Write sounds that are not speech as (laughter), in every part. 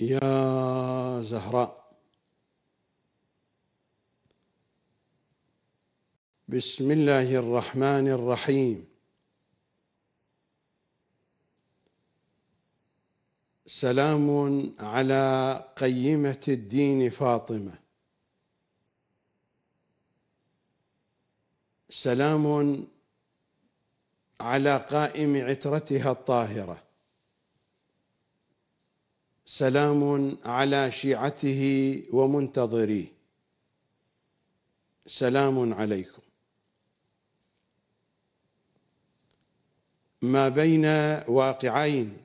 يا زهراء بسم الله الرحمن الرحيم سلام على قيمة الدين فاطمة سلام على قائم عترتها الطاهره سلام على شيعته ومنتظريه سلام عليكم ما بين واقعين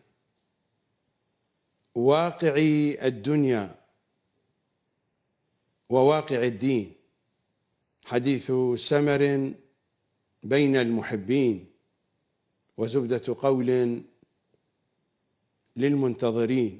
واقع الدنيا وواقع الدين حديث سمر بين المحبين وزبدة قول للمنتظرين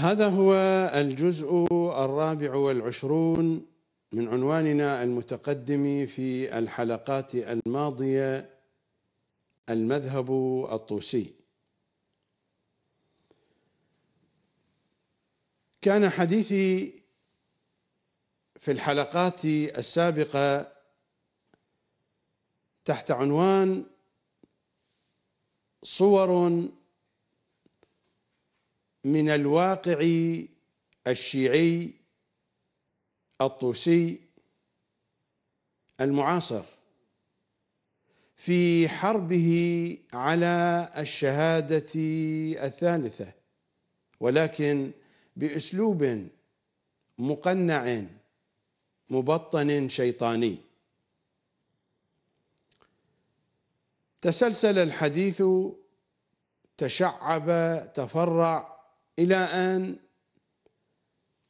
هذا هو الجزء الرابع والعشرون من عنواننا المتقدم في الحلقات الماضيه المذهب الطوسي كان حديثي في الحلقات السابقه تحت عنوان صور من الواقع الشيعي الطوسي المعاصر في حربه على الشهاده الثالثه ولكن باسلوب مقنع مبطن شيطاني تسلسل الحديث تشعب تفرع إلى أن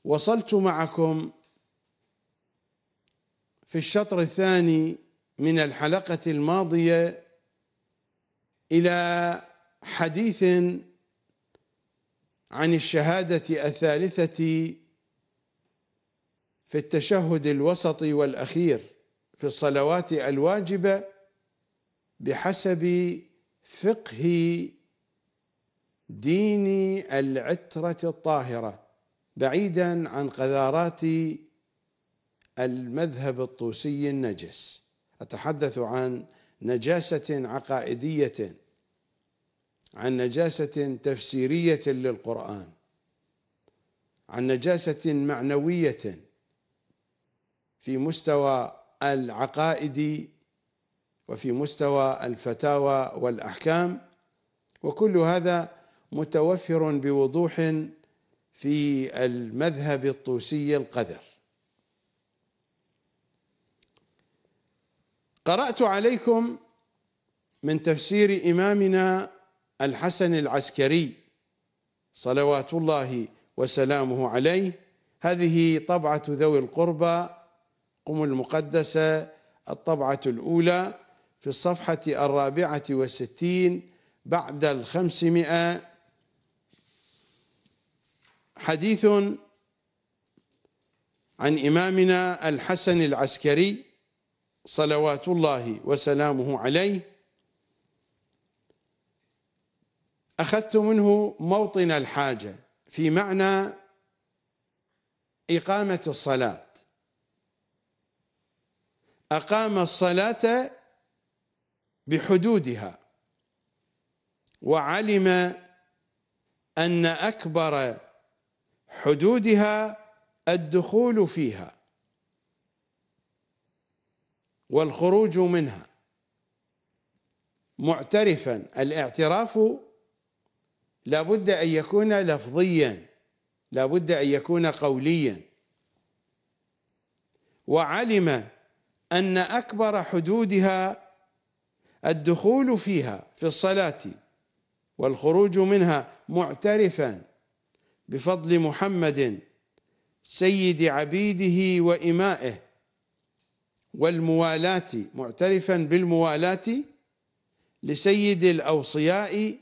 وصلت معكم في الشطر الثاني من الحلقة الماضية إلى حديث عن الشهادة الثالثة في التشهد الوسطي والأخير في الصلوات الواجبة بحسب فقه دين العترة الطاهرة بعيدا عن قذارات المذهب الطوسي النجس أتحدث عن نجاسة عقائدية عن نجاسة تفسيرية للقرآن عن نجاسة معنوية في مستوى العقائد وفي مستوى الفتاوى والأحكام وكل هذا متوفر بوضوح في المذهب الطوسي القدر قرأت عليكم من تفسير إمامنا الحسن العسكري صلوات الله وسلامه عليه هذه طبعة ذوي القربى قم المقدسة الطبعة الأولى في الصفحة الرابعة والستين بعد الخمسمائة حديث عن إمامنا الحسن العسكري صلوات الله وسلامه عليه أخذت منه موطن الحاجة في معنى إقامة الصلاة أقام الصلاة بحدودها وعلم أن أكبر حدودها الدخول فيها والخروج منها معترفا الاعتراف لا بد ان يكون لفظيا لا بد ان يكون قوليا وعلم ان اكبر حدودها الدخول فيها في الصلاه والخروج منها معترفا بفضل محمد سيد عبيده وإمائه والموالاة معترفا بالموالاة لسيد الأوصياء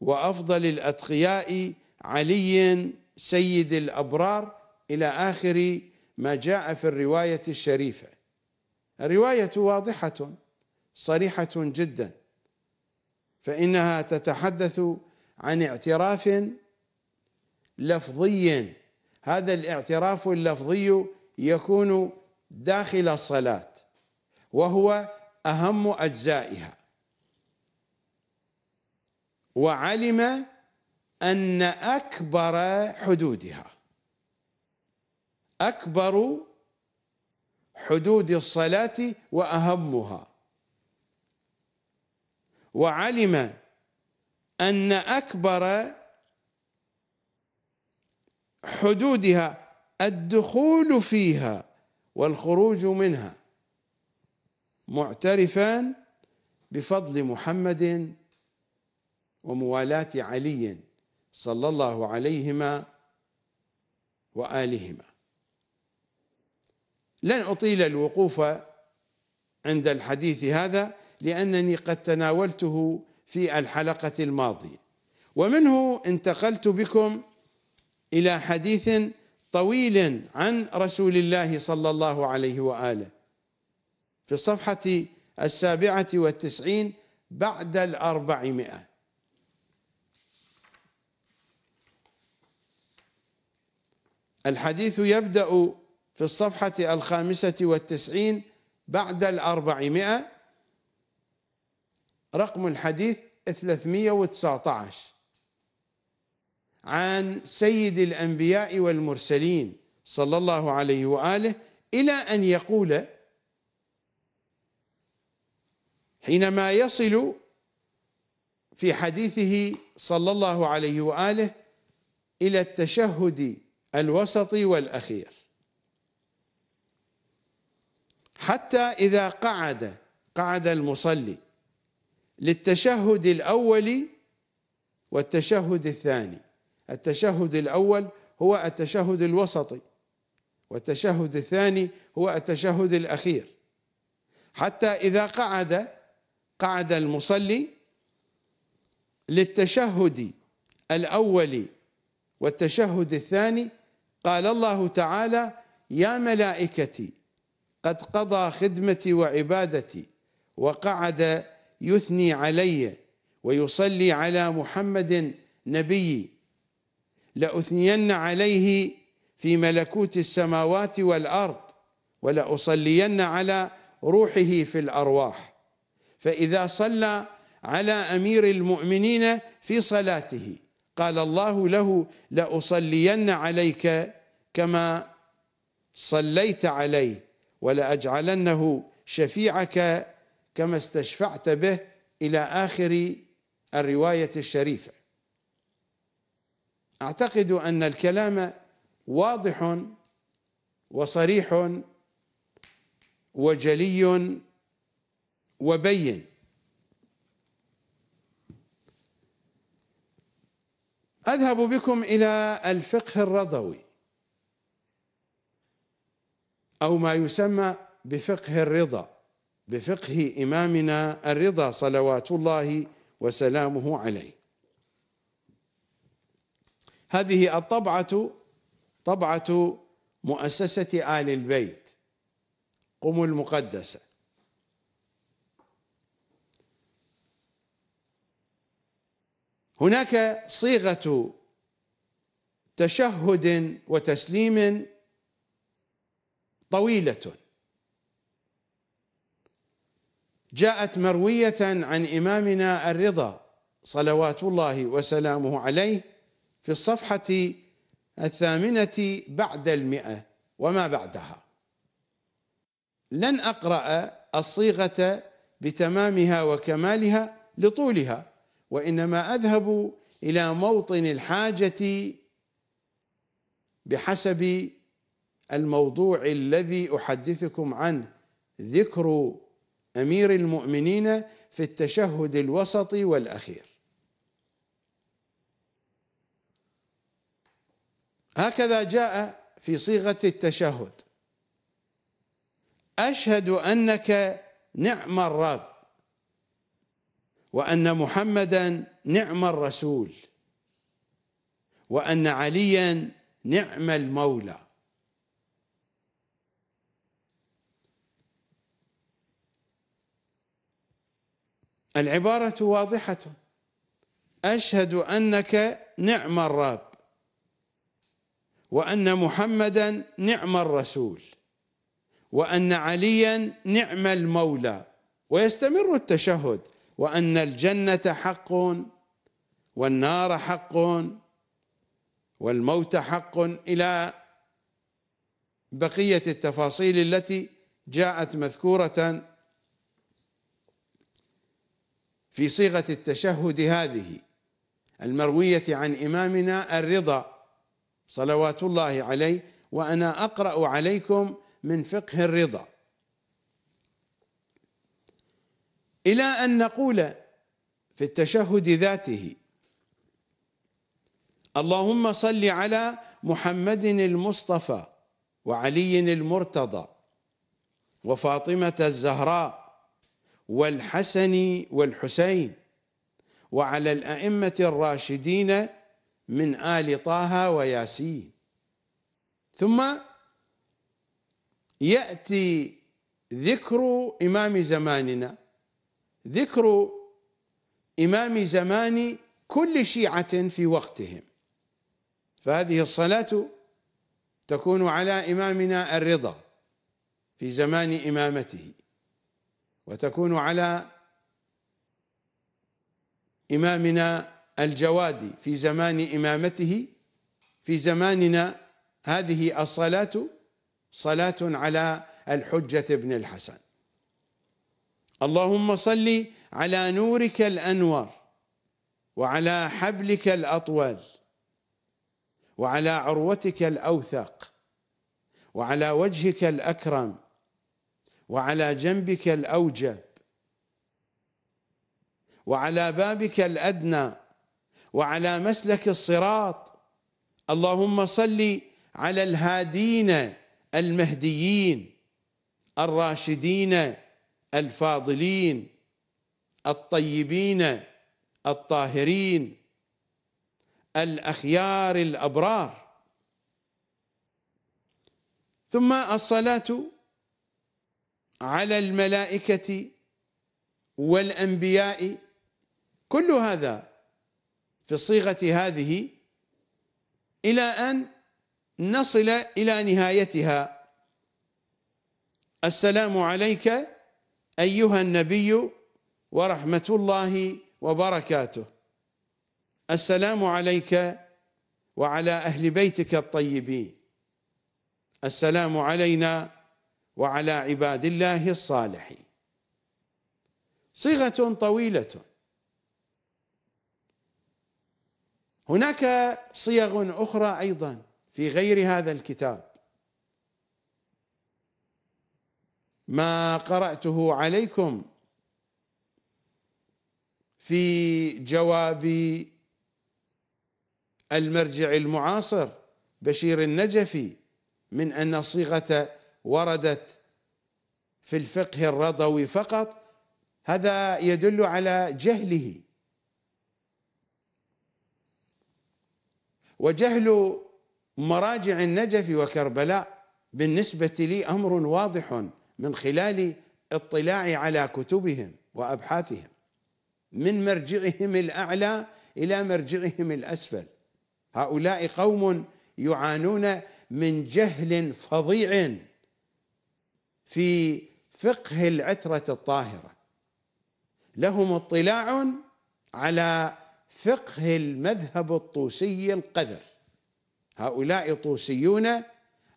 وأفضل الأتقياء علي سيد الأبرار إلى آخر ما جاء في الرواية الشريفة الرواية واضحة صريحة جدا فإنها تتحدث عن اعتراف لفظيا هذا الاعتراف اللفظي يكون داخل الصلاة وهو أهم أجزائها وعلم أن أكبر حدودها أكبر حدود الصلاة وأهمها وعلم أن أكبر حدودها الدخول فيها والخروج منها معترفان بفضل محمد وموالاة علي صلى الله عليهما وآلهما لن أطيل الوقوف عند الحديث هذا لأنني قد تناولته في الحلقة الماضية ومنه انتقلت بكم إلى حديث طويل عن رسول الله صلى الله عليه وآله في الصفحة السابعة والتسعين بعد الأربعمائة الحديث يبدأ في الصفحة الخامسة والتسعين بعد الأربعمائة رقم الحديث 319 عن سيد الأنبياء والمرسلين صلى الله عليه وآله إلى أن يقول حينما يصل في حديثه صلى الله عليه وآله إلى التشهد الوسطي والأخير حتى إذا قعد قعد المصلي للتشهد الأول والتشهد الثاني التشهد الاول هو التشهد الوسطي والتشهد الثاني هو التشهد الاخير حتى اذا قعد قعد المصلي للتشهد الاول والتشهد الثاني قال الله تعالى يا ملائكتي قد قضى خدمتي وعبادتي وقعد يثني علي ويصلي على محمد نبيي لأثنين عليه في ملكوت السماوات والأرض ولأصلين على روحه في الأرواح فإذا صلى على أمير المؤمنين في صلاته قال الله له لأصلين عليك كما صليت عليه ولأجعلنه شفيعك كما استشفعت به إلى آخر الرواية الشريفة اعتقد ان الكلام واضح وصريح وجلي وبين اذهب بكم الى الفقه الرضوي او ما يسمى بفقه الرضا بفقه امامنا الرضا صلوات الله وسلامه عليه هذه الطبعة طبعة مؤسسة آل البيت قم المقدسة هناك صيغة تشهد وتسليم طويلة جاءت مروية عن إمامنا الرضا صلوات الله وسلامه عليه في الصفحة الثامنة بعد المئة وما بعدها لن أقرأ الصيغة بتمامها وكمالها لطولها وإنما أذهب إلى موطن الحاجة بحسب الموضوع الذي أحدثكم عنه ذكر أمير المؤمنين في التشهد الوسط والأخير هكذا جاء في صيغه التشهد اشهد انك نعم الرب وان محمدا نعم الرسول وان عليا نعم المولى العباره واضحه اشهد انك نعم الرب وأن محمدا نعم الرسول وأن عليا نعم المولى ويستمر التشهد وأن الجنة حق والنار حق والموت حق إلى بقية التفاصيل التي جاءت مذكورة في صيغة التشهد هذه المروية عن إمامنا الرضا صلوات الله عليه وأنا أقرأ عليكم من فقه الرضا إلى أن نقول في التشهد ذاته اللهم صل على محمد المصطفى وعلي المرتضى وفاطمة الزهراء والحسن والحسين وعلى الأئمة الراشدين من آل طه وياسين ثم يأتي ذكر إمام زماننا ذكر إمام زمان كل شيعة في وقتهم فهذه الصلاة تكون على إمامنا الرضا في زمان إمامته وتكون على إمامنا الجوادي في زمان إمامته في زماننا هذه الصلاة صلاة على الحجة ابن الحسن اللهم صل على نورك الأنوار وعلى حبلك الاطول وعلى عروتك الأوثق وعلى وجهك الأكرم وعلى جنبك الأوجب وعلى بابك الأدنى وعلى مسلك الصراط اللهم صل على الهادين المهديين الراشدين الفاضلين الطيبين الطاهرين الاخيار الابرار ثم الصلاه على الملائكه والانبياء كل هذا في الصيغة هذه إلى أن نصل إلى نهايتها السلام عليك أيها النبي ورحمة الله وبركاته السلام عليك وعلى أهل بيتك الطيبين السلام علينا وعلى عباد الله الصالحين صيغة طويلة هناك صيغ اخرى ايضا في غير هذا الكتاب ما قراته عليكم في جواب المرجع المعاصر بشير النجفي من ان صيغه وردت في الفقه الرضوي فقط هذا يدل على جهله وجهل مراجع النجف وكربلاء بالنسبة لي أمر واضح من خلال اطلاعي على كتبهم وأبحاثهم من مرجعهم الأعلى إلى مرجعهم الأسفل هؤلاء قوم يعانون من جهل فظيع في فقه العترة الطاهرة لهم اطلاع على فقه المذهب الطوسي القذر هؤلاء طوسيون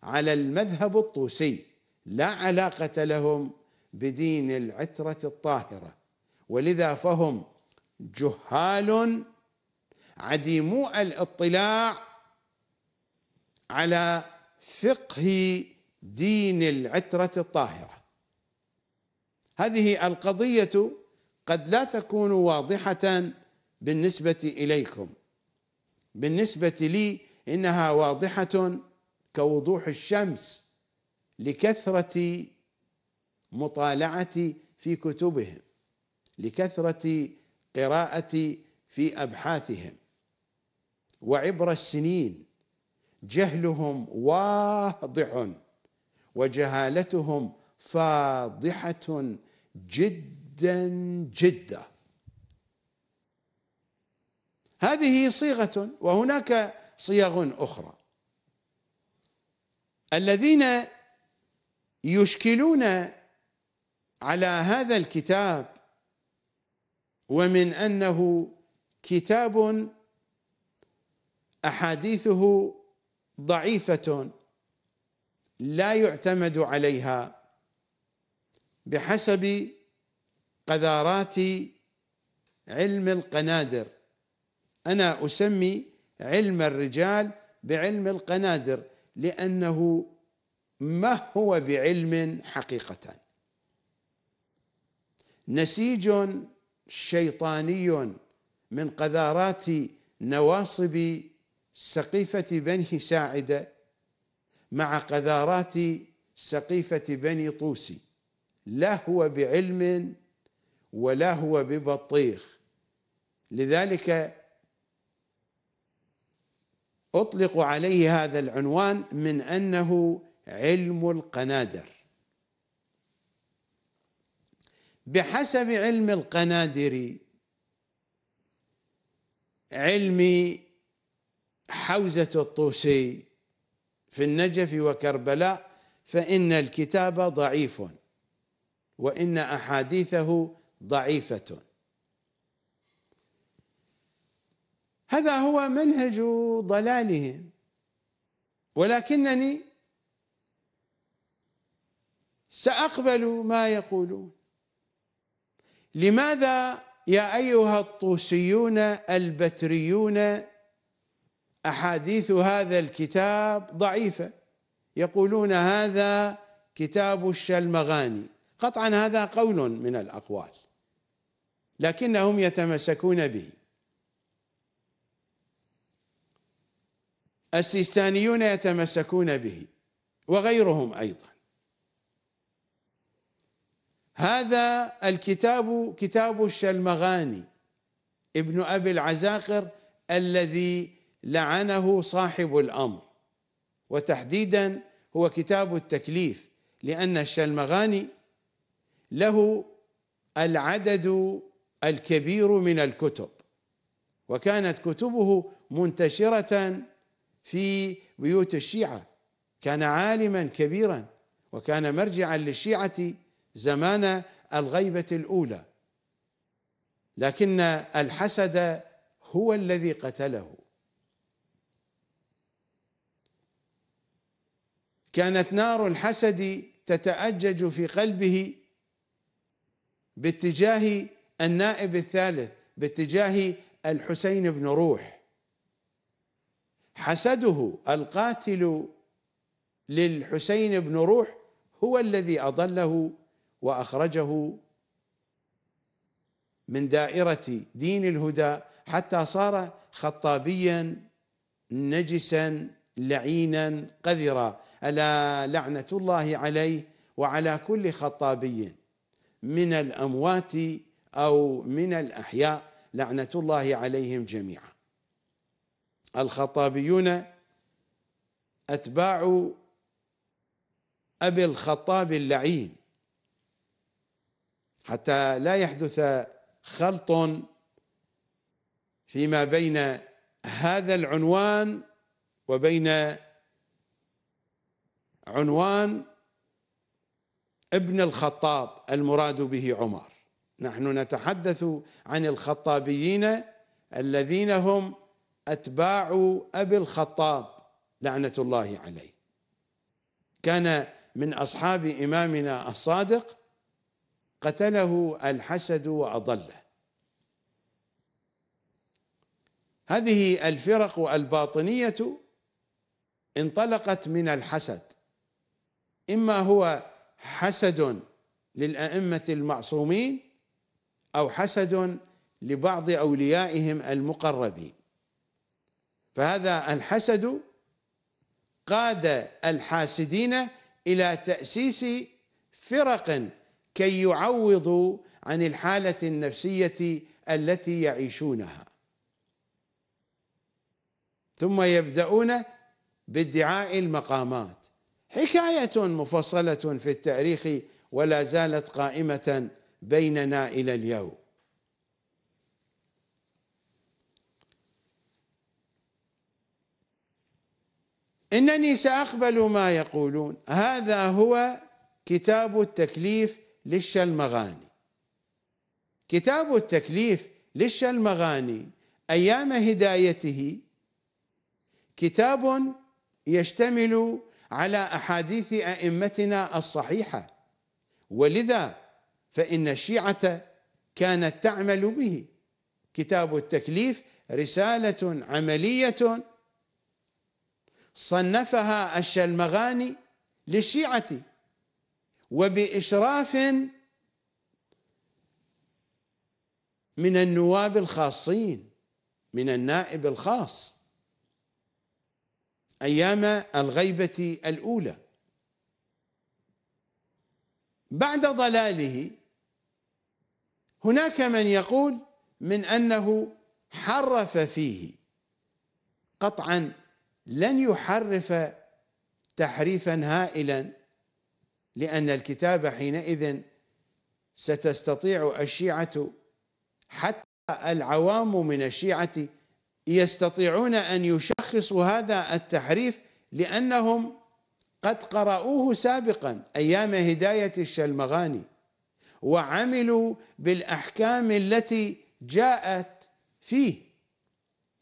على المذهب الطوسي لا علاقة لهم بدين العترة الطاهرة ولذا فهم جهال عديمو الاطلاع على فقه دين العترة الطاهرة هذه القضية قد لا تكون واضحة بالنسبة إليكم بالنسبة لي إنها واضحة كوضوح الشمس لكثرة مطالعتي في كتبهم لكثرة قراءتي في أبحاثهم وعبر السنين جهلهم واضح وجهالتهم فاضحة جدا جدا هذه صيغة وهناك صيغ أخرى الذين يشكلون على هذا الكتاب ومن أنه كتاب أحاديثه ضعيفة لا يعتمد عليها بحسب قذارات علم القنادر أنا أسمي علم الرجال بعلم القنادر لأنه ما هو بعلم حقيقة نسيج شيطاني من قذارات نواصب سقيفة بني ساعدة مع قذارات سقيفة بني طوسي لا هو بعلم ولا هو ببطيخ لذلك أطلق عليه هذا العنوان من أنه علم القنادر بحسب علم القنادر علم حوزة الطوسي في النجف وكربلاء فإن الكتاب ضعيف وإن أحاديثه ضعيفة هذا هو منهج ضلالهم ولكنني ساقبل ما يقولون لماذا يا ايها الطوسيون البتريون احاديث هذا الكتاب ضعيفه يقولون هذا كتاب الشلمغاني قطعا هذا قول من الاقوال لكنهم يتمسكون به السيستانيون يتمسكون به وغيرهم أيضا هذا الكتاب كتاب الشلمغاني ابن أبي العزاقر الذي لعنه صاحب الأمر وتحديدا هو كتاب التكليف لأن الشلمغاني له العدد الكبير من الكتب وكانت كتبه منتشرة في بيوت الشيعة كان عالما كبيرا وكان مرجعا للشيعة زمان الغيبة الأولى لكن الحسد هو الذي قتله كانت نار الحسد تتأجج في قلبه باتجاه النائب الثالث باتجاه الحسين بن روح حسده القاتل للحسين بن روح هو الذي اضله واخرجه من دائره دين الهدى حتى صار خطابيا نجسا لعينا قذرا الا لعنه الله عليه وعلى كل خطابي من الاموات او من الاحياء لعنه الله عليهم جميعا الخطابيون أتباع أبي الخطاب اللعين حتى لا يحدث خلط فيما بين هذا العنوان وبين عنوان ابن الخطاب المراد به عمر نحن نتحدث عن الخطابيين الذين هم أتباع أبي الخطاب لعنة الله عليه كان من أصحاب إمامنا الصادق قتله الحسد وأضله هذه الفرق الباطنية انطلقت من الحسد إما هو حسد للأئمة المعصومين أو حسد لبعض أوليائهم المقربين فهذا الحسد قاد الحاسدين الى تاسيس فرق كي يعوضوا عن الحاله النفسيه التي يعيشونها ثم يبدأون بادعاء المقامات حكاية مفصلة في التاريخ ولا زالت قائمة بيننا إلى اليوم إنني سأقبل ما يقولون هذا هو كتاب التكليف للشلمغاني كتاب التكليف للشلمغاني أيام هدايته كتاب يشتمل على أحاديث أئمتنا الصحيحة ولذا فإن الشيعة كانت تعمل به كتاب التكليف رسالة عملية صنفها الشلمغاني للشيعة وبإشراف من النواب الخاصين من النائب الخاص أيام الغيبة الأولى بعد ضلاله هناك من يقول من أنه حرف فيه قطعا لن يحرف تحريفا هائلا لأن الكتاب حينئذ ستستطيع الشيعة حتى العوام من الشيعة يستطيعون أن يشخصوا هذا التحريف لأنهم قد قرأوه سابقا أيام هداية الشلمغاني وعملوا بالأحكام التي جاءت فيه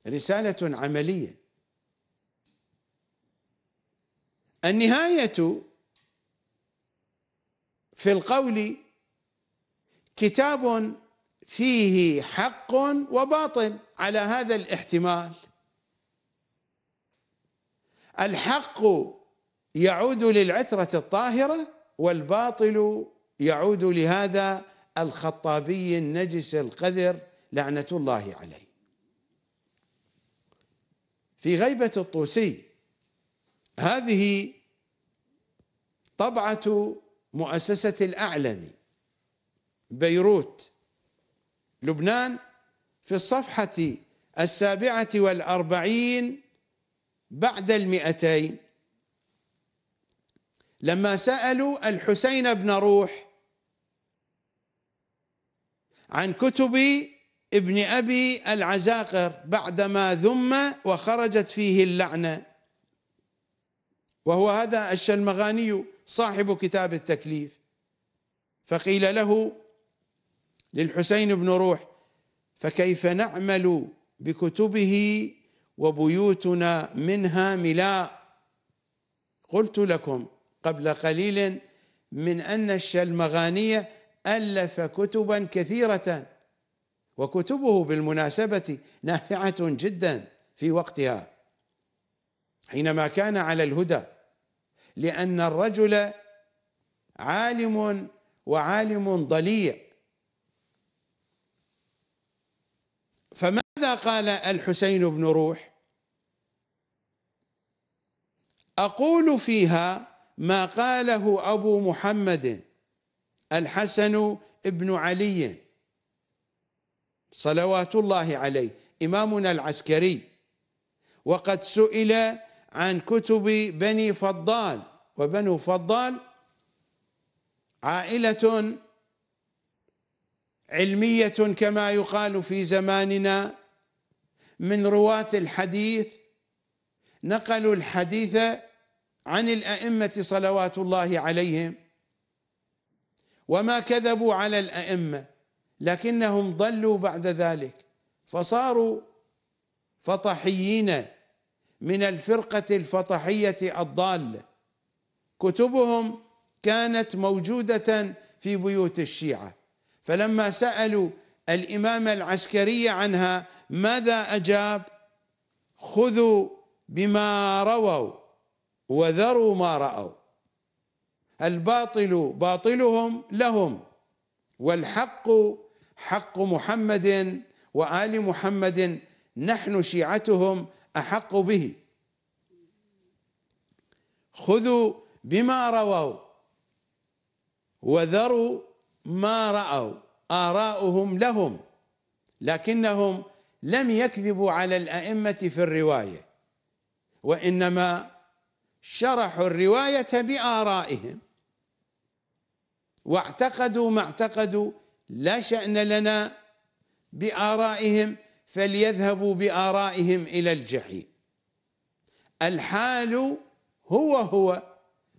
رسالة عملية النهاية في القول كتاب فيه حق وباطل على هذا الاحتمال الحق يعود للعترة الطاهرة والباطل يعود لهذا الخطابي النجس القذر لعنة الله عليه في غيبة الطوسي هذه طبعة مؤسسة الأعلم بيروت لبنان في الصفحة السابعة والأربعين بعد المئتين لما سألوا الحسين بن روح عن كتب ابن أبي العزاقر بعدما ذم وخرجت فيه اللعنة وهو هذا الشلمغاني صاحب كتاب التكليف فقيل له للحسين بن روح فكيف نعمل بكتبه وبيوتنا منها ملاء قلت لكم قبل قليل من ان الشلمغاني الف كتبا كثيره وكتبه بالمناسبه نافعه جدا في وقتها حينما كان على الهدى لأن الرجل عالم وعالم ضليع فماذا قال الحسين بن روح أقول فيها ما قاله أبو محمد الحسن بن علي صلوات الله عليه إمامنا العسكري وقد سئل عن كتب بني فضال وبنو فضال عائلة علمية كما يقال في زماننا من رواة الحديث نقلوا الحديث عن الأئمة صلوات الله عليهم وما كذبوا على الأئمة لكنهم ضلوا بعد ذلك فصاروا فطحيين من الفرقة الفطحية الضالة كتبهم كانت موجودة في بيوت الشيعة فلما سألوا الإمام العسكري عنها ماذا أجاب خذوا بما رووا وذروا ما رأوا الباطل باطلهم لهم والحق حق محمد وآل محمد نحن شيعتهم أحق به خذوا بما رووا وذروا ما رأوا آراؤهم لهم لكنهم لم يكذبوا على الأئمة في الرواية وإنما شرحوا الرواية بآرائهم واعتقدوا ما اعتقدوا لا شأن لنا بآرائهم فليذهبوا بآرائهم إلى الجحيم الحال هو هو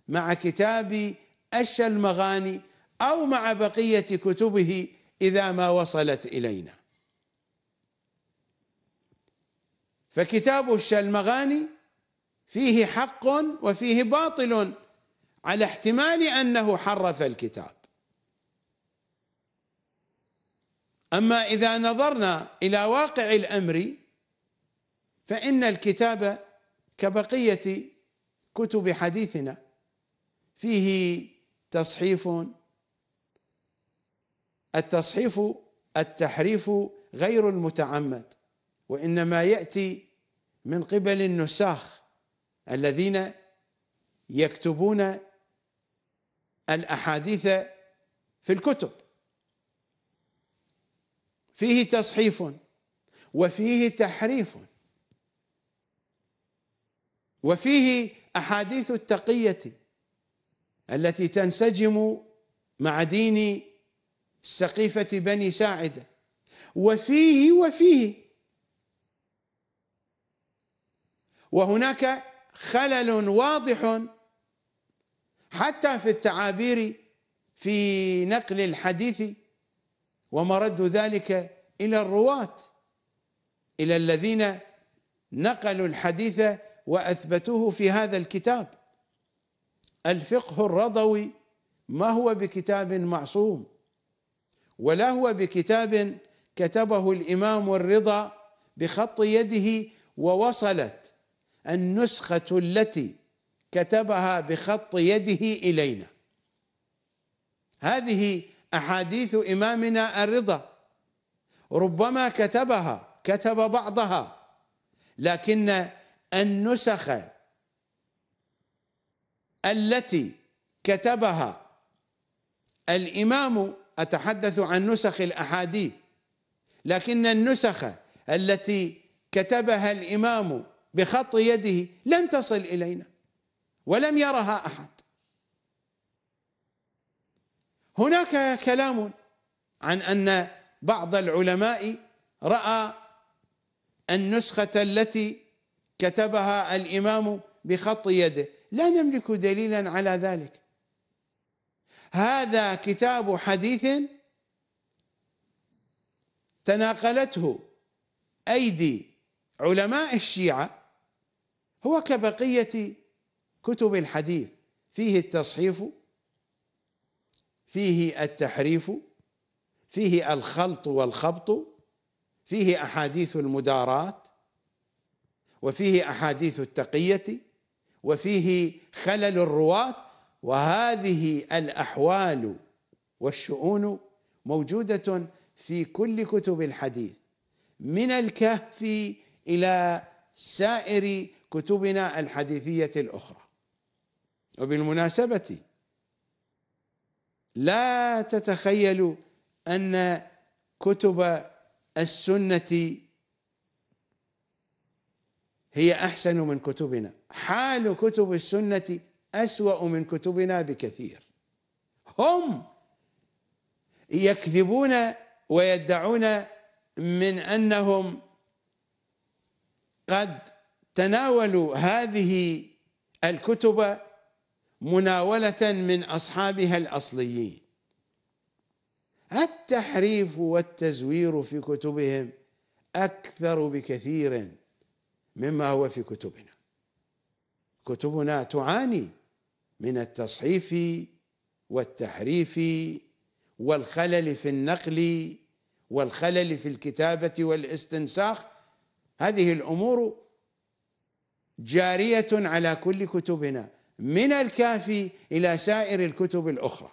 مع كتاب أشى المغاني أو مع بقية كتبه إذا ما وصلت إلينا فكتاب الشلمغاني فيه حق وفيه باطل على احتمال أنه حرف الكتاب أما إذا نظرنا إلى واقع الأمر فإن الكتاب كبقية كتب حديثنا فيه تصحيف التصحيف التحريف غير المتعمد وإنما يأتي من قبل النساخ الذين يكتبون الأحاديث في الكتب فيه تصحيف وفيه تحريف وفيه احاديث التقيه التي تنسجم مع دين سقيفه بني ساعده وفيه وفيه وهناك خلل واضح حتى في التعابير في نقل الحديث ومرد ذلك إلى الرواة إلى الذين نقلوا الحديث وأثبتوه في هذا الكتاب الفقه الرضوي ما هو بكتاب معصوم ولا هو بكتاب كتبه الإمام الرضا بخط يده ووصلت النسخة التي كتبها بخط يده إلينا هذه احاديث امامنا الرضا ربما كتبها كتب بعضها لكن النسخ التي كتبها الامام اتحدث عن نسخ الاحاديث لكن النسخ التي كتبها الامام بخط يده لم تصل الينا ولم يرها احد هناك كلام عن ان بعض العلماء راى النسخه التي كتبها الامام بخط يده لا نملك دليلا على ذلك هذا كتاب حديث تناقلته ايدي علماء الشيعه هو كبقيه كتب الحديث فيه التصحيف فيه التحريف فيه الخلط والخبط فيه احاديث المدارات وفيه احاديث التقيه وفيه خلل الرواه وهذه الاحوال والشؤون موجوده في كل كتب الحديث من الكهف الى سائر كتبنا الحديثيه الاخرى وبالمناسبه لا تتخيلوا ان كتب السنه هي احسن من كتبنا حال كتب السنه اسوا من كتبنا بكثير هم يكذبون ويدعون من انهم قد تناولوا هذه الكتب مناولة من أصحابها الأصليين التحريف والتزوير في كتبهم أكثر بكثير مما هو في كتبنا كتبنا تعاني من التصحيف والتحريف والخلل في النقل والخلل في الكتابة والاستنساخ هذه الأمور جارية على كل كتبنا من الكافي إلى سائر الكتب الأخرى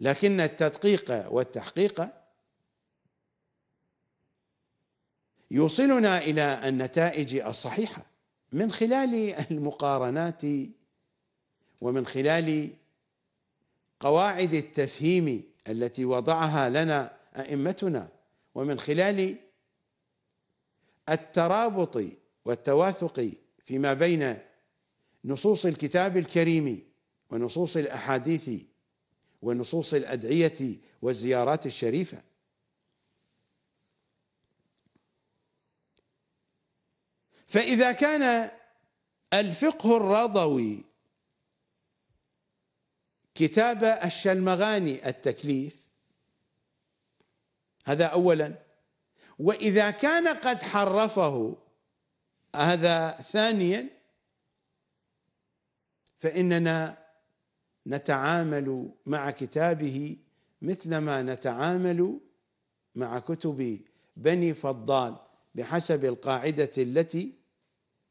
لكن التدقيق والتحقيق يوصلنا إلى النتائج الصحيحة من خلال المقارنات ومن خلال قواعد التفهيم التي وضعها لنا ائمتنا ومن خلال الترابط والتواثق فيما بين نصوص الكتاب الكريم ونصوص الاحاديث ونصوص الادعيه والزيارات الشريفه فاذا كان الفقه الرضوي كتاب الشلمغاني التكليف هذا اولا واذا كان قد حرفه هذا ثانيا فإننا نتعامل مع كتابه مثلما نتعامل مع كتب بني فضال بحسب القاعدة التي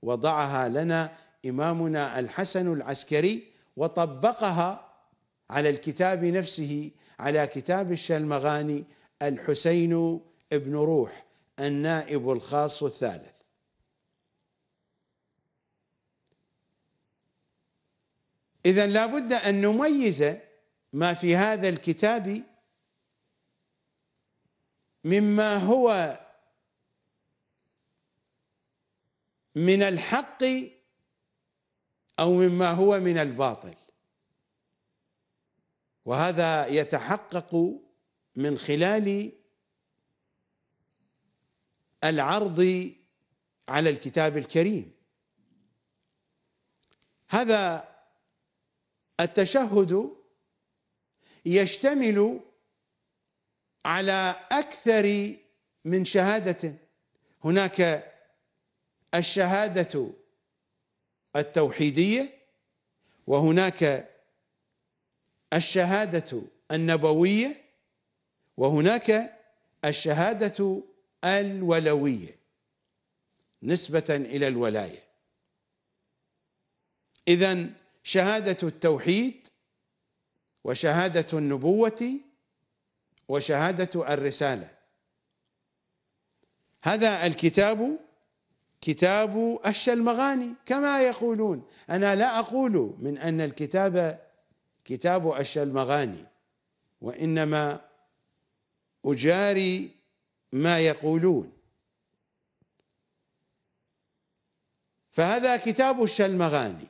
وضعها لنا إمامنا الحسن العسكري وطبقها على الكتاب نفسه على كتاب الشلمغاني الحسين ابن روح النائب الخاص الثالث إذا لابد أن نميز ما في هذا الكتاب مما هو من الحق أو مما هو من الباطل وهذا يتحقق من خلال العرض على الكتاب الكريم هذا التشهد يشتمل على اكثر من شهاده هناك الشهاده التوحيديه وهناك الشهاده النبويه وهناك الشهاده الولويه نسبه الى الولايه اذن شهادة التوحيد وشهادة النبوة وشهادة الرسالة هذا الكتاب كتاب أشى المغاني كما يقولون أنا لا أقول من أن الكتاب كتاب أشى المغاني وإنما أجاري ما يقولون فهذا كتاب الشلمغاني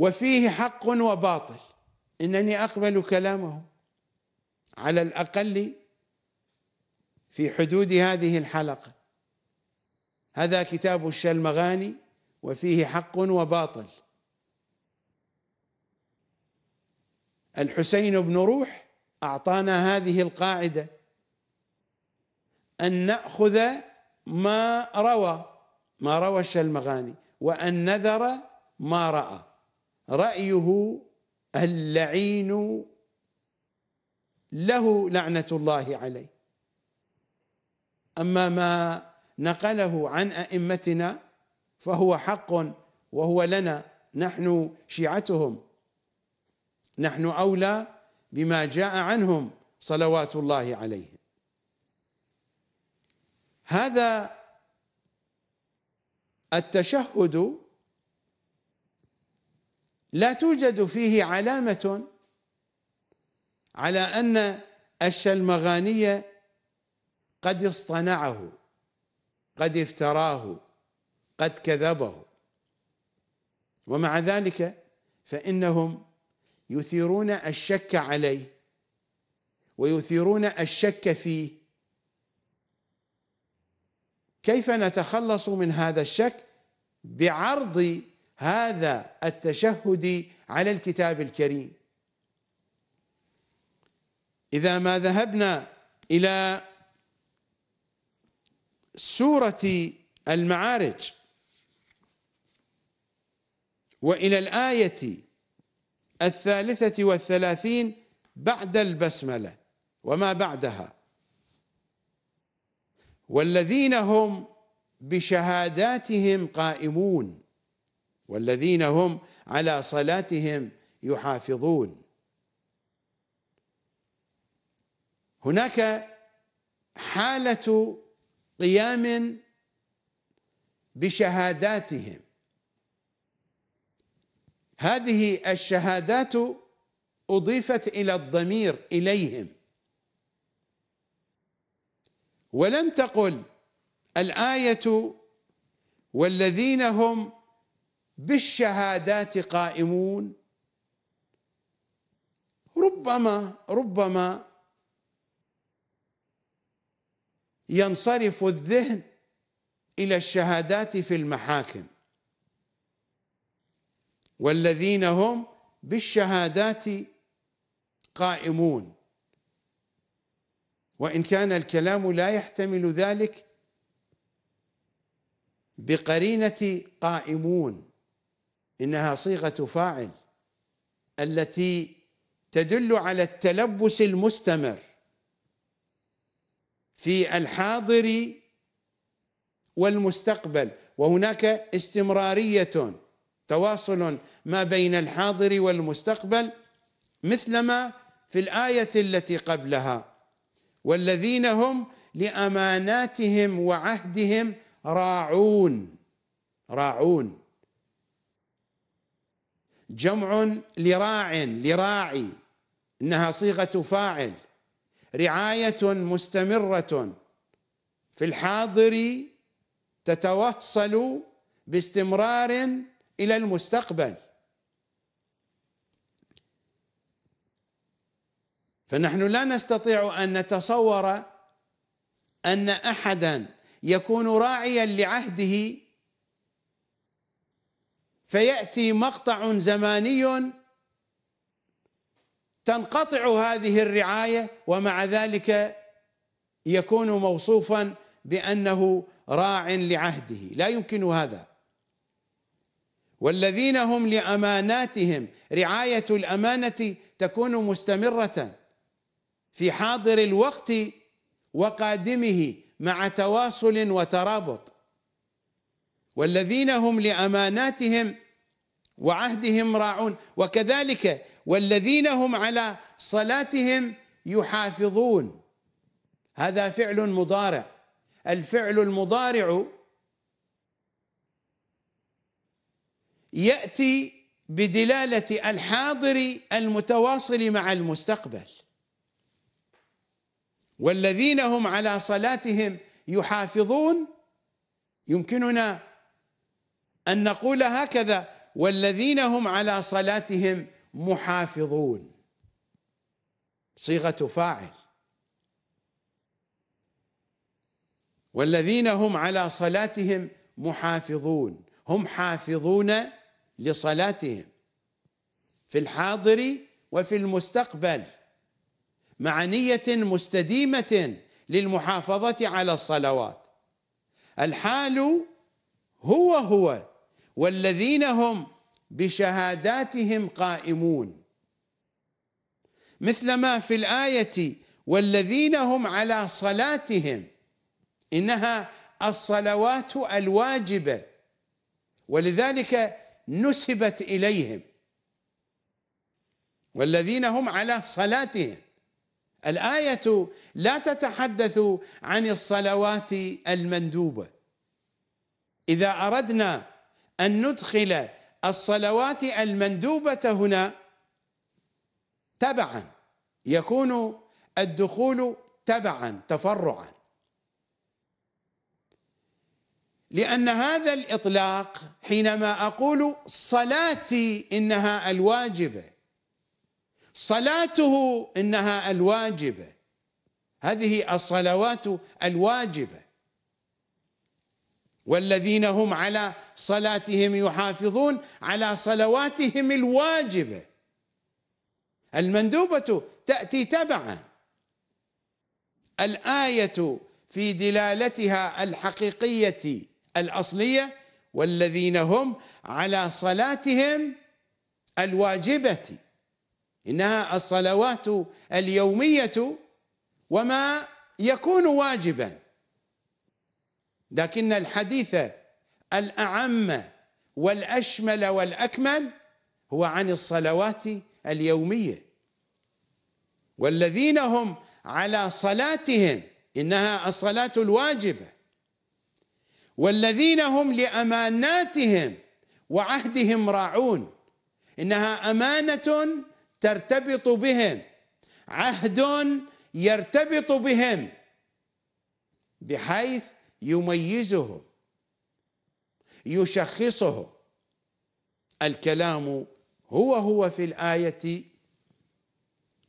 وفيه حق وباطل انني اقبل كلامه على الاقل في حدود هذه الحلقه هذا كتاب الشلمغاني وفيه حق وباطل الحسين بن روح اعطانا هذه القاعده ان ناخذ ما روى ما روى الشلمغاني وان نذر ما راى رأيه اللعين له لعنة الله عليه أما ما نقله عن أئمتنا فهو حق وهو لنا نحن شيعتهم نحن أولى بما جاء عنهم صلوات الله عليهم هذا التشهد لا توجد فيه علامة على أن الشلمغانية قد اصطنعه قد افتراه قد كذبه ومع ذلك فإنهم يثيرون الشك عليه ويثيرون الشك فيه كيف نتخلص من هذا الشك بعرض هذا التشهد على الكتاب الكريم إذا ما ذهبنا إلى سورة المعارج وإلى الآية الثالثة والثلاثين بعد البسملة وما بعدها والذين هم بشهاداتهم قائمون والذين هم على صلاتهم يحافظون هناك حالة قيام بشهاداتهم هذه الشهادات أضيفت إلى الضمير إليهم ولم تقل الآية والذين هم بالشهادات قائمون ربما ربما ينصرف الذهن الى الشهادات في المحاكم والذين هم بالشهادات قائمون وان كان الكلام لا يحتمل ذلك بقرينه قائمون انها صيغه فاعل التي تدل على التلبس المستمر في الحاضر والمستقبل وهناك استمراريه تواصل ما بين الحاضر والمستقبل مثلما في الايه التي قبلها والذين هم لاماناتهم وعهدهم راعون راعون جمع لراع لراعي انها صيغه فاعل رعايه مستمره في الحاضر تتوصل باستمرار الى المستقبل فنحن لا نستطيع ان نتصور ان احدا يكون راعيا لعهده فياتي مقطع زماني تنقطع هذه الرعايه ومع ذلك يكون موصوفا بانه راع لعهده لا يمكن هذا والذين هم لاماناتهم رعايه الامانه تكون مستمره في حاضر الوقت وقادمه مع تواصل وترابط والذين هم لأماناتهم وعهدهم راعون وكذلك والذين هم على صلاتهم يحافظون هذا فعل مضارع الفعل المضارع ياتي بدلاله الحاضر المتواصل مع المستقبل والذين هم على صلاتهم يحافظون يمكننا أن نقول هكذا والذين هم على صلاتهم محافظون صيغة فاعل والذين هم على صلاتهم محافظون هم حافظون لصلاتهم في الحاضر وفي المستقبل مع نية مستديمة للمحافظة على الصلوات الحال هو هو والذين هم بشهاداتهم قائمون مثلما في الايه والذين هم على صلاتهم انها الصلوات الواجبه ولذلك نسبت اليهم والذين هم على صلاتهم الايه لا تتحدث عن الصلوات المندوبه اذا اردنا أن ندخل الصلوات المندوبة هنا تبعا يكون الدخول تبعا تفرعا لأن هذا الإطلاق حينما أقول صلاتي إنها الواجبة صلاته إنها الواجبة هذه الصلوات الواجبة والذين هم على صلاتهم يحافظون على صلواتهم الواجبه المندوبه تاتي تبعا الايه في دلالتها الحقيقيه الاصليه والذين هم على صلاتهم الواجبه انها الصلوات اليوميه وما يكون واجبا لكن الحديث الأعم والأشمل والأكمل هو عن الصلوات اليومية والذين هم على صلاتهم إنها الصلاة الواجبة والذين هم لأماناتهم وعهدهم راعون إنها أمانة ترتبط بهم عهد يرتبط بهم بحيث يميزه يشخصه الكلام هو هو في الايه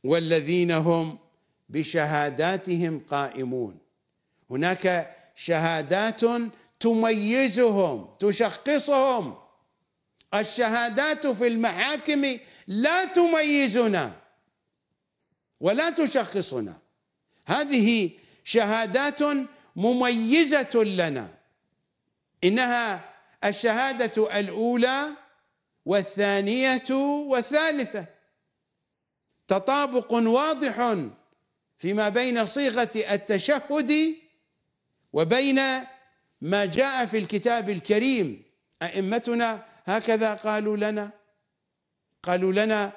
والذين هم بشهاداتهم قائمون هناك شهادات تميزهم تشخصهم الشهادات في المحاكم لا تميزنا ولا تشخصنا هذه شهادات مميزة لنا إنها الشهادة الأولى والثانية والثالثة تطابق واضح فيما بين صيغة التشهد وبين ما جاء في الكتاب الكريم أئمتنا هكذا قالوا لنا قالوا لنا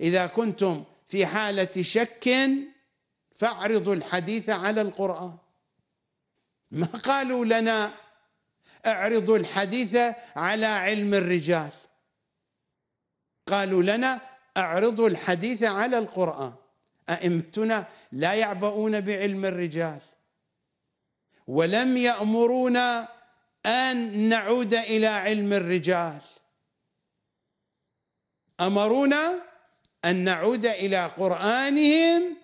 إذا كنتم في حالة شك فاعرضوا الحديث على القرآن ما قالوا لنا اعرضوا الحديث على علم الرجال قالوا لنا اعرضوا الحديث على القرآن أئمتنا لا يعبؤون بعلم الرجال ولم يأمرونا أن نعود إلى علم الرجال أمرونا أن نعود إلى قرآنهم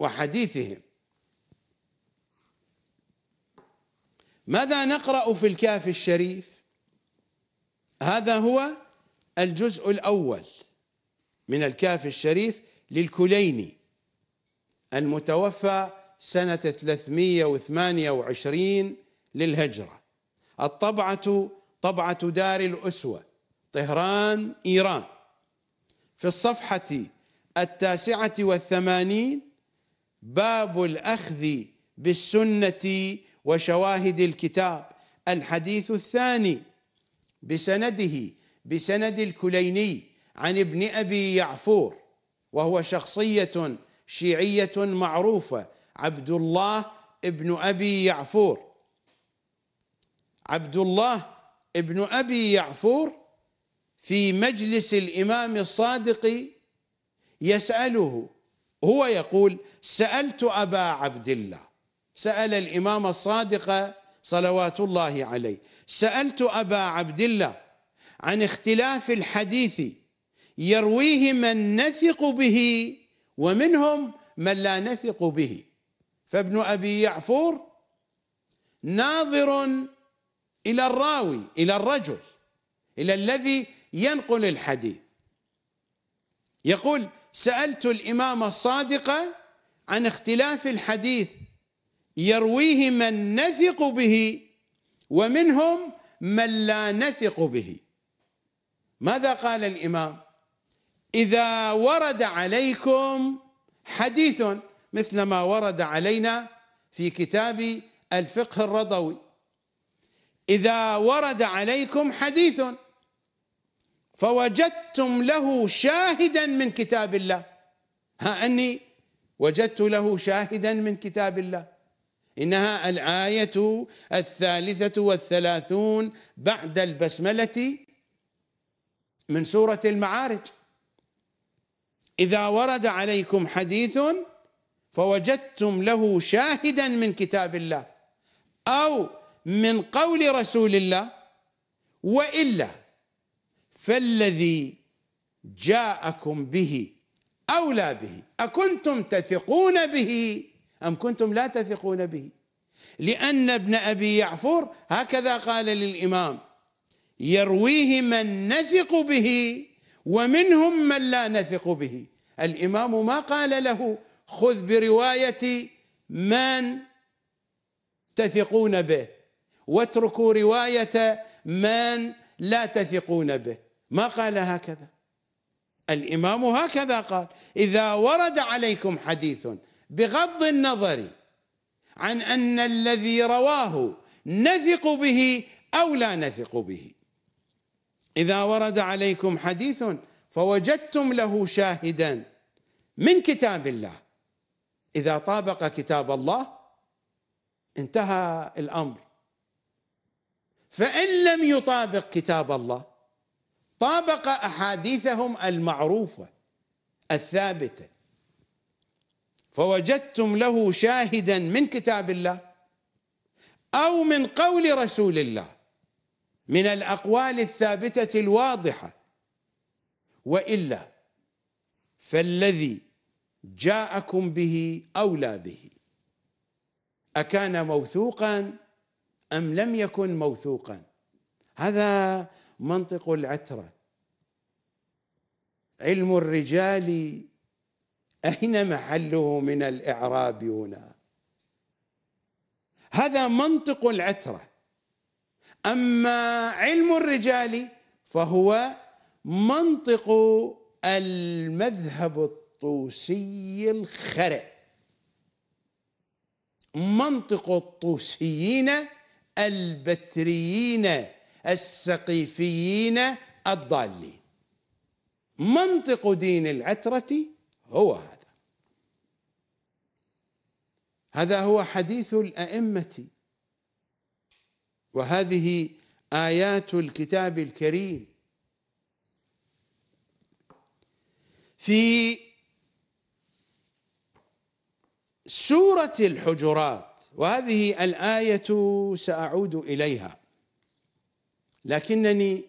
وحديثهم ماذا نقرأ في الكهف الشريف هذا هو الجزء الأول من الكهف الشريف للكليني المتوفى سنة 328 للهجرة الطبعة طبعة دار الأسوة طهران إيران في الصفحة التاسعة والثمانين باب الأخذ بالسنة وشواهد الكتاب الحديث الثاني بسنده بسند الكليني عن ابن ابي يعفور وهو شخصيه شيعيه معروفه عبد الله ابن ابي يعفور عبد الله ابن ابي يعفور في مجلس الامام الصادق يساله هو يقول سالت ابا عبد الله سأل الإمام الصادق صلوات الله عليه سألت أبا عبد الله عن اختلاف الحديث يرويه من نثق به ومنهم من لا نثق به فابن أبي يعفور ناظر إلى الراوي إلى الرجل إلى الذي ينقل الحديث يقول سألت الإمام الصادق عن اختلاف الحديث يرويه من نثق به ومنهم من لا نثق به ماذا قال الامام اذا ورد عليكم حديث مثل ما ورد علينا في كتاب الفقه الرضوي اذا ورد عليكم حديث فوجدتم له شاهدا من كتاب الله ها اني وجدت له شاهدا من كتاب الله إنها الآية الثالثة والثلاثون بعد البسملة من سورة المعارج إذا ورد عليكم حديث فوجدتم له شاهدا من كتاب الله أو من قول رسول الله وإلا فالذي جاءكم به أولى به أكنتم تثقون به أم كنتم لا تثقون به لأن ابن أبي يعفور هكذا قال للإمام يرويه من نثق به ومنهم من لا نثق به الإمام ما قال له خذ برواية من تثقون به واتركوا رواية من لا تثقون به ما قال هكذا الإمام هكذا قال إذا ورد عليكم حديث بغض النظر عن ان الذي رواه نثق به او لا نثق به اذا ورد عليكم حديث فوجدتم له شاهدا من كتاب الله اذا طابق كتاب الله انتهى الامر فان لم يطابق كتاب الله طابق احاديثهم المعروفه الثابته فوجدتم له شاهدا من كتاب الله او من قول رسول الله من الاقوال الثابته الواضحه والا فالذي جاءكم به اولى به اكان موثوقا ام لم يكن موثوقا هذا منطق العتره علم الرجال أين محله من الإعراب هنا هذا منطق العترة أما علم الرجال فهو منطق المذهب الطوسي الخرع منطق الطوسيين البتريين السقيفيين الضالين منطق دين العترة هو هذا هذا هو حديث الأئمة وهذه آيات الكتاب الكريم في سورة الحجرات وهذه الآية سأعود إليها لكنني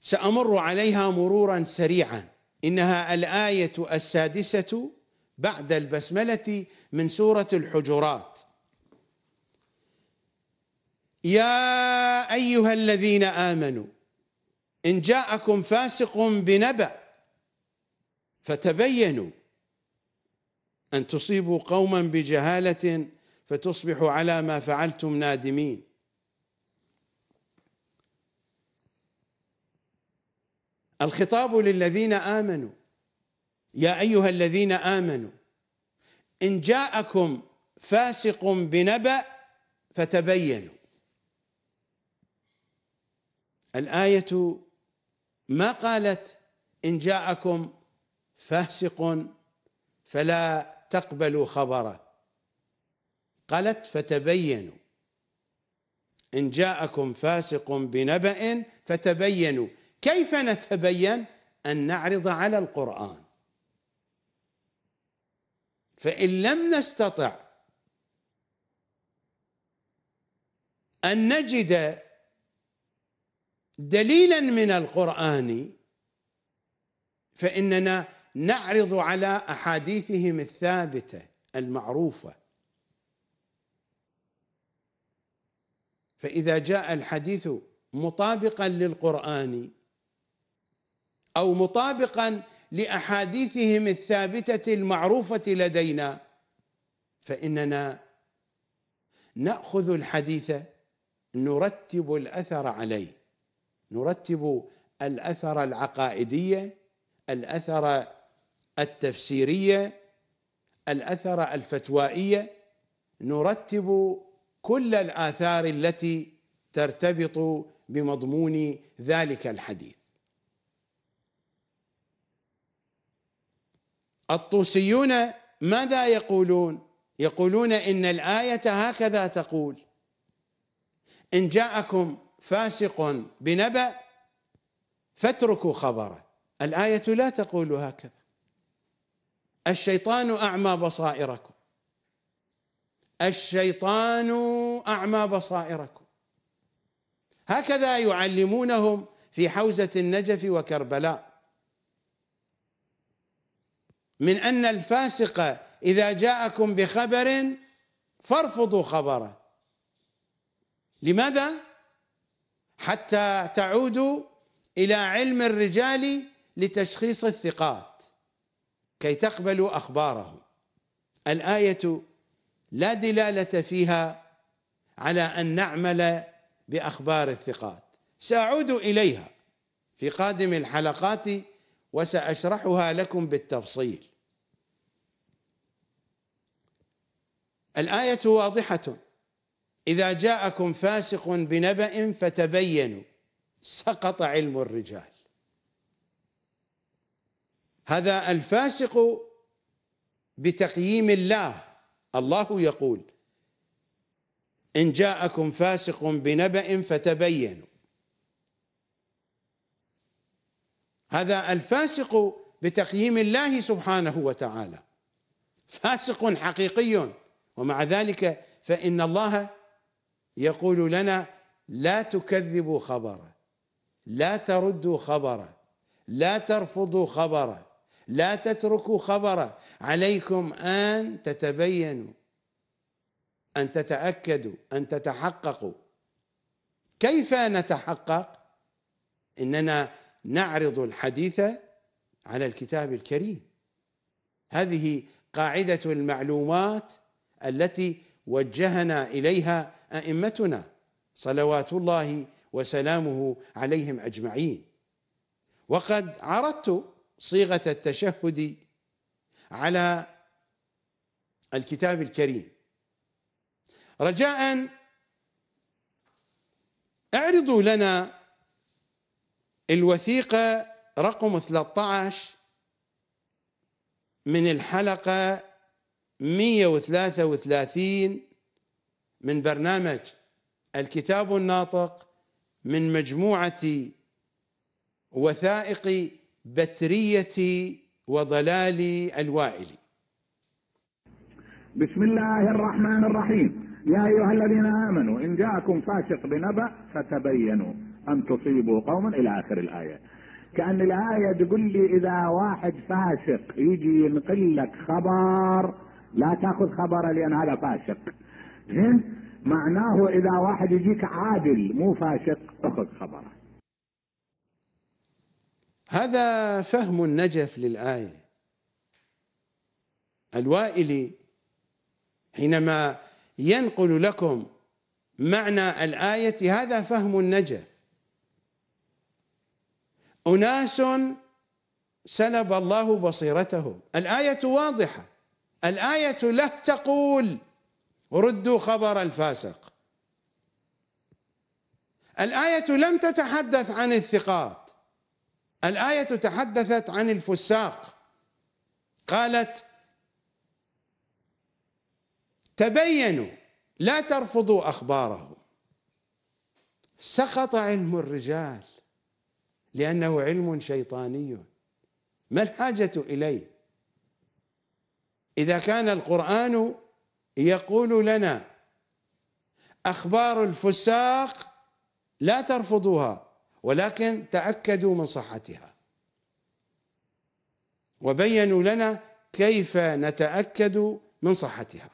سأمر عليها مرورا سريعا إنها الآية السادسة بعد البسملة من سورة الحجرات يا أيها الذين آمنوا إن جاءكم فاسق بنبأ فتبينوا أن تصيبوا قوما بجهالة فتصبحوا على ما فعلتم نادمين الخطاب للذين امنوا يا ايها الذين امنوا ان جاءكم فاسق بنبأ فتبينوا الآية ما قالت إن جاءكم فاسق فلا تقبلوا خبره قالت فتبينوا إن جاءكم فاسق بنبأ فتبينوا كيف نتبين ان نعرض على القران فان لم نستطع ان نجد دليلا من القران فاننا نعرض على احاديثهم الثابته المعروفه فاذا جاء الحديث مطابقا للقران او مطابقا لاحاديثهم الثابته المعروفه لدينا فاننا ناخذ الحديث نرتب الاثر عليه نرتب الاثر العقائديه الاثر التفسيريه الاثر الفتوائيه نرتب كل الاثار التي ترتبط بمضمون ذلك الحديث الطوسيون ماذا يقولون يقولون إن الآية هكذا تقول إن جاءكم فاسق بنبأ فاتركوا خبره الآية لا تقول هكذا الشيطان أعمى بصائركم الشيطان أعمى بصائركم هكذا يعلمونهم في حوزة النجف وكربلاء من أن الفاسق إذا جاءكم بخبر فارفضوا خبره لماذا؟ حتى تعودوا إلى علم الرجال لتشخيص الثقات كي تقبلوا أخبارهم الآية لا دلالة فيها على أن نعمل بأخبار الثقات سأعود إليها في قادم الحلقات وسأشرحها لكم بالتفصيل الآية واضحة إذا جاءكم فاسق بنبأ فتبينوا سقط علم الرجال هذا الفاسق بتقييم الله الله يقول إن جاءكم فاسق بنبأ فتبينوا هذا الفاسق بتقييم الله سبحانه وتعالى فاسق حقيقي ومع ذلك فإن الله يقول لنا لا تكذبوا خبره لا تردوا خبره لا ترفضوا خبره لا تتركوا خبره عليكم أن تتبينوا أن تتأكدوا أن تتحققوا كيف نتحقق إننا نعرض الحديث على الكتاب الكريم هذه قاعدة المعلومات التي وجهنا اليها ائمتنا صلوات الله وسلامه عليهم اجمعين وقد عرضت صيغه التشهد على الكتاب الكريم رجاء اعرضوا لنا الوثيقه رقم 13 من الحلقه 133 من برنامج الكتاب الناطق من مجموعة وثائق بترية وضلال الوائلي بسم الله الرحمن الرحيم يا أيها الذين آمنوا إن جاءكم فاسق بنبأ فتبينوا أن تصيبوا قوما إلى آخر الآية كأن الآية تقول لي إذا واحد فاسق يجي ينقل لك خبر لا تاخذ خبره لان هذا فاسق زين معناه اذا واحد يجيك عادل مو فاسق اخذ خبره هذا فهم النجف للايه الوائلي حينما ينقل لكم معنى الايه هذا فهم النجف اناس سلب الله بصيرتهم الايه واضحه الآية لا تقول ردوا خبر الفاسق الآية لم تتحدث عن الثقات الآية تحدثت عن الفساق قالت تبينوا لا ترفضوا أخباره سقط علم الرجال لأنه علم شيطاني ما الحاجة إليه إذا كان القرآن يقول لنا أخبار الفساق لا ترفضوها ولكن تأكدوا من صحتها وبينوا لنا كيف نتأكد من صحتها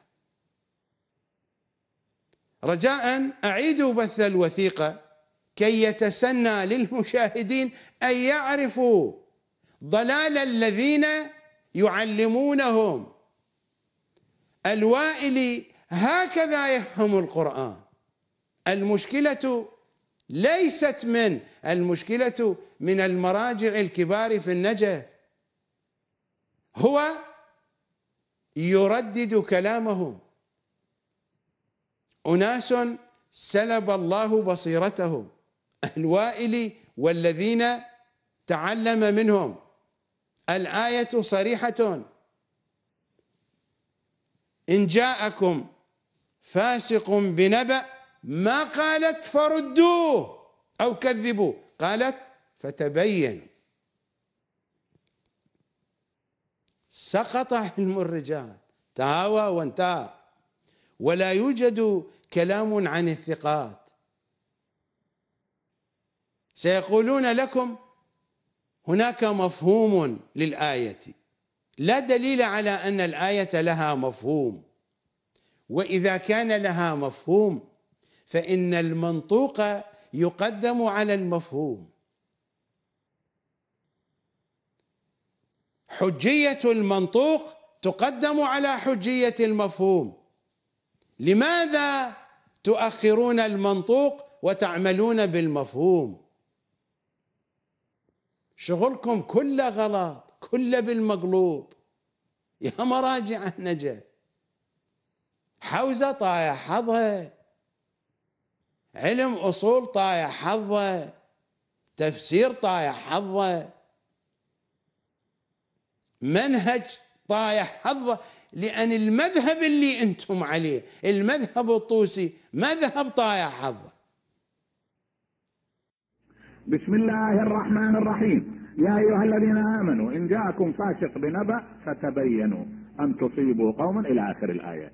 رجاء أعيدوا بث الوثيقة كي يتسنى للمشاهدين أن يعرفوا ضلال الذين يعلمونهم الوائلي هكذا يفهم القرآن المشكلة ليست من المشكلة من المراجع الكبار في النجف هو يردد كلامهم أناس سلب الله بصيرتهم الوائل والذين تعلم منهم الآية صريحة إن جاءكم فاسق بنبأ ما قالت فردوه أو كذبوه قالت فتبين سقط علم الرجال تهاوى وانتهى ولا يوجد كلام عن الثقات سيقولون لكم هناك مفهوم للآية لا دليل على ان الايه لها مفهوم واذا كان لها مفهوم فان المنطوق يقدم على المفهوم حجيه المنطوق تقدم على حجيه المفهوم لماذا تؤخرون المنطوق وتعملون بالمفهوم شغلكم كله غلط كل بالمقلوب يا مراجع النجا حوزة طايح حظها علم أصول طايح حظه تفسير طايح حظه منهج طايح حظه لأن المذهب اللي أنتم عليه المذهب الطوسي مذهب طايح حظه بسم الله الرحمن الرحيم يا أيها الذين آمنوا إن جاءكم فاسق بنبأ فتبينوا أن تصيبوا قوما إلى آخر الآية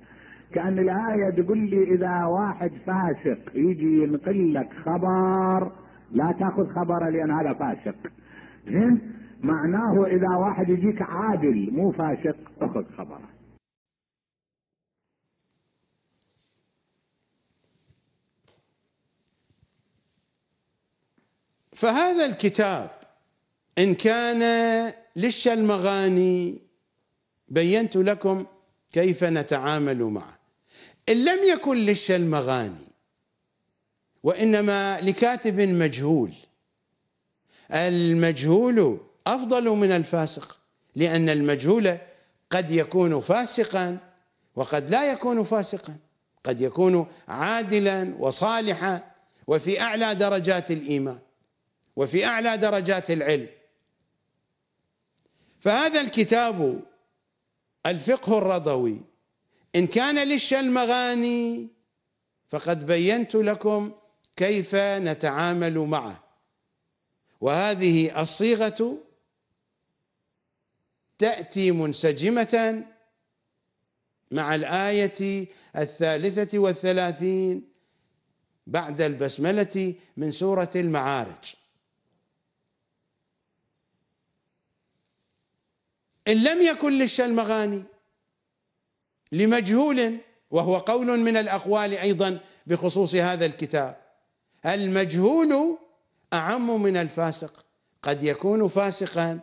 كأن الآية تقول لي إذا واحد فاسق يجي ينقل لك خبر لا تأخذ خبره لأن هذا فاسق زين معناه إذا واحد يجيك عادل مو فاسق أخذ خبره فهذا الكتاب إن كان للشلمغاني بينت لكم كيف نتعامل معه إن لم يكن للشلمغاني وإنما لكاتب مجهول المجهول أفضل من الفاسق لأن المجهول قد يكون فاسقا وقد لا يكون فاسقا قد يكون عادلا وصالحا وفي أعلى درجات الإيمان وفي أعلى درجات العلم فهذا الكتاب الفقه الرضوي إن كان للشلمغاني فقد بينت لكم كيف نتعامل معه وهذه الصيغة تأتي منسجمة مع الآية الثالثة والثلاثين بعد البسملة من سورة المعارج إن لم يكن للشلمغاني لمجهول وهو قول من الأقوال أيضا بخصوص هذا الكتاب المجهول أعم من الفاسق قد يكون فاسقا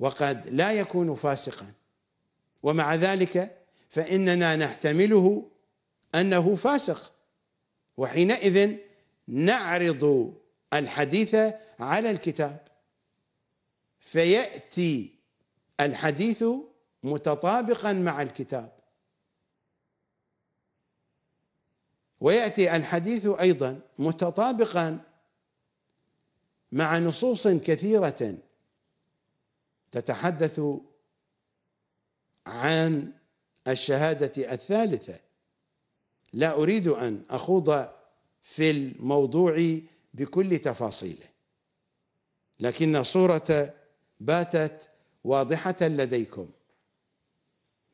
وقد لا يكون فاسقا ومع ذلك فإننا نحتمله أنه فاسق وحينئذ نعرض الحديث على الكتاب فيأتي الحديث متطابقا مع الكتاب وياتي الحديث ايضا متطابقا مع نصوص كثيره تتحدث عن الشهاده الثالثه لا اريد ان اخوض في الموضوع بكل تفاصيله لكن الصوره باتت واضحة لديكم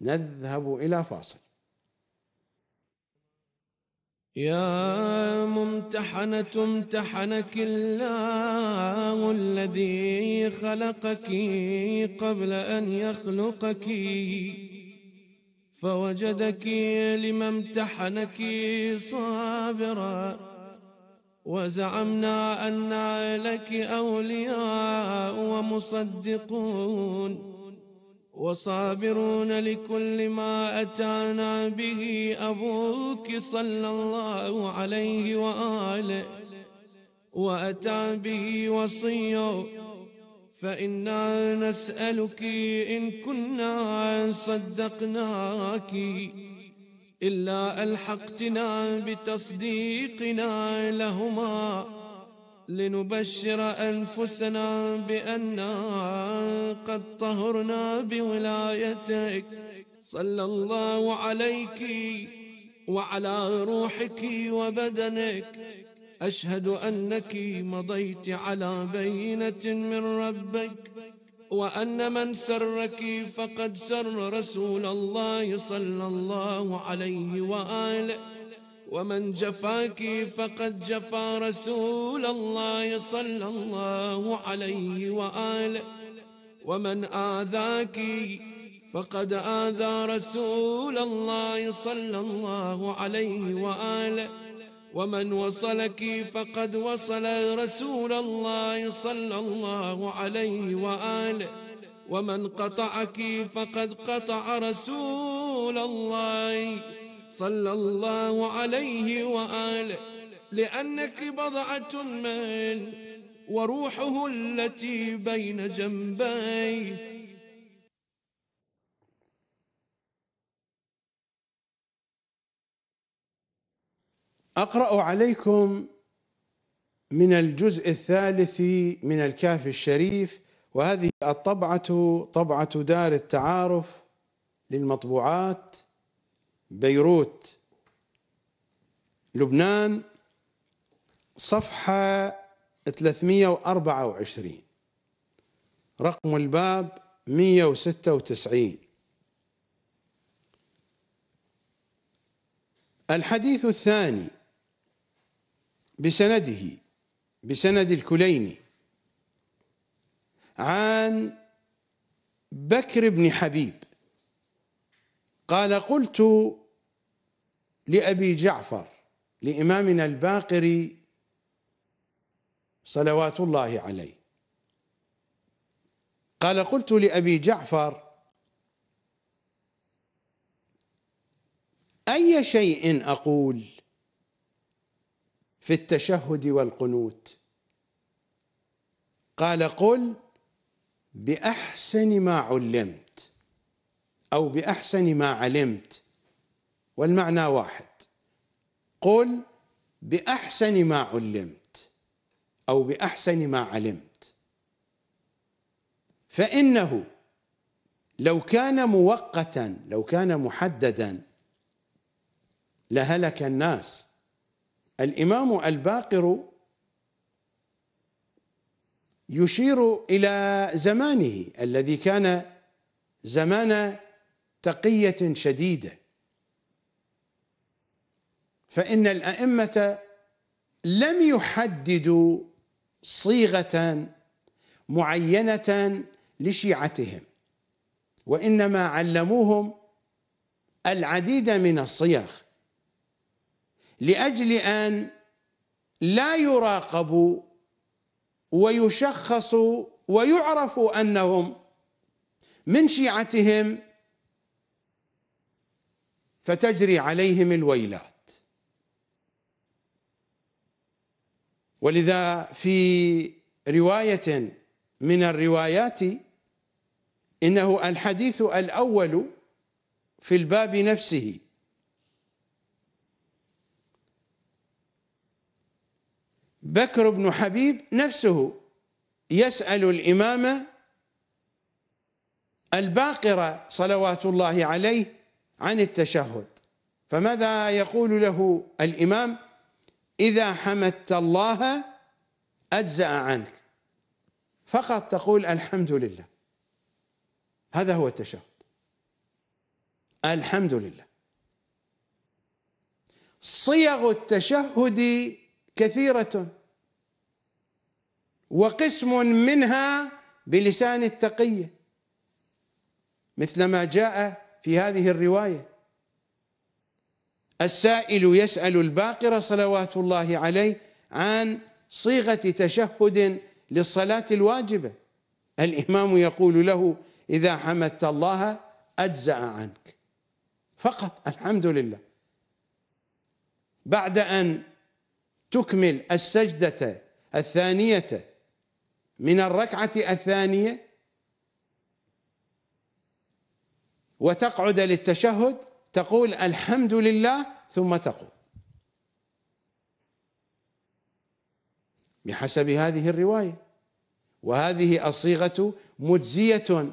نذهب إلى فاصل يا ممتحنة امتحنك الله الذي خلقك قبل أن يخلقك فوجدك لما امتحنك صابرا وزعمنا أن لك أولياء ومصدقون وصابرون لكل ما أتانا به أبوك صلى الله عليه وآله وأتى به وصيا فإنا نسألك إن كنا صدقناك إلا ألحقتنا بتصديقنا لهما لنبشر أنفسنا بأننا قد طهرنا بولايتك صلى الله عليك وعلى روحك وبدنك أشهد أنك مضيت على بينة من ربك وأن من سرك فقد سر رسول الله صلى الله عليه وآله ومن جفاك فقد جفا رسول الله صلى الله عليه وآله ومن آذاك فقد آذى رسول الله صلى الله عليه وآله ومن وصلك فقد وصل رسول الله صلى الله عليه وآله ومن قطعك فقد قطع رسول الله صلى الله عليه وآله لأنك بضعة من وروحه التي بين جنبيه أقرأ عليكم من الجزء الثالث من الكاف الشريف وهذه الطبعة طبعة دار التعارف للمطبوعات بيروت لبنان صفحة 324 رقم الباب 196 الحديث الثاني بسنده بسند الكليني عن بكر بن حبيب قال قلت لأبي جعفر لإمامنا الباقر صلوات الله عليه قال قلت لأبي جعفر أي شيء أقول؟ في التشهد والقنوت قال قل باحسن ما علمت او باحسن ما علمت والمعنى واحد قل باحسن ما علمت او باحسن ما علمت فانه لو كان موقتا لو كان محددا لهلك الناس الامام الباقر يشير الى زمانه الذي كان زمان تقيه شديده فان الائمه لم يحددوا صيغه معينه لشيعتهم وانما علموهم العديد من الصيغ لاجل ان لا يراقبوا ويشخصوا ويعرفوا انهم من شيعتهم فتجري عليهم الويلات ولذا في روايه من الروايات انه الحديث الاول في الباب نفسه بكر بن حبيب نفسه يسأل الإمام الباقرة صلوات الله عليه عن التشهد فماذا يقول له الإمام إذا حمدت الله أجزأ عنك فقط تقول الحمد لله هذا هو التشهد الحمد لله صيغ التشهد كثيرة وقسم منها بلسان التقية مثل ما جاء في هذه الرواية السائل يسأل الباقر صلوات الله عليه عن صيغة تشهد للصلاة الواجبة الإمام يقول له إذا حمدت الله أجزأ عنك فقط الحمد لله بعد أن تكمل السجدة الثانية من الركعة الثانية وتقعد للتشهد تقول الحمد لله ثم تقوم بحسب هذه الرواية وهذه الصيغة مجزية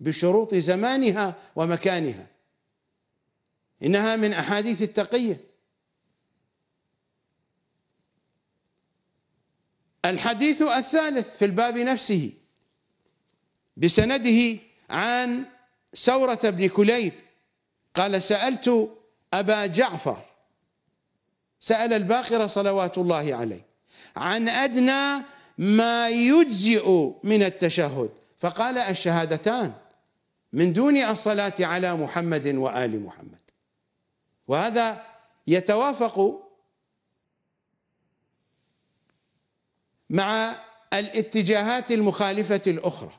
بشروط زمانها ومكانها إنها من أحاديث التقية الحديث الثالث في الباب نفسه بسنده عن سورة بن كليب قال سألت أبا جعفر سأل الباقر صلوات الله عليه عن أدنى ما يجزئ من التشهد فقال الشهادتان من دون الصلاة على محمد وآل محمد وهذا يتوافق مع الاتجاهات المخالفة الأخرى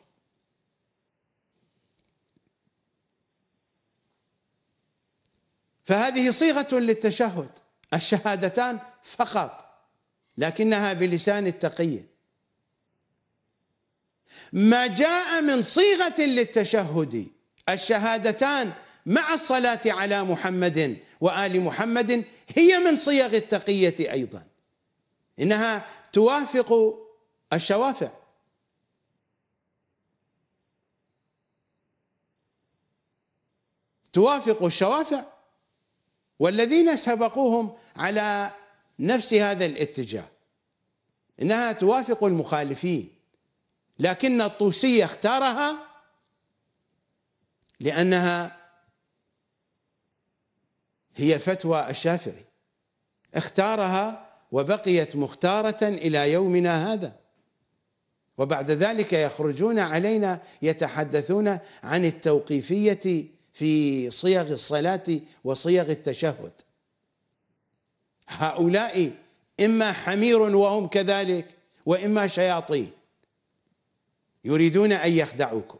فهذه صيغة للتشهد الشهادتان فقط لكنها بلسان التقية ما جاء من صيغة للتشهد الشهادتان مع الصلاة على محمد وآل محمد هي من صيغ التقية أيضاً انها توافق الشوافع توافق الشوافع والذين سبقوهم على نفس هذا الاتجاه انها توافق المخالفين لكن الطوسي اختارها لانها هي فتوى الشافعي اختارها وبقيت مختارة إلى يومنا هذا وبعد ذلك يخرجون علينا يتحدثون عن التوقيفية في صيغ الصلاة وصيغ التشهد هؤلاء إما حمير وهم كذلك وإما شياطين يريدون أن يخدعوكم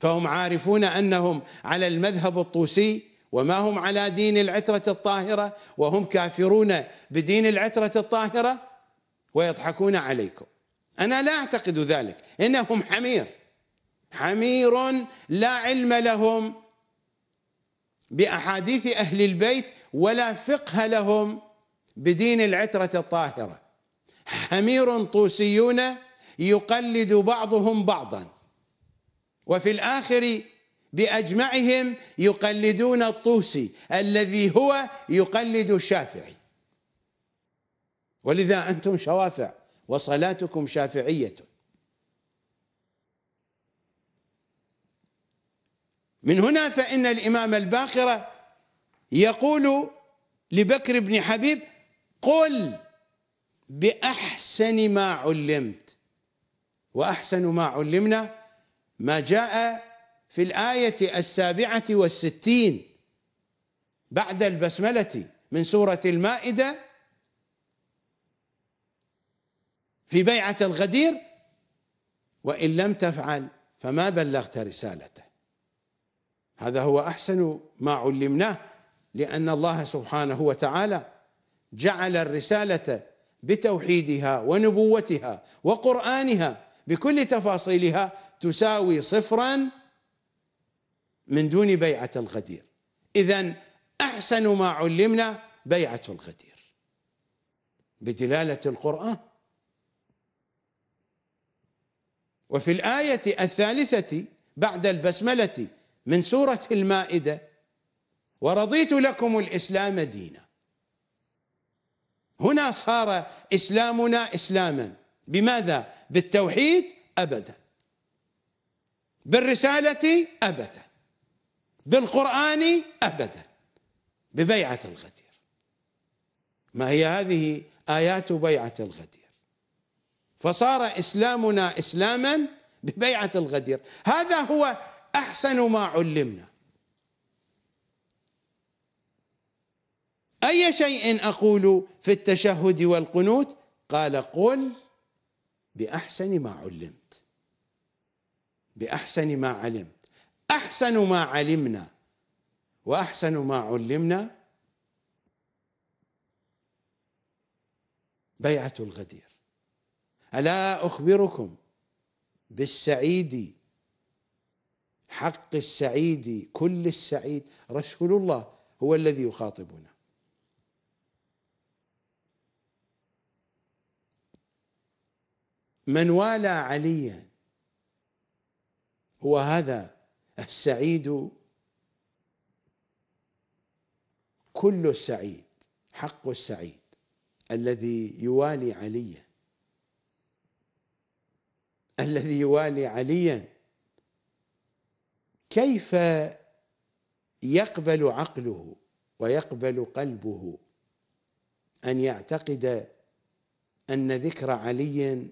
فهم عارفون أنهم على المذهب الطوسي وما هم على دين العترة الطاهرة وهم كافرون بدين العترة الطاهرة ويضحكون عليكم أنا لا أعتقد ذلك إنهم حمير حمير لا علم لهم بأحاديث أهل البيت ولا فقه لهم بدين العترة الطاهرة حمير طوسيون يقلد بعضهم بعضا وفي الآخر باجمعهم يقلدون الطوسي الذي هو يقلد الشافعي ولذا انتم شوافع وصلاتكم شافعيه من هنا فان الامام الباخره يقول لبكر بن حبيب قل باحسن ما علمت واحسن ما علمنا ما جاء في الآية السابعة والستين بعد البسملة من سورة المائدة في بيعة الغدير وإن لم تفعل فما بلغت رسالته هذا هو أحسن ما علمناه لأن الله سبحانه وتعالى جعل الرسالة بتوحيدها ونبوتها وقرآنها بكل تفاصيلها تساوي صفراً من دون بيعة الغدير إذا أحسن ما علمنا بيعة الغدير بدلالة القرآن وفي الآية الثالثة بعد البسملة من سورة المائدة ورضيت لكم الإسلام دينا هنا صار إسلامنا إسلاما بماذا؟ بالتوحيد أبدا بالرسالة أبدا بالقرآن أبدا ببيعة الغدير ما هي هذه آيات بيعة الغدير فصار إسلامنا إسلاما ببيعة الغدير هذا هو أحسن ما علمنا أي شيء أقول في التشهد والقنوت قال قل بأحسن ما علمت بأحسن ما علمت احسن ما علمنا واحسن ما علمنا بيعه الغدير الا اخبركم بالسعيد حق السعيد كل السعيد رسول الله هو الذي يخاطبنا من والى عليا هو هذا السعيد كل السعيد حق السعيد الذي يوالي عليا الذي يوالي عليا كيف يقبل عقله ويقبل قلبه ان يعتقد ان ذكر علي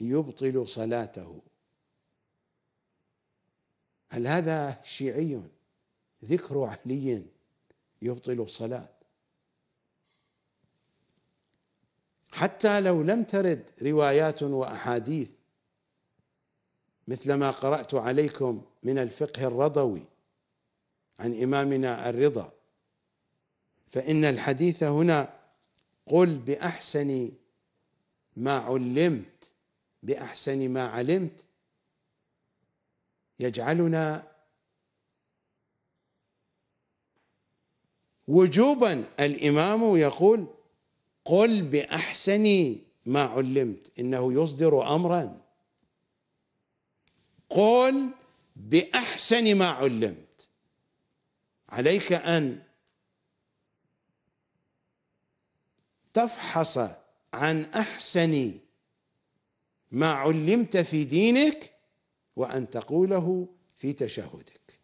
يبطل صلاته هل هذا شيعي ذكر علي يبطل الصلاة حتى لو لم ترد روايات وأحاديث مثل ما قرأت عليكم من الفقه الرضوي عن إمامنا الرضا فإن الحديث هنا قل بأحسن ما علمت بأحسن ما علمت يجعلنا وجوبا الامام يقول قل باحسن ما علمت انه يصدر امرا قل باحسن ما علمت عليك ان تفحص عن احسن ما علمت في دينك وأن تقوله في تشهدك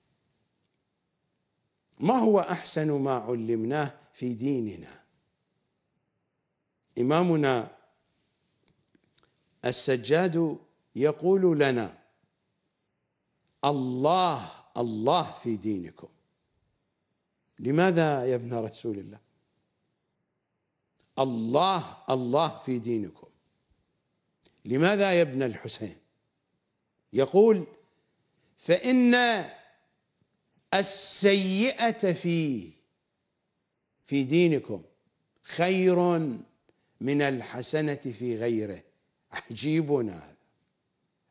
ما هو أحسن ما علمناه في ديننا إمامنا السجاد يقول لنا الله الله في دينكم لماذا يا ابن رسول الله الله الله في دينكم لماذا يا ابن الحسين يقول فإن السيئة فيه في دينكم خير من الحسنة في غيره عجيب هذا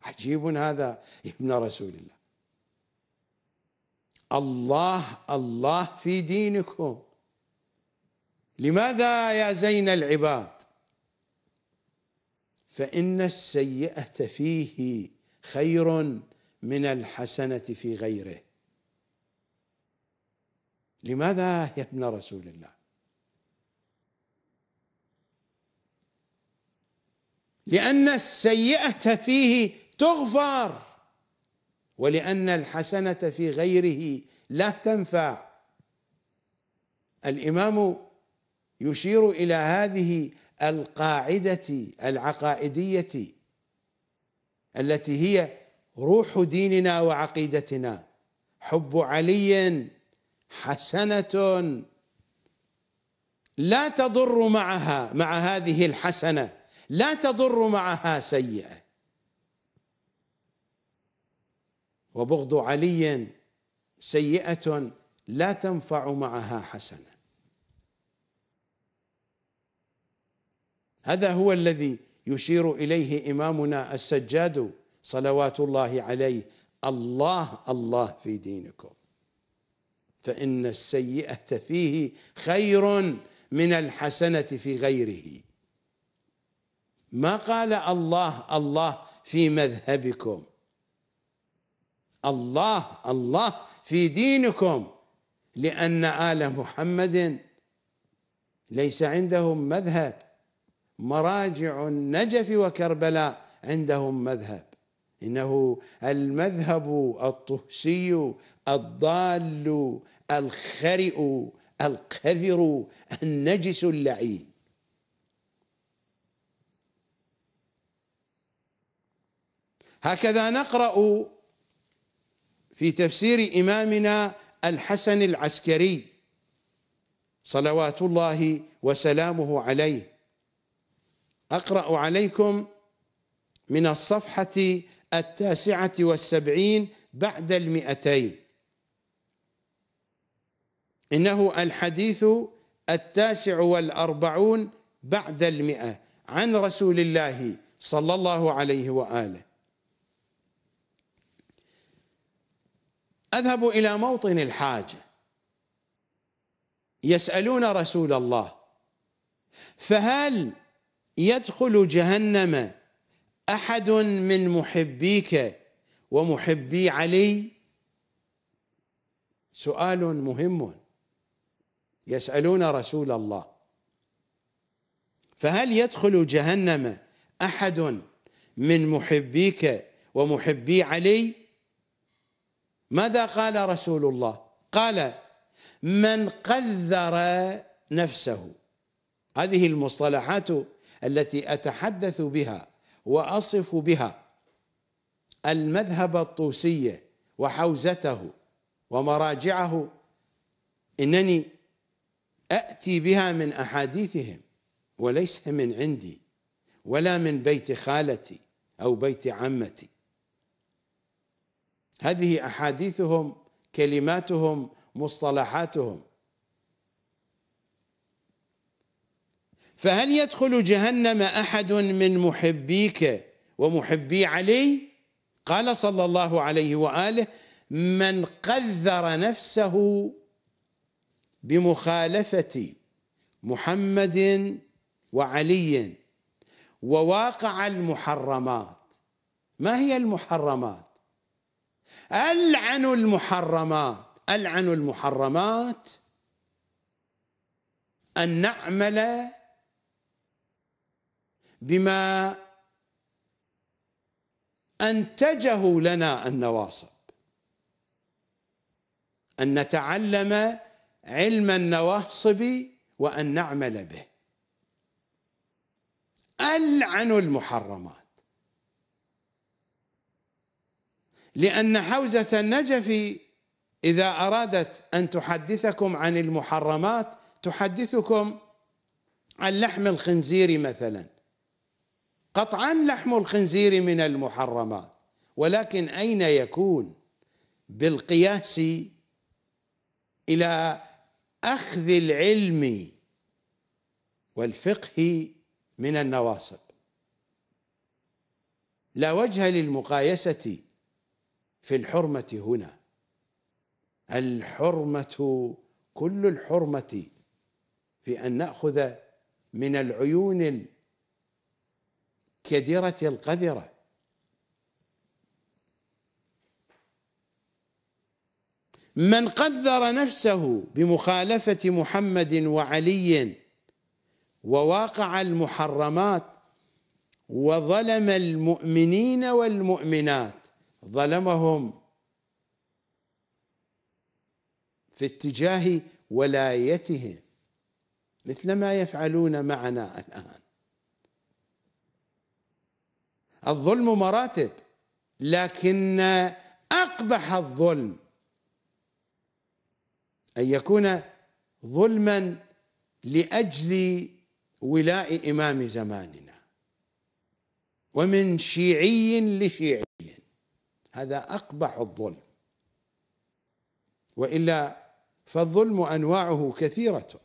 عجيب هذا ابن رسول الله الله الله في دينكم لماذا يا زين العباد فإن السيئة فيه خير من الحسنة في غيره لماذا يا ابن رسول الله لأن السيئة فيه تغفر ولأن الحسنة في غيره لا تنفع الإمام يشير إلى هذه القاعدة العقائدية التي هي روح ديننا وعقيدتنا حب علي حسنه لا تضر معها مع هذه الحسنه لا تضر معها سيئه وبغض علي سيئه لا تنفع معها حسنه هذا هو الذي يشير اليه امامنا السجاد صلوات الله عليه الله الله في دينكم فان السيئه فيه خير من الحسنه في غيره ما قال الله الله في مذهبكم الله الله في دينكم لان ال محمد ليس عندهم مذهب مراجع النجف وكربلاء عندهم مذهب انه المذهب الطهسي الضال الخرئ القذر النجس اللعين هكذا نقرا في تفسير امامنا الحسن العسكري صلوات الله وسلامه عليه أقرأ عليكم من الصفحة التاسعة والسبعين بعد المئتين إنه الحديث التاسع والأربعون بعد المئة عن رسول الله صلى الله عليه وآله أذهب إلى موطن الحاجة يسألون رسول الله فهل يدخل جهنم احد من محبيك ومحبي علي سؤال مهم يسالون رسول الله فهل يدخل جهنم احد من محبيك ومحبي علي ماذا قال رسول الله قال من قذر نفسه هذه المصطلحات التي اتحدث بها واصف بها المذهب الطوسي وحوزته ومراجعه انني اتي بها من احاديثهم وليس من عندي ولا من بيت خالتي او بيت عمتي هذه احاديثهم كلماتهم مصطلحاتهم فهل يدخل جهنم احد من محبيك ومحبي علي قال صلى الله عليه واله من قذر نفسه بمخالفه محمد وعلي وواقع المحرمات ما هي المحرمات العن المحرمات العن المحرمات ان نعمل بما انتجه لنا النواصب ان نتعلم علم النواصب وان نعمل به العن المحرمات لان حوزه النجف اذا ارادت ان تحدثكم عن المحرمات تحدثكم عن لحم الخنزير مثلا قطعا لحم الخنزير من المحرمات ولكن أين يكون بالقياس إلى أخذ العلم والفقه من النواصب لا وجه للمقايسة في الحرمة هنا الحرمة كل الحرمة في أن نأخذ من العيون كدرة القذرة من قذر نفسه بمخالفة محمد وعلي وواقع المحرمات وظلم المؤمنين والمؤمنات ظلمهم في اتجاه ولايتهم مثل ما يفعلون معنا الآن الظلم مراتب لكن أقبح الظلم أن يكون ظلما لأجل ولاء إمام زماننا ومن شيعي لشيعي هذا أقبح الظلم وإلا فالظلم أنواعه كثيرة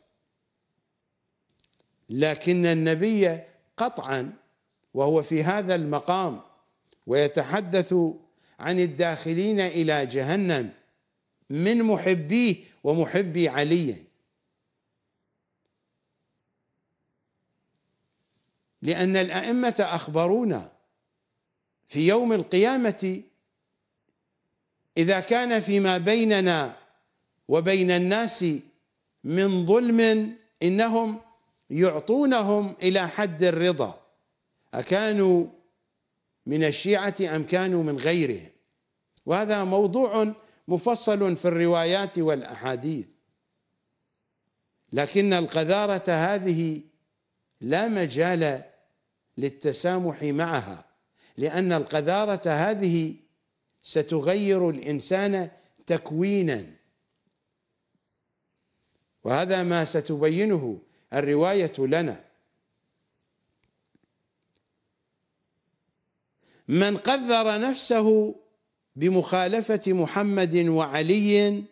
لكن النبي قطعا وهو في هذا المقام ويتحدث عن الداخلين الى جهنم من محبيه ومحبي علي لان الائمه اخبرونا في يوم القيامه اذا كان فيما بيننا وبين الناس من ظلم انهم يعطونهم الى حد الرضا أكانوا من الشيعة أم كانوا من غيرهم وهذا موضوع مفصل في الروايات والأحاديث لكن القذارة هذه لا مجال للتسامح معها لأن القذارة هذه ستغير الإنسان تكوينا وهذا ما ستبينه الرواية لنا من قذر نفسه بمخالفة محمد وعلي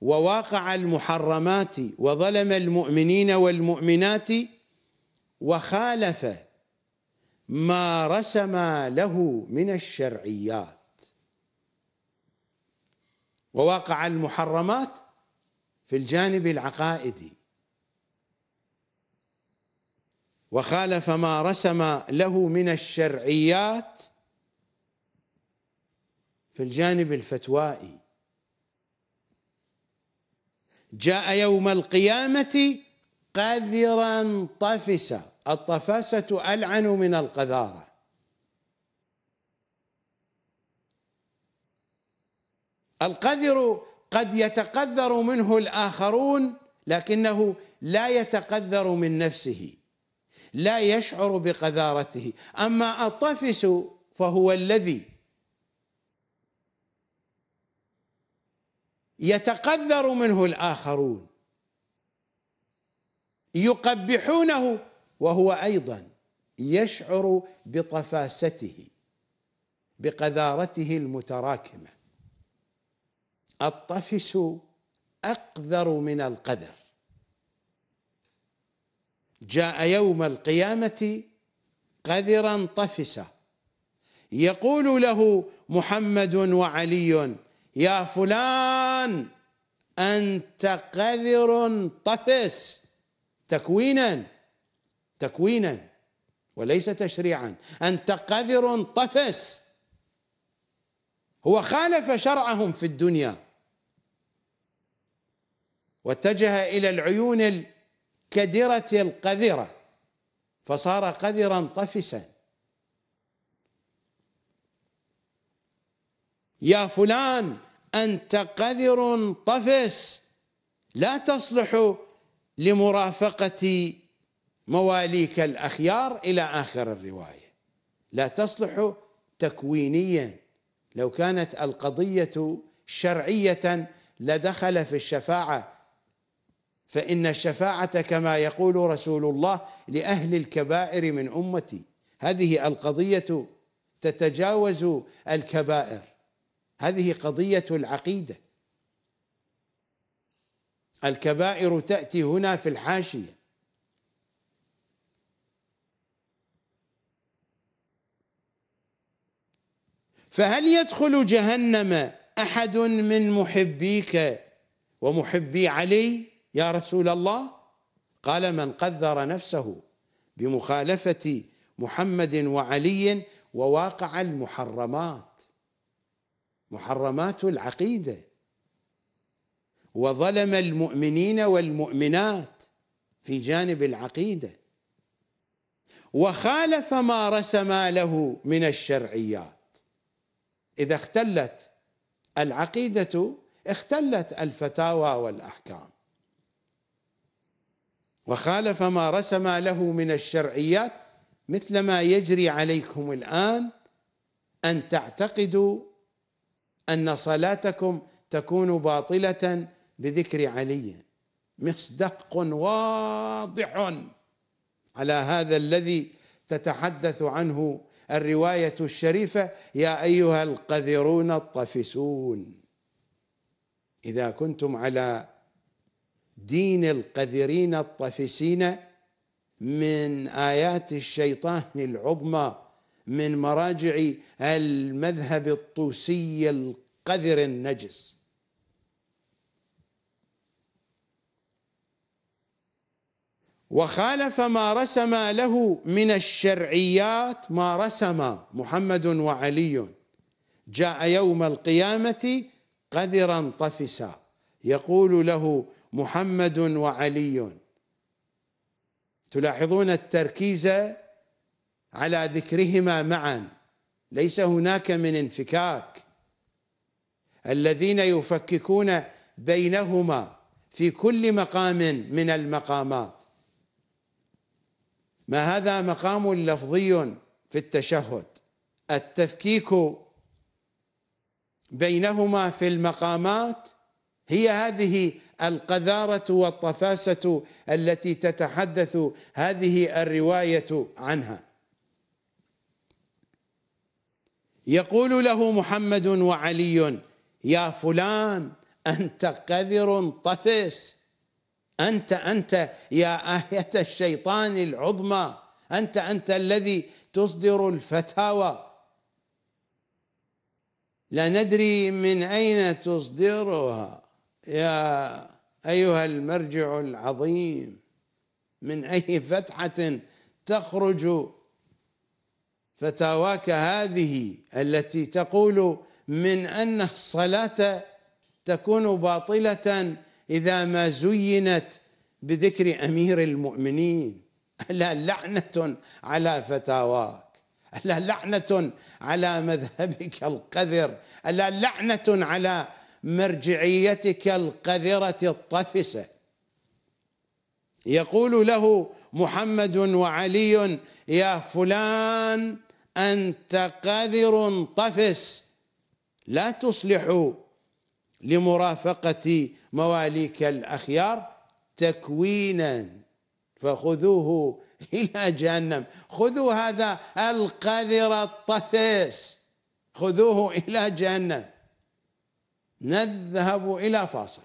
وواقع المحرمات وظلم المؤمنين والمؤمنات وخالف ما رسم له من الشرعيات وواقع المحرمات في الجانب العقائدي وخالف ما رسم له من الشرعيات في الجانب الفتوائي جاء يوم القيامة قذرا طفسا الطفاسة ألعن من القذارة القذر قد يتقذر منه الآخرون لكنه لا يتقذر من نفسه لا يشعر بقذارته اما الطفس فهو الذي يتقذر منه الاخرون يقبحونه وهو ايضا يشعر بطفاسته بقذارته المتراكمه الطفس اقذر من القذر جاء يوم القيامه قذرا طفسا يقول له محمد وعلي يا فلان انت قذر طفس تكوينا تكوينا وليس تشريعا انت قذر طفس هو خالف شرعهم في الدنيا واتجه الى العيون كدرة القذرة فصار قذرا طفسا يا فلان أنت قذر طفس لا تصلح لمرافقة مواليك الأخيار إلى آخر الرواية لا تصلح تكوينيا لو كانت القضية شرعية لدخل في الشفاعة فإن الشفاعة كما يقول رسول الله لأهل الكبائر من أمتي هذه القضية تتجاوز الكبائر هذه قضية العقيدة الكبائر تأتي هنا في الحاشية فهل يدخل جهنم أحد من محبيك ومحبي علي؟ يا رسول الله قال من قذر نفسه بمخالفة محمد وعلي وواقع المحرمات محرمات العقيدة وظلم المؤمنين والمؤمنات في جانب العقيدة وخالف ما رسم له من الشرعيات إذا اختلت العقيدة اختلت الفتاوى والأحكام وخالف ما رسم له من الشرعيات مثل ما يجري عليكم الآن أن تعتقدوا أن صلاتكم تكون باطلة بذكر علي مصدق واضح على هذا الذي تتحدث عنه الرواية الشريفة يا أيها القذرون الطفسون إذا كنتم على دين القذرين الطفسين من آيات الشيطان العظمى من مراجع المذهب الطوسي القذر النجس وخالف ما رسم له من الشرعيات ما رسم محمد وعلي جاء يوم القيامة قذرا طفسا يقول له محمد وعلي تلاحظون التركيز على ذكرهما معا ليس هناك من انفكاك الذين يفككون بينهما في كل مقام من المقامات ما هذا مقام لفظي في التشهد التفكيك بينهما في المقامات هي هذه القذاره والطفاسه التي تتحدث هذه الروايه عنها يقول له محمد وعلي يا فلان انت قذر طفس انت انت يا ايه الشيطان العظمى انت انت الذي تصدر الفتاوى لا ندري من اين تصدرها يا ايها المرجع العظيم من اي فتحه تخرج فتاواك هذه التي تقول من ان الصلاه تكون باطله اذا ما زينت بذكر امير المؤمنين الا لعنه على فتاواك الا لعنه على مذهبك القذر الا لعنه على مرجعيتك القذرة الطفسة يقول له محمد وعلي يا فلان أنت قذر طفس لا تصلح لمرافقة مواليك الأخيار تكوينا فخذوه إلى جهنم خذوا هذا القذر الطفس خذوه إلى جهنم نذهب إلى فاصل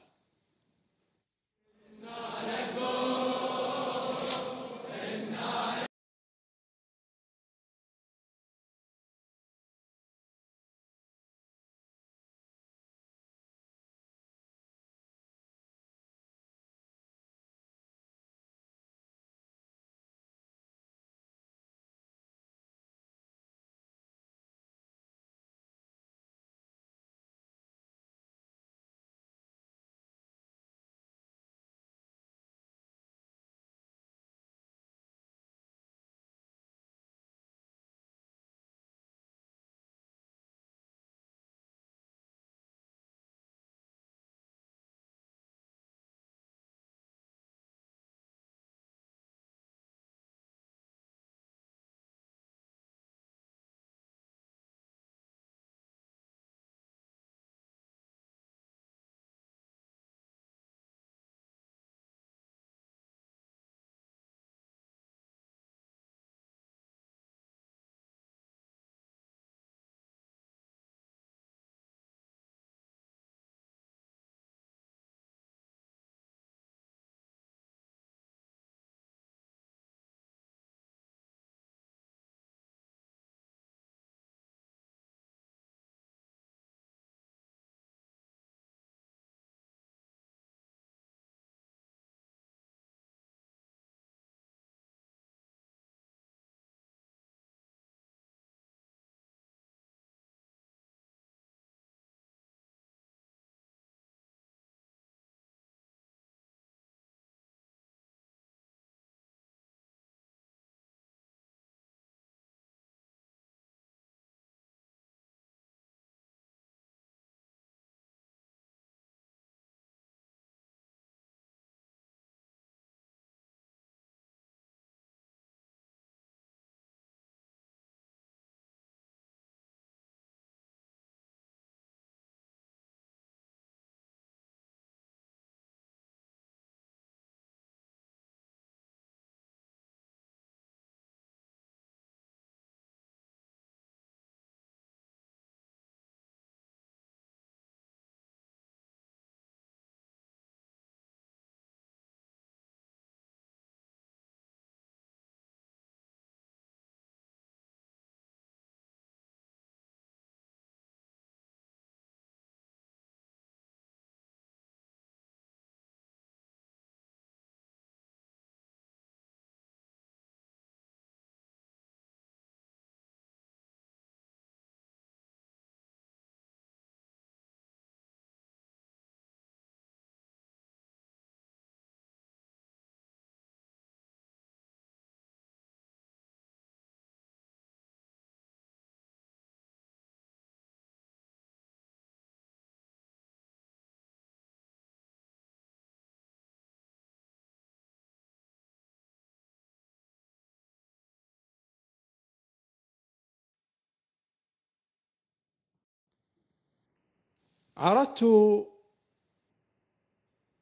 عرضت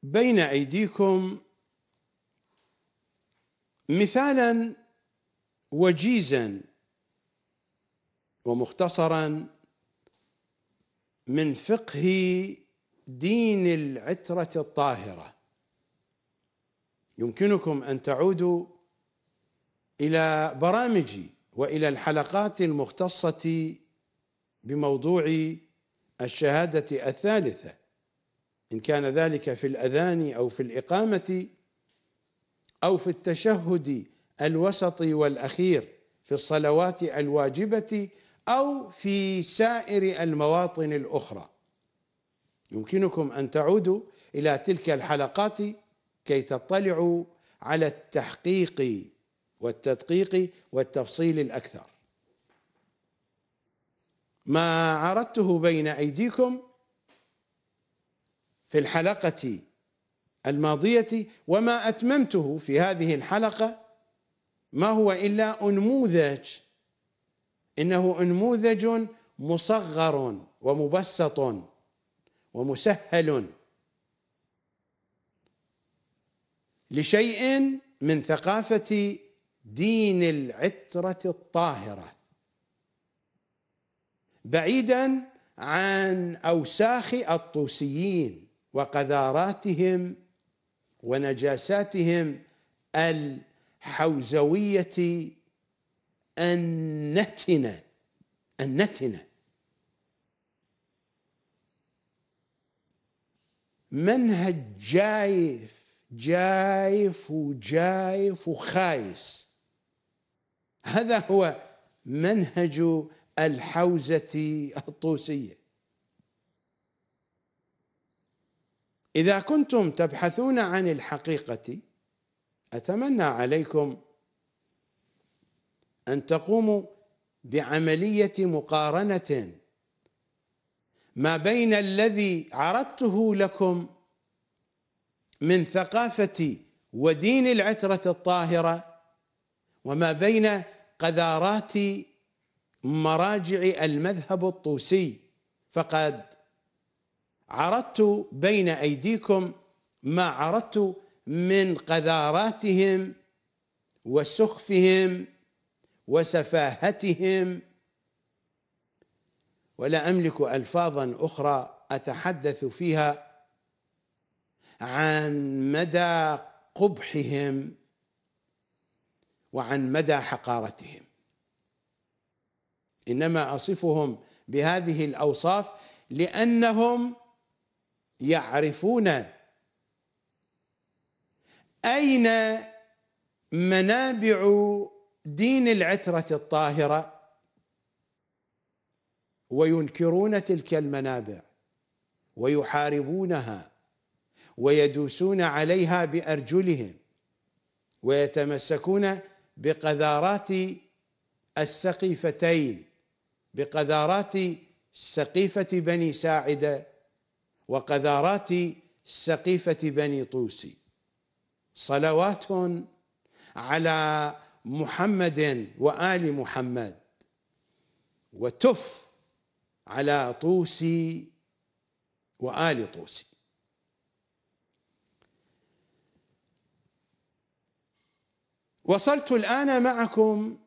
بين ايديكم مثالا وجيزا ومختصرا من فقه دين العتره الطاهره يمكنكم ان تعودوا الى برامجي والى الحلقات المختصه بموضوع الشهادة الثالثة إن كان ذلك في الأذان أو في الإقامة أو في التشهد الوسط والأخير في الصلوات الواجبة أو في سائر المواطن الأخرى يمكنكم أن تعودوا إلى تلك الحلقات كي تطلعوا على التحقيق والتدقيق والتفصيل الأكثر ما عرضته بين ايديكم في الحلقه الماضيه وما اتممته في هذه الحلقه ما هو الا انموذج انه انموذج مصغر ومبسط ومسهل لشيء من ثقافه دين العتره الطاهره بعيدا عن اوساخ الطوسيين وقذاراتهم ونجاساتهم الحوزويه النتنه النتنه منهج جايف جايف وجايف وخايس هذا هو منهج الحوزة الطوسية إذا كنتم تبحثون عن الحقيقة أتمنى عليكم أن تقوموا بعملية مقارنة ما بين الذي عرضته لكم من ثقافة ودين العترة الطاهرة وما بين قذارات مراجع المذهب الطوسي فقد عرضت بين ايديكم ما عرضت من قذاراتهم وسخفهم وسفاهتهم ولا املك الفاظا اخرى اتحدث فيها عن مدى قبحهم وعن مدى حقارتهم انما اصفهم بهذه الاوصاف لانهم يعرفون اين منابع دين العتره الطاهره وينكرون تلك المنابع ويحاربونها ويدوسون عليها بارجلهم ويتمسكون بقذارات السقيفتين بقذارات سقيفة بني ساعدة وقذارات سقيفة بني طوسي صلوات على محمد وآل محمد وتف على طوسي وآل طوسي وصلت الآن معكم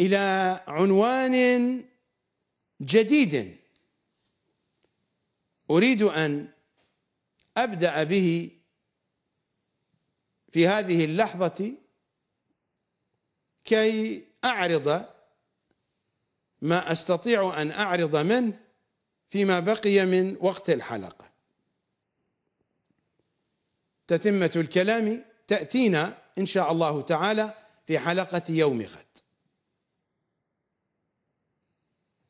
إلى عنوان جديد أريد أن أبدأ به في هذه اللحظة كي أعرض ما أستطيع أن أعرض منه فيما بقي من وقت الحلقة تتمة الكلام تأتينا إن شاء الله تعالى في حلقة يوم غد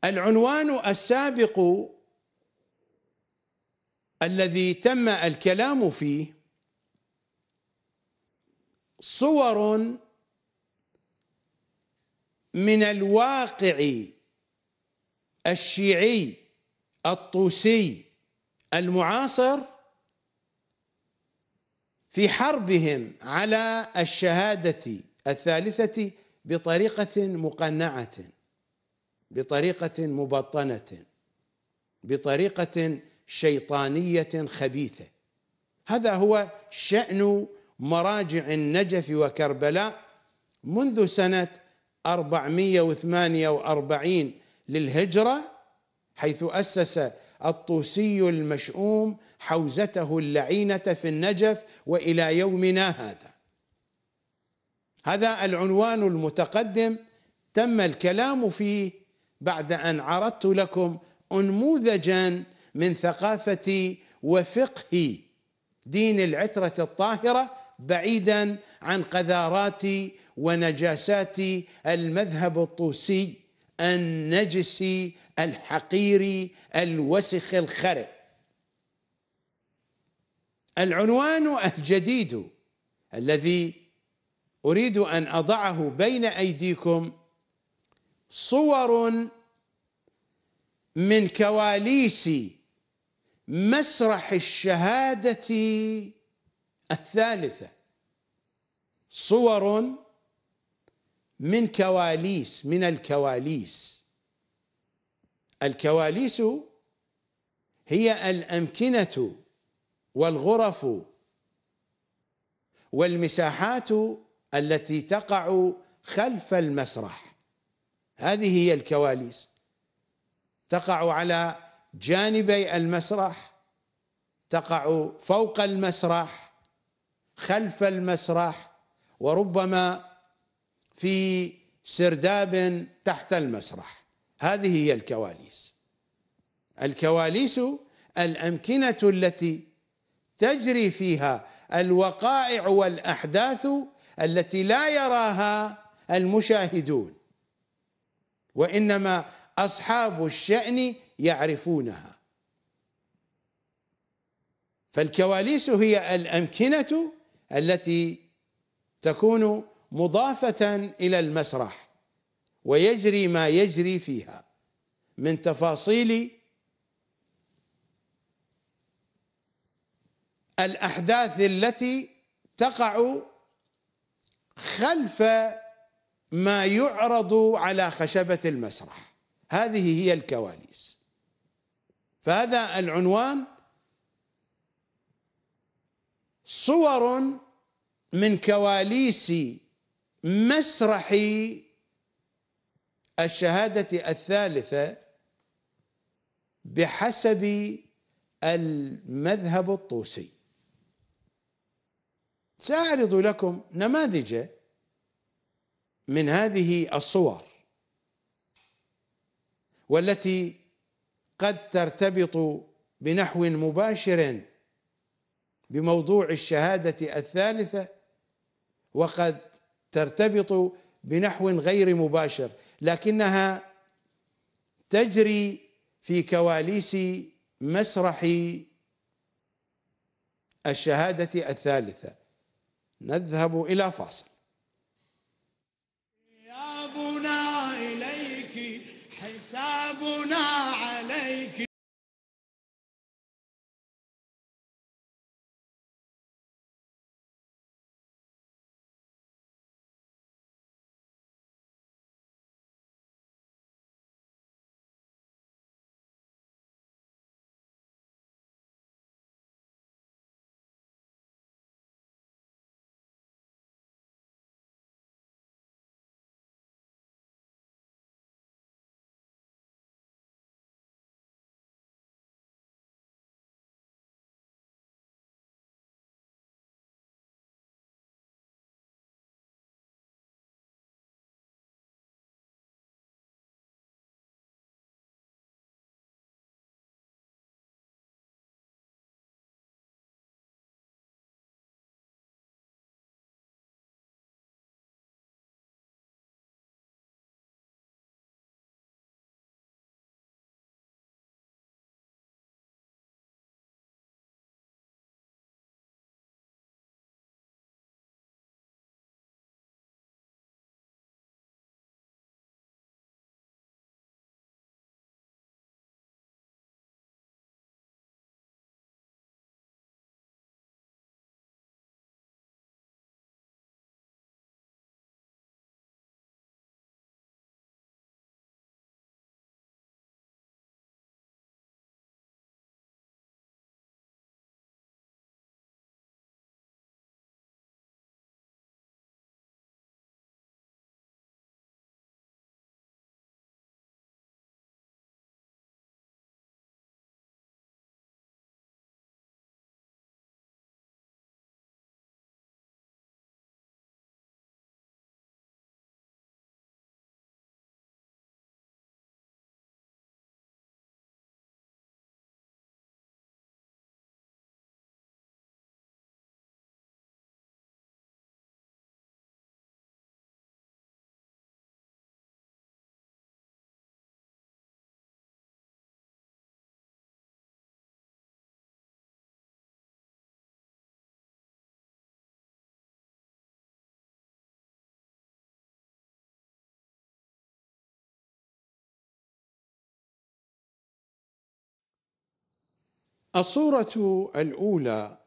العنوان السابق الذي تم الكلام فيه صور من الواقع الشيعي الطوسي المعاصر في حربهم على الشهاده الثالثه بطريقه مقنعه بطريقه مبطنه بطريقه شيطانيه خبيثه هذا هو شان مراجع النجف وكربلاء منذ سنه 448 للهجره حيث اسس الطوسي المشؤوم حوزته اللعينه في النجف والى يومنا هذا هذا العنوان المتقدم تم الكلام فيه بعد ان عرضت لكم انموذجا من ثقافه وفقه دين العتره الطاهره بعيدا عن قذارات ونجاسات المذهب الطوسي النجسي الحقيري الوسخ الخرق العنوان الجديد الذي اريد ان اضعه بين ايديكم صور من كواليس مسرح الشهادة الثالثة صور من كواليس من الكواليس الكواليس هي الأمكنة والغرف والمساحات التي تقع خلف المسرح هذه هي الكواليس تقع على جانبي المسرح تقع فوق المسرح خلف المسرح وربما في سرداب تحت المسرح هذه هي الكواليس الكواليس الامكنه التي تجري فيها الوقائع والاحداث التي لا يراها المشاهدون وانما اصحاب الشان يعرفونها فالكواليس هي الامكنه التي تكون مضافه الى المسرح ويجري ما يجري فيها من تفاصيل الاحداث التي تقع خلف ما يعرض على خشبة المسرح هذه هي الكواليس فهذا العنوان صور من كواليس مسرح الشهادة الثالثة بحسب المذهب الطوسي سأعرض لكم نماذج من هذه الصور والتي قد ترتبط بنحو مباشر بموضوع الشهاده الثالثه وقد ترتبط بنحو غير مباشر لكنها تجري في كواليس مسرح الشهاده الثالثه نذهب الى فاصل أبونا الصورة الأولى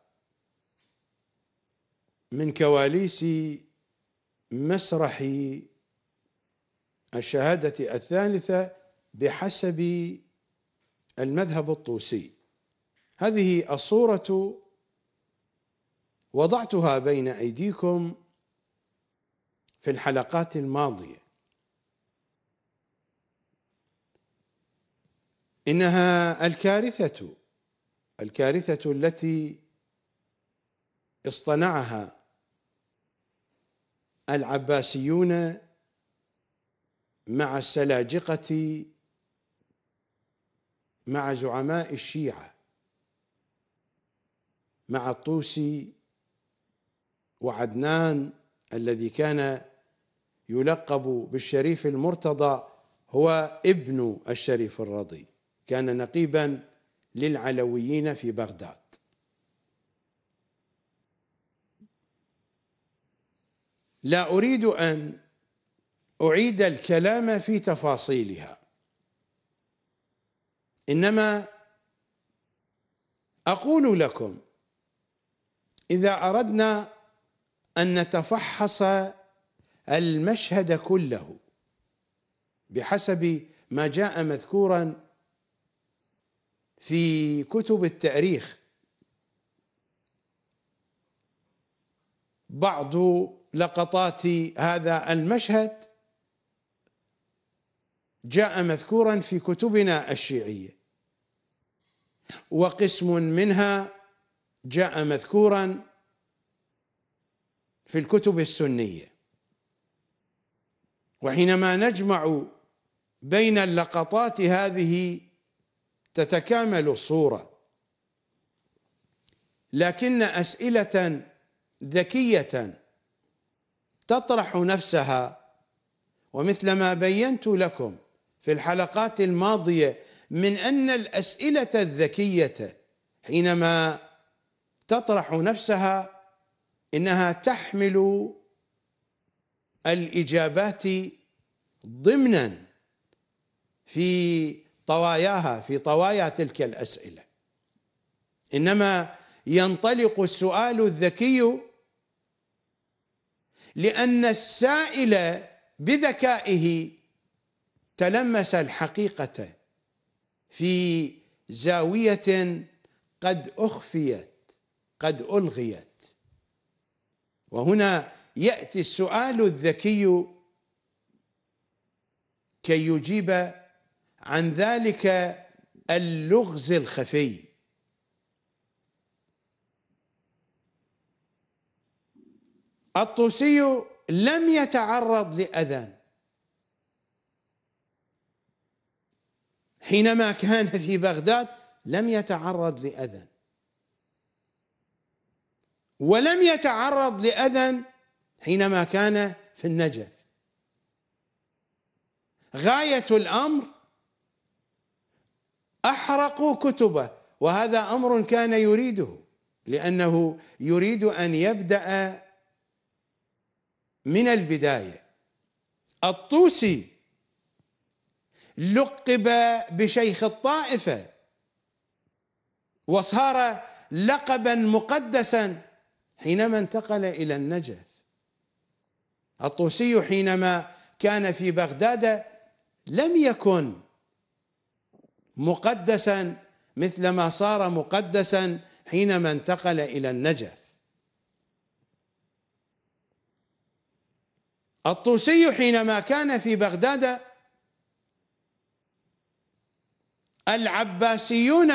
من كواليس مسرح الشهادة الثالثة بحسب المذهب الطوسي هذه الصورة وضعتها بين أيديكم في الحلقات الماضية إنها الكارثة الكارثه التي اصطنعها العباسيون مع السلاجقه مع زعماء الشيعه مع الطوسي وعدنان الذي كان يلقب بالشريف المرتضى هو ابن الشريف الرضي كان نقيبا للعلويين في بغداد لا أريد أن أعيد الكلام في تفاصيلها إنما أقول لكم إذا أردنا أن نتفحص المشهد كله بحسب ما جاء مذكورا في كتب التاريخ بعض لقطات هذا المشهد جاء مذكورا في كتبنا الشيعيه وقسم منها جاء مذكورا في الكتب السنيه وحينما نجمع بين اللقطات هذه تتكامل الصورة لكن أسئلة ذكية تطرح نفسها ومثل ما بينت لكم في الحلقات الماضية من أن الأسئلة الذكية حينما تطرح نفسها إنها تحمل الإجابات ضمنا في طواياها في طوايا تلك الاسئله انما ينطلق السؤال الذكي لان السائل بذكائه تلمس الحقيقه في زاويه قد اخفيت قد الغيت وهنا ياتي السؤال الذكي كي يجيب عن ذلك اللغز الخفي الطوسي لم يتعرض لأذى حينما كان في بغداد لم يتعرض لأذى ولم يتعرض لأذى حينما كان في النجف غاية الأمر احرقوا كتبه وهذا امر كان يريده لانه يريد ان يبدا من البدايه الطوسي لقب بشيخ الطائفه وصار لقبا مقدسا حينما انتقل الى النجف الطوسي حينما كان في بغداد لم يكن مقدسا مثل ما صار مقدسا حينما انتقل الى النجف الطوسي حينما كان في بغداد العباسيون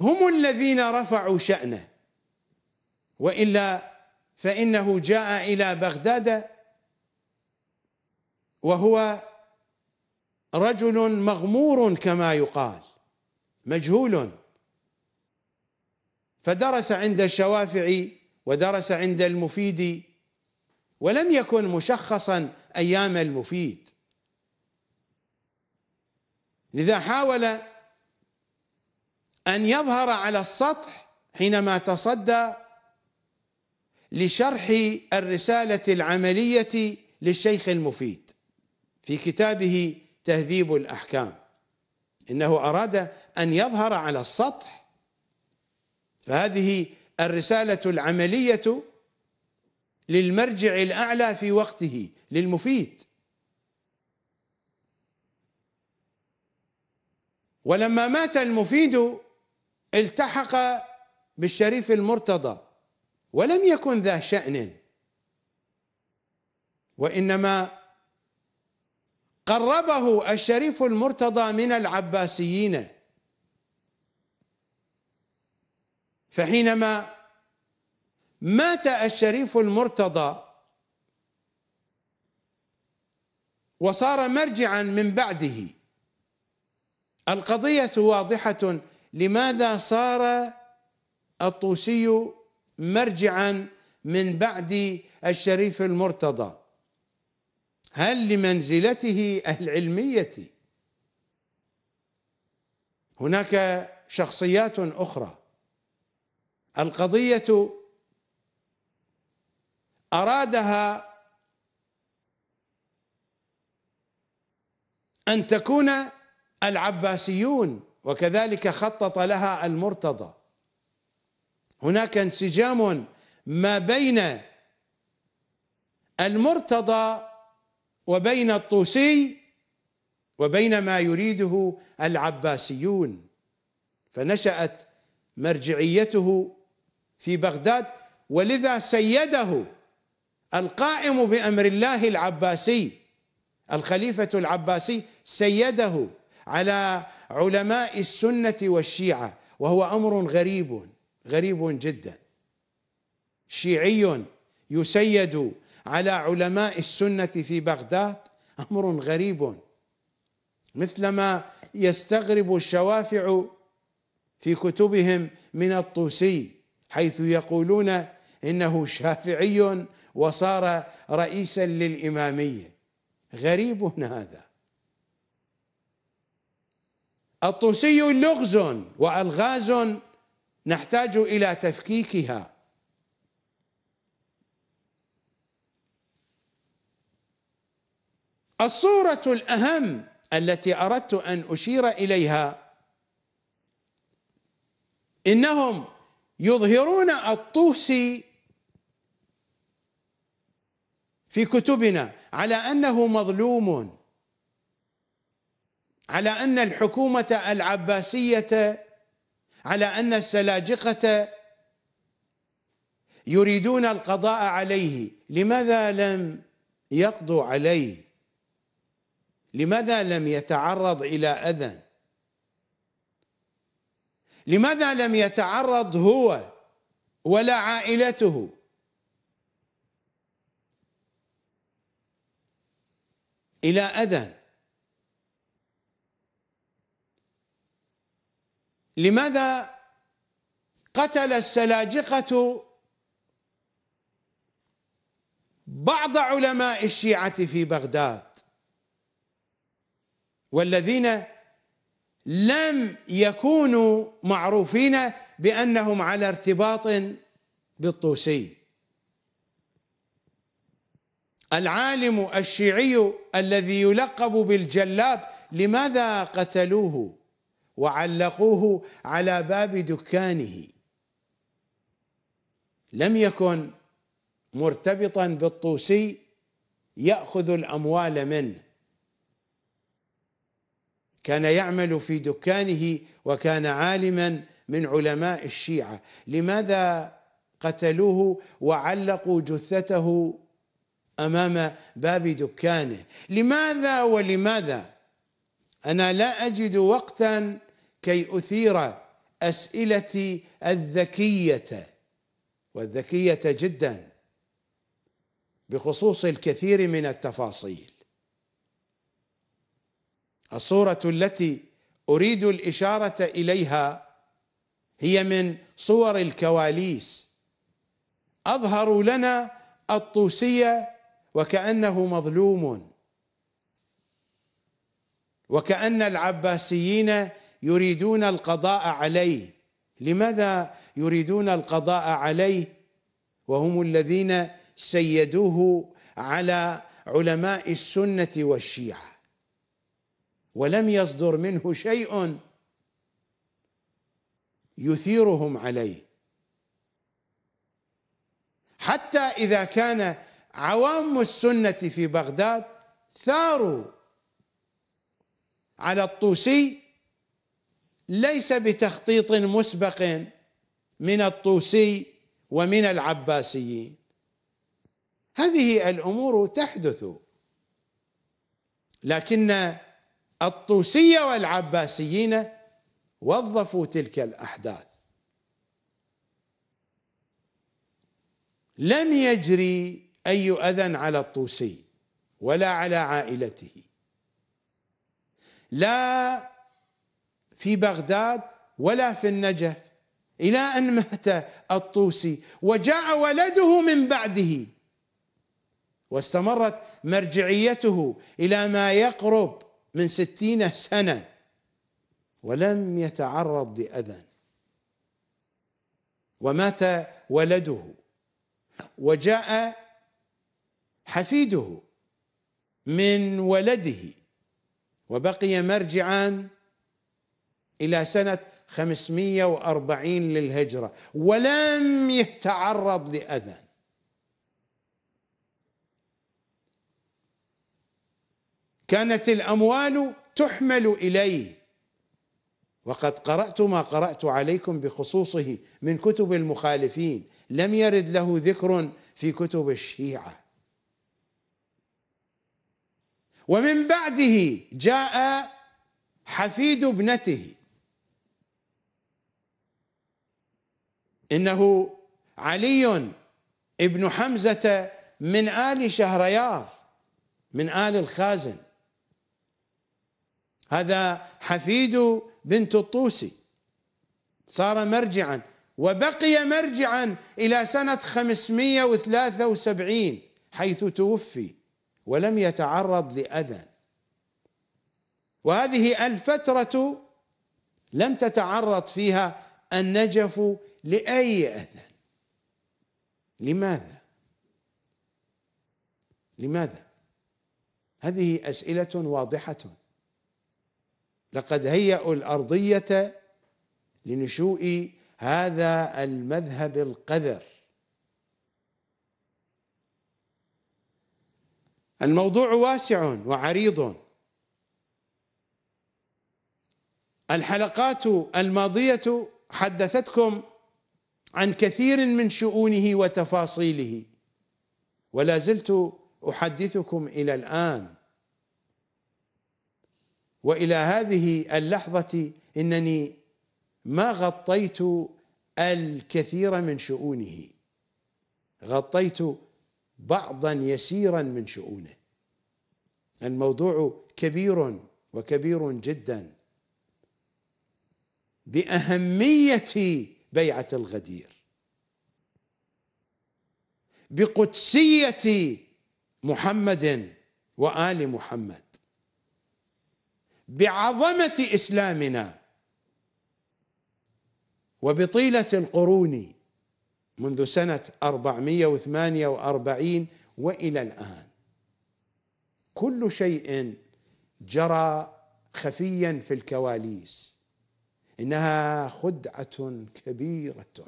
هم الذين رفعوا شأنه وإلا فإنه جاء إلى بغداد وهو رجل مغمور كما يقال مجهول فدرس عند الشوافعي ودرس عند المفيد ولم يكن مشخصا ايام المفيد لذا حاول ان يظهر على السطح حينما تصدى لشرح الرساله العمليه للشيخ المفيد في كتابه تهذيب الاحكام انه اراد ان يظهر على السطح فهذه الرساله العمليه للمرجع الاعلى في وقته للمفيد ولما مات المفيد التحق بالشريف المرتضى ولم يكن ذا شأن وإنما قربه الشريف المرتضى من العباسيين فحينما مات الشريف المرتضى وصار مرجعا من بعده القضية واضحة لماذا صار الطوسي مرجعا من بعد الشريف المرتضى هل لمنزلته العلمية هناك شخصيات أخرى القضية أرادها أن تكون العباسيون وكذلك خطط لها المرتضى هناك انسجام ما بين المرتضى وبين الطوسي وبين ما يريده العباسيون فنشأت مرجعيته في بغداد ولذا سيده القائم بأمر الله العباسي الخليفة العباسي سيده على علماء السنة والشيعة وهو أمر غريب غريب جدا شيعي يسيد على علماء السنه في بغداد امر غريب مثلما يستغرب الشوافع في كتبهم من الطوسي حيث يقولون انه شافعي وصار رئيسا للاماميه غريب هذا الطوسي لغز والغاز نحتاج الى تفكيكها الصورة الأهم التي أردت أن أشير إليها إنهم يظهرون الطوسي في كتبنا على أنه مظلوم على أن الحكومة العباسية على أن السلاجقة يريدون القضاء عليه لماذا لم يقضوا عليه لماذا لم يتعرض إلى أذى لماذا لم يتعرض هو ولا عائلته إلى أذى لماذا قتل السلاجقة بعض علماء الشيعة في بغداد والذين لم يكونوا معروفين بأنهم على ارتباط بالطوسي العالم الشيعي الذي يلقب بالجلاب لماذا قتلوه وعلقوه على باب دكانه لم يكن مرتبطا بالطوسي ياخذ الاموال منه كان يعمل في دكانه وكان عالما من علماء الشيعه لماذا قتلوه وعلقوا جثته امام باب دكانه لماذا ولماذا انا لا اجد وقتا كي اثير اسئلتي الذكيه والذكيه جدا بخصوص الكثير من التفاصيل الصورة التي أريد الإشارة إليها هي من صور الكواليس أظهروا لنا الطوسية وكأنه مظلوم وكأن العباسيين يريدون القضاء عليه لماذا يريدون القضاء عليه وهم الذين سيدوه على علماء السنة والشيعة ولم يصدر منه شيء يثيرهم عليه حتى اذا كان عوام السنه في بغداد ثاروا على الطوسي ليس بتخطيط مسبق من الطوسي ومن العباسيين هذه الامور تحدث لكن الطوسية والعباسيين وظفوا تلك الأحداث لم يجري أي أذى على الطوسي ولا على عائلته لا في بغداد ولا في النجف إلى أن مات الطوسي وجاء ولده من بعده واستمرت مرجعيته إلى ما يقرب من ستين سنة ولم يتعرض لأذى ومات ولده وجاء حفيده من ولده وبقي مرجعا إلى سنة 540 للهجرة ولم يتعرض لأذى كانت الأموال تحمل إليه وقد قرأت ما قرأت عليكم بخصوصه من كتب المخالفين لم يرد له ذكر في كتب الشيعة ومن بعده جاء حفيد ابنته إنه علي ابن حمزة من آل شهريار من آل الخازن هذا حفيد بنت الطوسي صار مرجعا وبقي مرجعا إلى سنة 573 حيث توفي ولم يتعرض لأذى وهذه الفترة لم تتعرض فيها النجف لأي أذى لماذا؟ لماذا؟ هذه أسئلة واضحة لقد هيأوا الأرضية لنشوء هذا المذهب القذر الموضوع واسع وعريض الحلقات الماضية حدثتكم عن كثير من شؤونه وتفاصيله ولا زلت أحدثكم إلى الآن والى هذه اللحظه انني ما غطيت الكثير من شؤونه غطيت بعضا يسيرا من شؤونه الموضوع كبير وكبير جدا باهميه بيعه الغدير بقدسيه محمد وال محمد بعظمه اسلامنا وبطيله القرون منذ سنه 448 والى الان كل شيء جرى خفيا في الكواليس انها خدعه كبيره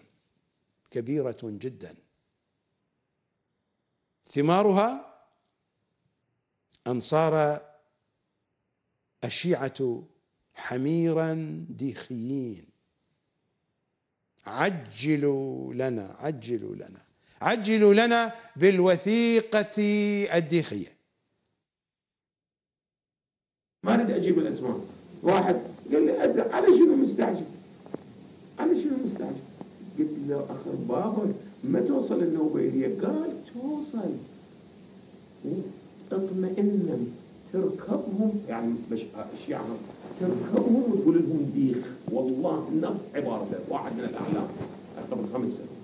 كبيره جدا ثمارها ان صار الشيعة حميرا ديخيين عجلوا لنا عجلوا لنا عجلوا لنا بالوثيقة الديخية ما اريد اجيب الاسماء واحد قال لي أزل. على شنو مستعجل على شنو مستعجل قلت له اخر بابا ما توصل النوبه إليه قال توصل إيه، اطمئن تركبهم يعني مش الشيعة تركبهم وتقول لهم ديخ والله نفس عبارته واحد من الاعلام قبل خمس سنين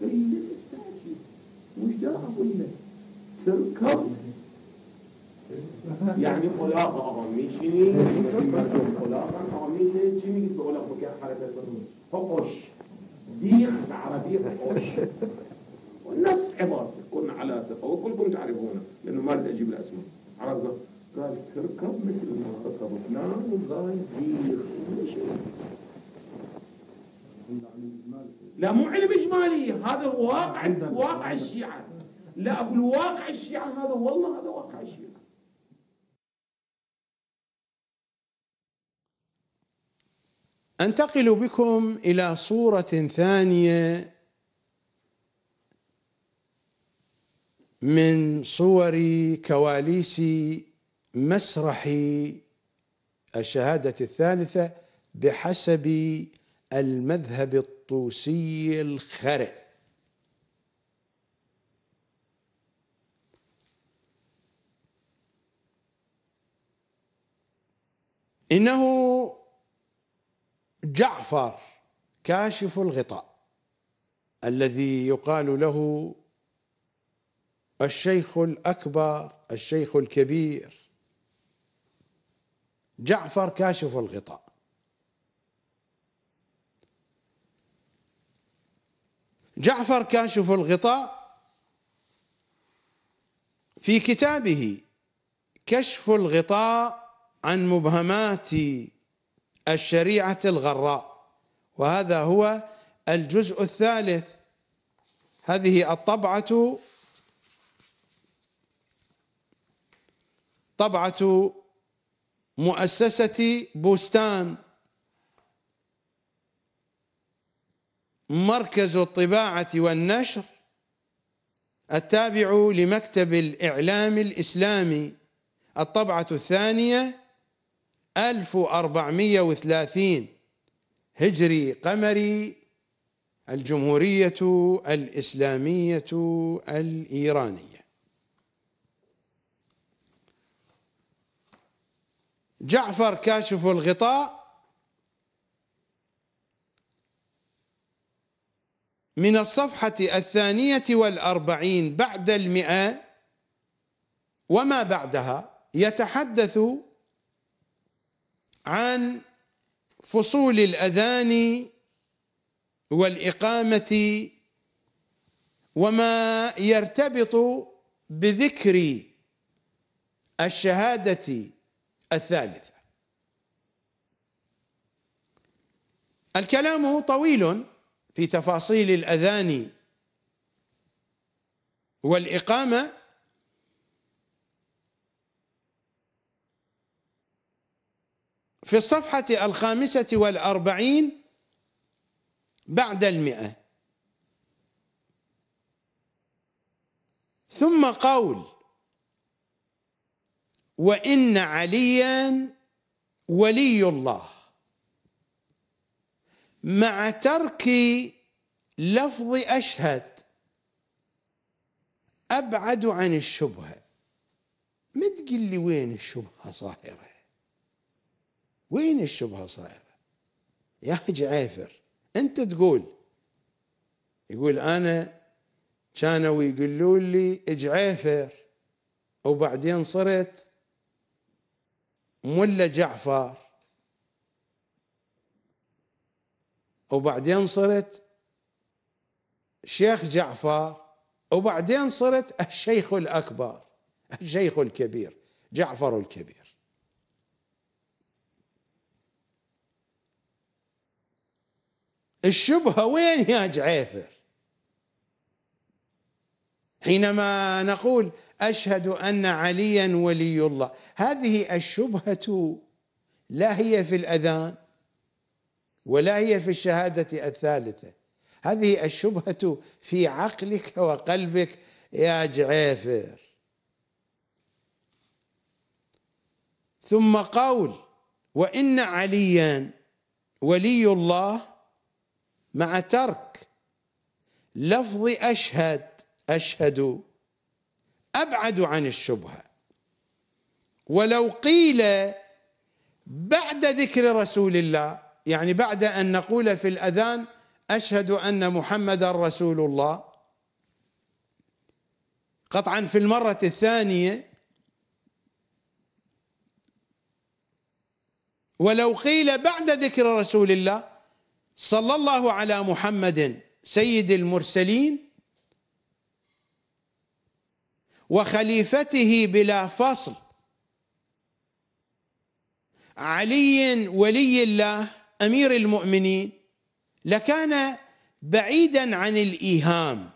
قال لي استاذي وش ده اقول لك تركب يعني خلاق أغميشني خلاقه أغميشني شنو قلت بقول لك مكان حركة فقش ديخ بالعربية فقش والنفس عبارته كنا على ثقه وكلكم تعرفونه لأنه ما أريد أجيب الأسماء عرفنا قال تركب مثل ما ركب فلان وقال دير لا مو علم اجمالي هذا واقع واقع الشيعه لا اقول واقع الشيعه هذا والله هذا واقع الشيعه انتقل بكم الى صوره ثانيه من صور كواليس مسرح الشهادة الثالثة بحسب المذهب الطوسي الخرئ إنه جعفر كاشف الغطاء الذي يقال له الشيخ الأكبر الشيخ الكبير جعفر كاشف الغطاء جعفر كاشف الغطاء في كتابه كشف الغطاء عن مبهمات الشريعه الغراء وهذا هو الجزء الثالث هذه الطبعه طبعه مؤسسة بستان مركز الطباعة والنشر التابع لمكتب الإعلام الإسلامي الطبعة الثانية 1430 هجري قمري الجمهورية الإسلامية الإيرانية جعفر كاشف الغطاء من الصفحة الثانية والأربعين بعد المئة وما بعدها يتحدث عن فصول الأذان والإقامة وما يرتبط بذكر الشهادة الثالثة الكلام طويل في تفاصيل الأذان والإقامة في الصفحة الخامسة والأربعين بعد المئة ثم قول وإن عليا ولي الله مع ترك لفظ أشهد أبعد عن الشبهة ما تقول لي وين الشبهة صاهرة وين الشبهة صاهرة يا جعيفر أنت تقول يقول أنا كانوا يقولوا لي جعيفر وبعدين صرت ملا جعفر وبعدين صرت شيخ جعفر وبعدين صرت الشيخ الأكبر الشيخ الكبير جعفر الكبير الشبهة وين يا جعيفر حينما نقول أشهد أن عليا ولي الله هذه الشبهة لا هي في الأذان ولا هي في الشهادة الثالثة هذه الشبهة في عقلك وقلبك يا جعيفر ثم قول وإن عليا ولي الله مع ترك لفظ أشهد أشهد ابعد عن الشبهه ولو قيل بعد ذكر رسول الله يعني بعد ان نقول في الاذان اشهد ان محمدا رسول الله قطعا في المره الثانيه ولو قيل بعد ذكر رسول الله صلى الله على محمد سيد المرسلين وخليفته بلا فصل علي ولي الله امير المؤمنين لكان بعيدا عن الايهام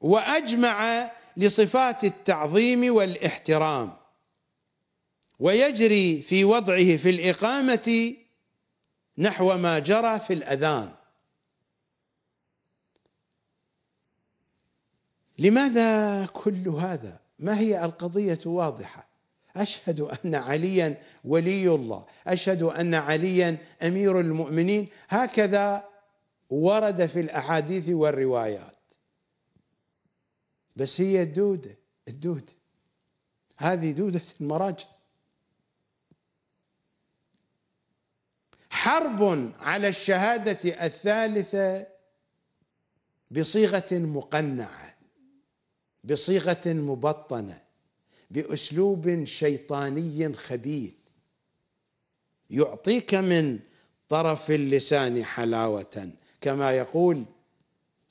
واجمع لصفات التعظيم والاحترام ويجري في وضعه في الاقامه نحو ما جرى في الاذان لماذا كل هذا ما هي القضيه واضحه اشهد ان عليا ولي الله اشهد ان عليا امير المؤمنين هكذا ورد في الاحاديث والروايات بس هي الدوده الدوده هذه دوده المراجع حرب على الشهاده الثالثه بصيغه مقنعه بصيغه مبطنه باسلوب شيطاني خبيث يعطيك من طرف اللسان حلاوه كما يقول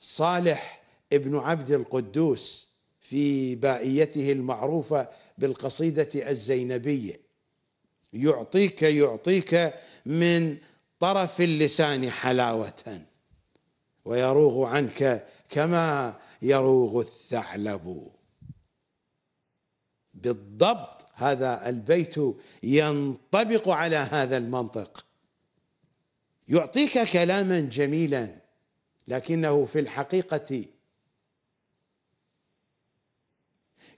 صالح ابن عبد القدوس في بائيته المعروفه بالقصيده الزينبيه يعطيك يعطيك من طرف اللسان حلاوه ويروغ عنك كما يروغ الثعلب بالضبط هذا البيت ينطبق على هذا المنطق يعطيك كلاما جميلا لكنه في الحقيقه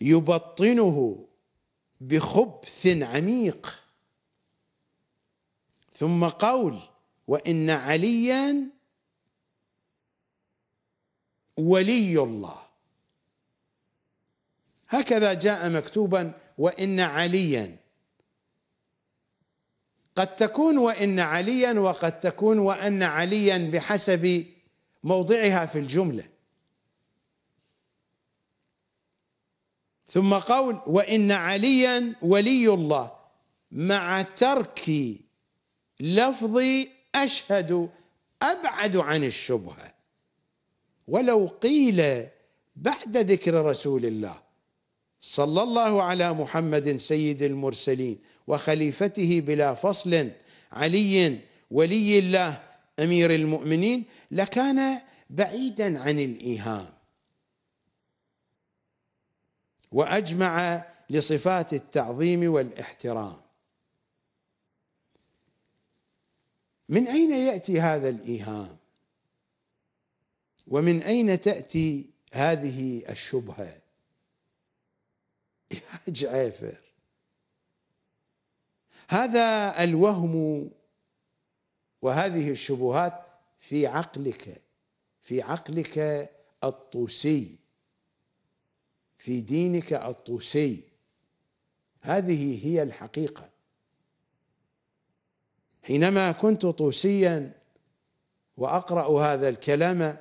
يبطنه بخبث عميق ثم قول وان عليا ولي الله هكذا جاء مكتوبا وان عليا قد تكون وان عليا وقد تكون وان عليا بحسب موضعها في الجمله ثم قول وان عليا ولي الله مع ترك لفظي اشهد ابعد عن الشبهه ولو قيل بعد ذكر رسول الله صلى الله على محمد سيد المرسلين وخليفته بلا فصل علي ولي الله امير المؤمنين لكان بعيدا عن الايهام واجمع لصفات التعظيم والاحترام من اين ياتي هذا الايهام ومن اين تاتي هذه الشبهه (laughs) يا جعفر هذا الوهم وهذه الشبهات في عقلك في عقلك الطوسي في دينك الطوسي هذه هي الحقيقه حينما كنت طوسيا واقرا هذا الكلام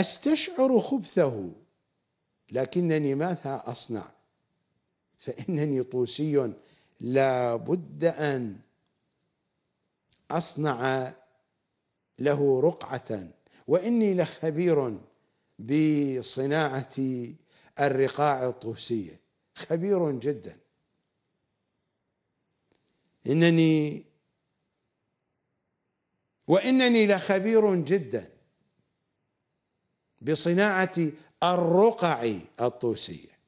أستشعر خبثه لكنني ماذا أصنع فإنني طوسي لا بد أن أصنع له رقعة وإني لخبير بصناعة الرقاع الطوسية خبير جدا إنني وإنني لخبير جدا بصناعة الرقع الطوسية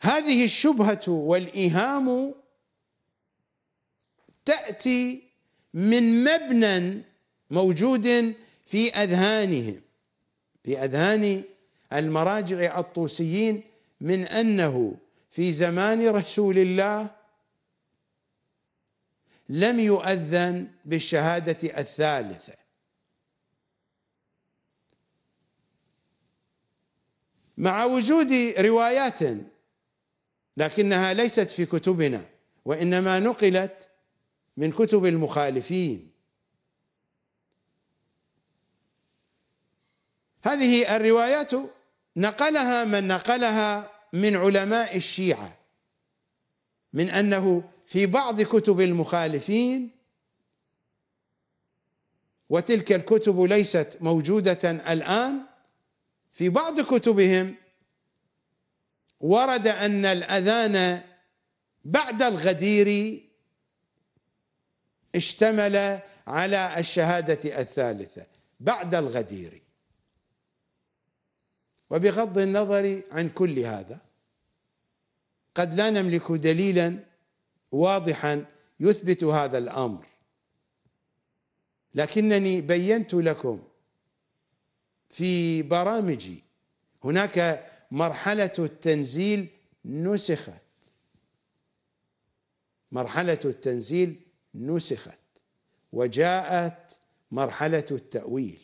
هذه الشبهة والإيهام تأتي من مبنى موجود في أذهانهم في أذهان المراجع الطوسيين من أنه في زمان رسول الله لم يؤذن بالشهادة الثالثة مع وجود روايات لكنها ليست في كتبنا وإنما نقلت من كتب المخالفين هذه الروايات نقلها من نقلها من علماء الشيعة من أنه في بعض كتب المخالفين وتلك الكتب ليست موجوده الان في بعض كتبهم ورد ان الاذان بعد الغدير اشتمل على الشهاده الثالثه بعد الغدير وبغض النظر عن كل هذا قد لا نملك دليلا واضحا يثبت هذا الامر لكنني بينت لكم في برامجي هناك مرحله التنزيل نسخت مرحله التنزيل نسخت وجاءت مرحله التاويل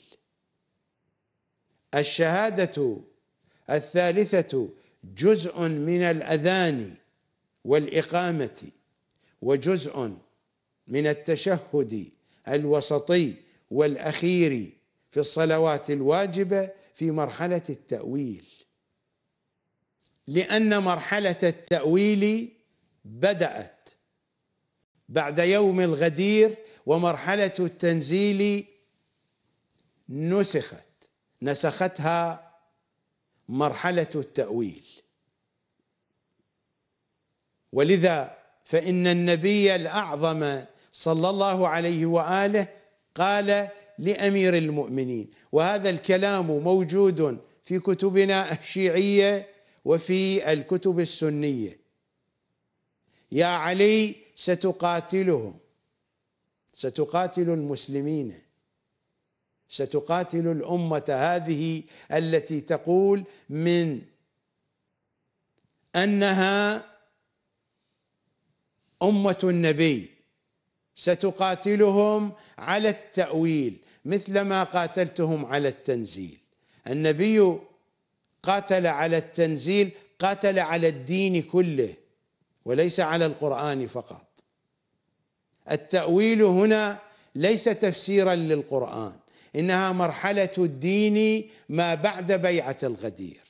الشهاده الثالثه جزء من الاذان والاقامه وجزء من التشهد الوسطي والاخير في الصلوات الواجبه في مرحله التاويل لان مرحله التاويل بدات بعد يوم الغدير ومرحله التنزيل نسخت نسختها مرحله التاويل ولذا فإن النبي الأعظم صلى الله عليه وآله قال لأمير المؤمنين وهذا الكلام موجود في كتبنا الشيعية وفي الكتب السنية يا علي ستقاتلهم ستقاتل المسلمين ستقاتل الأمة هذه التي تقول من أنها امه النبي ستقاتلهم على التاويل مثل ما قاتلتهم على التنزيل النبي قاتل على التنزيل قاتل على الدين كله وليس على القران فقط التاويل هنا ليس تفسيرا للقران انها مرحله الدين ما بعد بيعه الغدير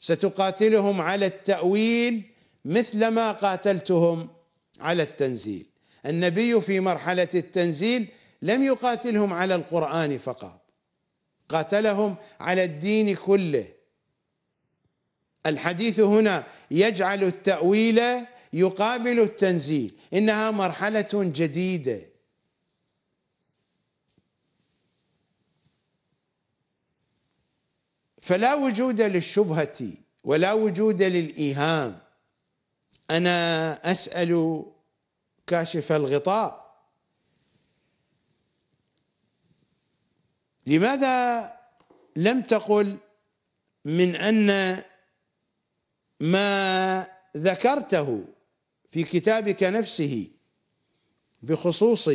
ستقاتلهم على التاويل مثل ما قاتلتهم على التنزيل النبي في مرحلة التنزيل لم يقاتلهم على القرآن فقط قاتلهم على الدين كله الحديث هنا يجعل التأويل يقابل التنزيل إنها مرحلة جديدة فلا وجود للشبهة ولا وجود للإيهام انا اسال كاشف الغطاء لماذا لم تقل من ان ما ذكرته في كتابك نفسه بخصوص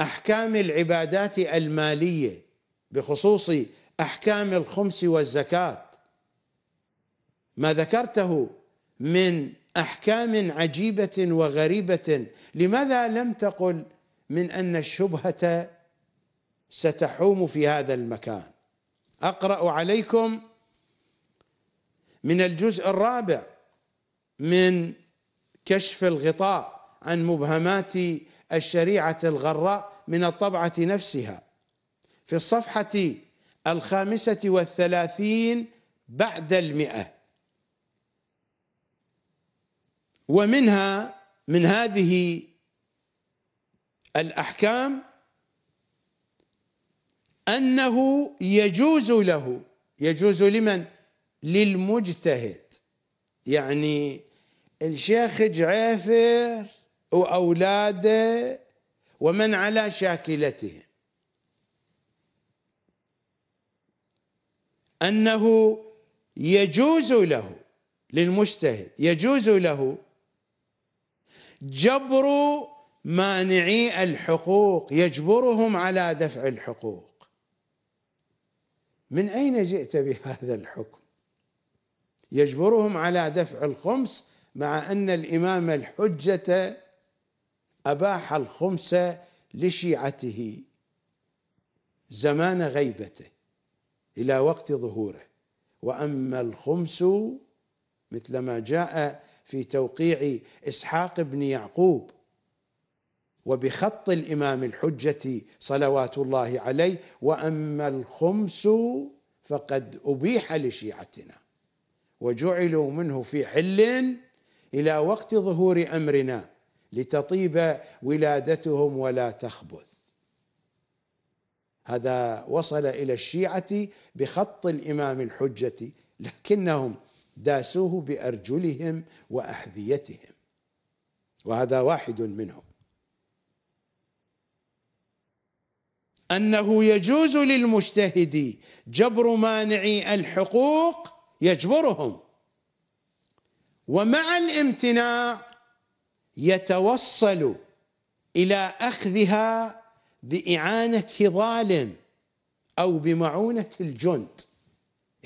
احكام العبادات الماليه بخصوص احكام الخمس والزكاه ما ذكرته من احكام عجيبه وغريبه لماذا لم تقل من ان الشبهه ستحوم في هذا المكان اقرا عليكم من الجزء الرابع من كشف الغطاء عن مبهمات الشريعه الغراء من الطبعه نفسها في الصفحه الخامسه والثلاثين بعد المئه ومنها من هذه الأحكام أنه يجوز له يجوز لمن؟ للمجتهد يعني الشيخ جعفر وأولاده ومن على شاكلتهم أنه يجوز له للمجتهد يجوز له جبر مانعي الحقوق يجبرهم على دفع الحقوق من اين جئت بهذا الحكم يجبرهم على دفع الخمس مع ان الامام الحجه اباح الخمس لشيعته زمان غيبته الى وقت ظهوره واما الخمس مثلما جاء في توقيع اسحاق بن يعقوب وبخط الامام الحجه صلوات الله عليه واما الخمس فقد ابيح لشيعتنا وجعلوا منه في حل الى وقت ظهور امرنا لتطيب ولادتهم ولا تخبث هذا وصل الى الشيعه بخط الامام الحجه لكنهم داسوه بارجلهم واحذيتهم وهذا واحد منهم انه يجوز للمجتهد جبر مانعي الحقوق يجبرهم ومع الامتناع يتوصل الى اخذها باعانه ظالم او بمعونه الجند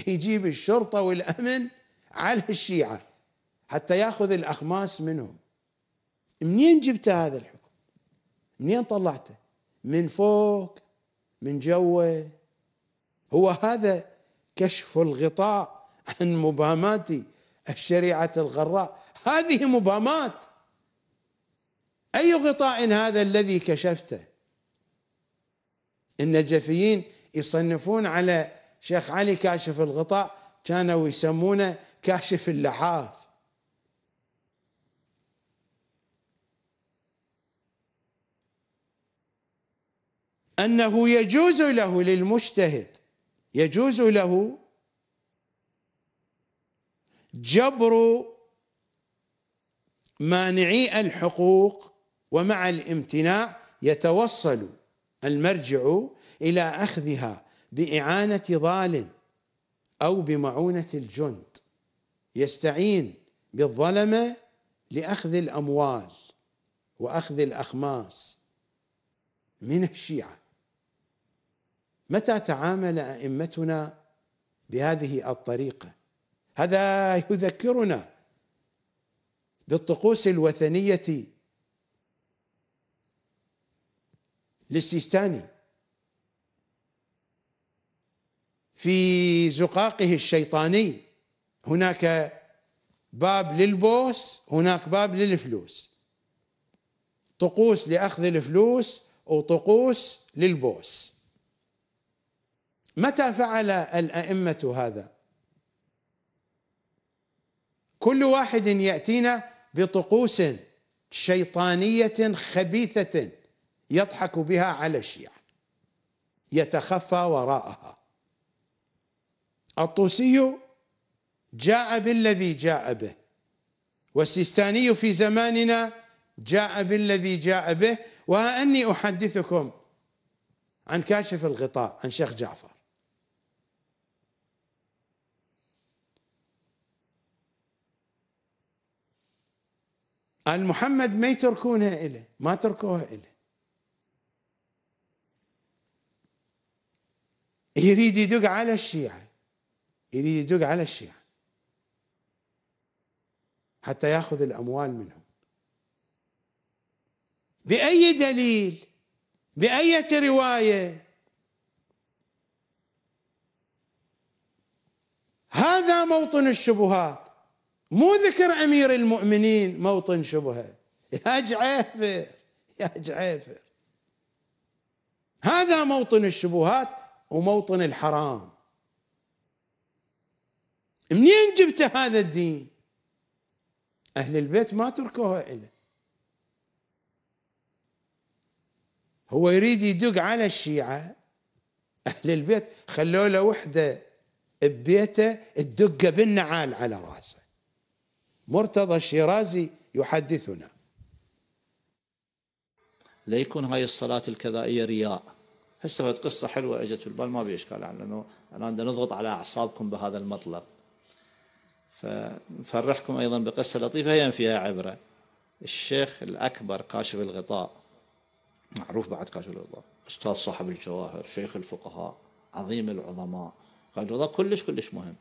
يجيب الشرطه والامن على الشيعة حتى ياخذ الأخماس منهم منين جبت هذا الحكم منين طلعته من فوق من جوه هو هذا كشف الغطاء عن مبهمات الشريعة الغراء هذه مبهمات أي غطاء هذا الذي كشفته النجفيين يصنفون على شيخ علي كاشف الغطاء كانوا يسمونه كاشف اللحاف انه يجوز له للمجتهد يجوز له جبر مانعي الحقوق ومع الامتناع يتوصل المرجع الى اخذها باعانه ظالم او بمعونه الجند يستعين بالظلمه لاخذ الاموال واخذ الاخماس من الشيعه متى تعامل ائمتنا بهذه الطريقه هذا يذكرنا بالطقوس الوثنيه للسيستاني في زقاقه الشيطاني هناك باب للبوس هناك باب للفلوس طقوس لاخذ الفلوس وطقوس للبوس متى فعل الائمه هذا كل واحد ياتينا بطقوس شيطانيه خبيثه يضحك بها على الشيعه يتخفى وراءها الطوسي جاء بالذي جاء به والسيستاني في زماننا جاء بالذي جاء به وأني أحدثكم عن كاشف الغطاء عن شيخ جعفر المحمد محمد ما يتركونها إله ما تركوها إله يريد يدق على الشيعة يريد يدق على الشيعة حتى ياخذ الاموال منهم باي دليل باية روايه هذا موطن الشبهات مو ذكر امير المؤمنين موطن شبهه يا جعيفر يا جعيفر هذا موطن الشبهات وموطن الحرام منين جبت هذا الدين أهل البيت ما تركوها إله هو يريد يدق على الشيعة أهل البيت خلوا له وحدة ببيته تدق بالنعال على راسه مرتضى الشيرازي يحدثنا لا يكون هاي الصلاة الكذائية رياء هسه قصة حلوة اجت في البال ما بيشكال عنه لأنه أنا نضغط على أعصابكم بهذا المطلب فنفرحكم أيضا بقصة لطيفة هي فيها عبرة الشيخ الأكبر كاشف الغطاء معروف بعد كاشف الغطاء أستاذ صاحب الجواهر شيخ الفقهاء عظيم العظماء كاشف الغطاء كلش كلش مهم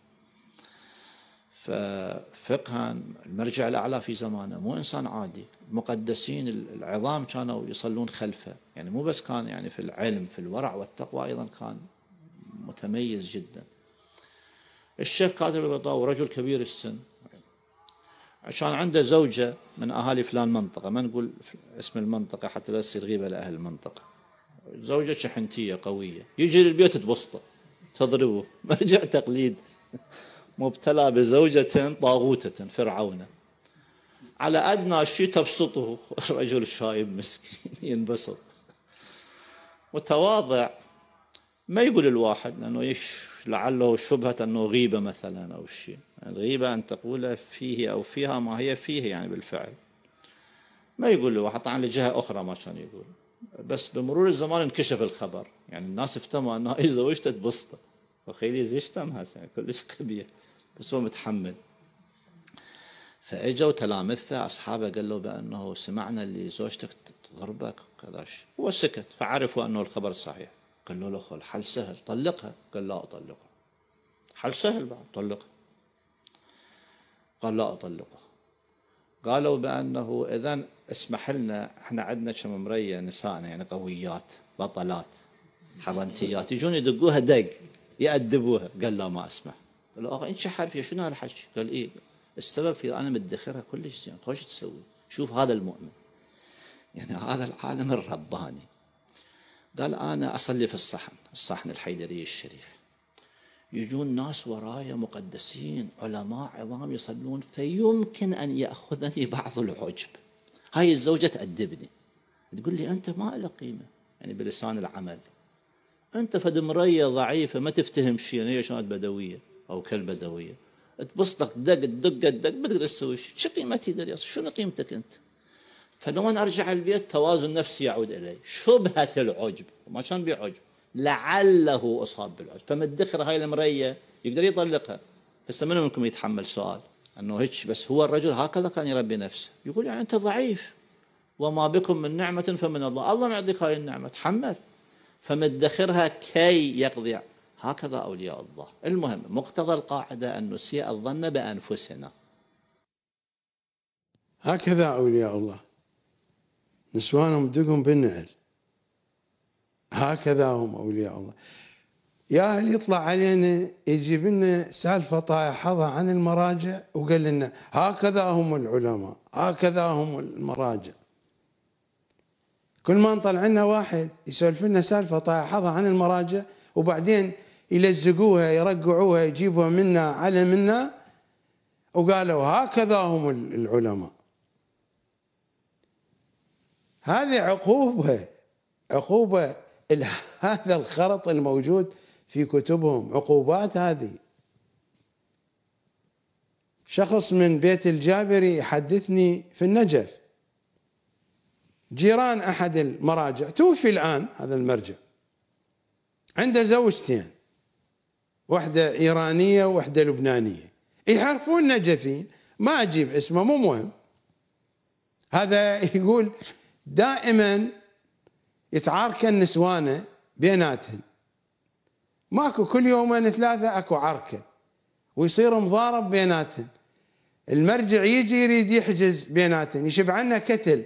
ففقها المرجع الأعلى في زمانه مو إنسان عادي المقدسين العظام كانوا يصلون خلفه يعني مو بس كان يعني في العلم في الورع والتقوى أيضا كان متميز جداً الشيخ كاتب الغطاء ورجل كبير السن عشان عنده زوجة من أهالي فلان منطقة ما نقول اسم المنطقة حتى لا تصير غيبة لأهل المنطقة زوجة شحنتية قوية يجي للبيت تبسطه تضربه (laughs) مرجع تقليد مبتلى بزوجة طاغوتة فرعونة على أدنى شيء تبسطه الرجل (laughs) شايب مسكين (laughs) ينبسط متواضع ما يقول الواحد لأنه لعله شبهة أنه غيبة مثلا أو شيء الغيبة أن تقول فيه أو فيها ما هي فيه يعني بالفعل ما يقول له طبعا لجهة أخرى ما كان يقول بس بمرور الزمان انكشف الخبر يعني الناس افتموا أنها (laughs) إذا وجدت بسطة وخيلي زيشتمها يعني كلش قبيح بس هو متحمل فاجوا تلامذته اصحابه قال له بانه سمعنا اللي زوجتك تضربك وكذا هو سكت فعرفوا انه الخبر صحيح قال له الأخ الحل سهل طلقها قال لا أطلقها حل سهل بعد طلقها قال لا أطلقها قالوا بأنه إذا اسمح لنا احنا عندنا كم مرية نسائنا يعني قويات بطلات حبنتيات يجون يدقوها دق يأدبوها قال لا ما اسمح قال له انت شو حرفية شنو هالحكي قال إيه السبب في أنا مدخرها كلش زين خوش تسوي شوف هذا المؤمن يعني هذا العالم الرباني قال أنا أصلي في الصحن الصحن الحيدري الشريف يجون ناس ورايا مقدسين علماء عظام يصلون فيمكن أن يأخذني بعض العجب هاي الزوجة تأدبني تقول لي أنت ما لك قيمة يعني بلسان العمل أنت فد مرية ضعيفة ما تفتهم شيء هي شلون بدوية أو بدوية تبسطك دق دق دق ما تقدر تسوي شيء شو قيمتي شنو قيمتك أنت فلما أرجع البيت توازن نفسي يعود إلي شبهة العجب ما كان بيه عجب لعله أصاب بالعجب فمدخر هاي المرية يقدر يطلقها هسه من منكم يتحمل سؤال أنه هيك بس هو الرجل هكذا كان يربي نفسه يقول يعني أنت ضعيف وما بكم من نعمة فمن الله الله معطيك هاي النعمة تحمل فمدخرها كي يقضي هكذا أولياء الله المهم مقتضى القاعدة أن نسيء الظن بأنفسنا هكذا أولياء الله نسوانهم دقهم بالنعل هكذا هم أولياء الله ياهل يطلع علينا يجيب لنا سالفة طايحها عن المراجع وقال لنا هكذا هم العلماء هكذا هم المراجع كل ما نطلع لنا واحد يسولف لنا سالفة طايحها عن المراجع وبعدين يلزقوها يرقعوها يجيبوها منا على منا وقالوا هكذا هم العلماء هذه عقوبة عقوبة (laughs) هذا الخرط الموجود في كتبهم عقوبات هذه شخص من بيت الجابري يحدثني في النجف جيران أحد المراجع توفي الآن هذا المرجع عنده زوجتين واحدة إيرانية وواحدة لبنانية يحرفون نجفين ما أجيب اسمه مو مهم هذا (laughs) يقول دائما يتعارك النسوان بيناتهن ماكو كل يومين ثلاثة اكو عركة ويصير مضارب بيناتهن المرجع يجي يريد يحجز بيناتهن يشب عنا كتل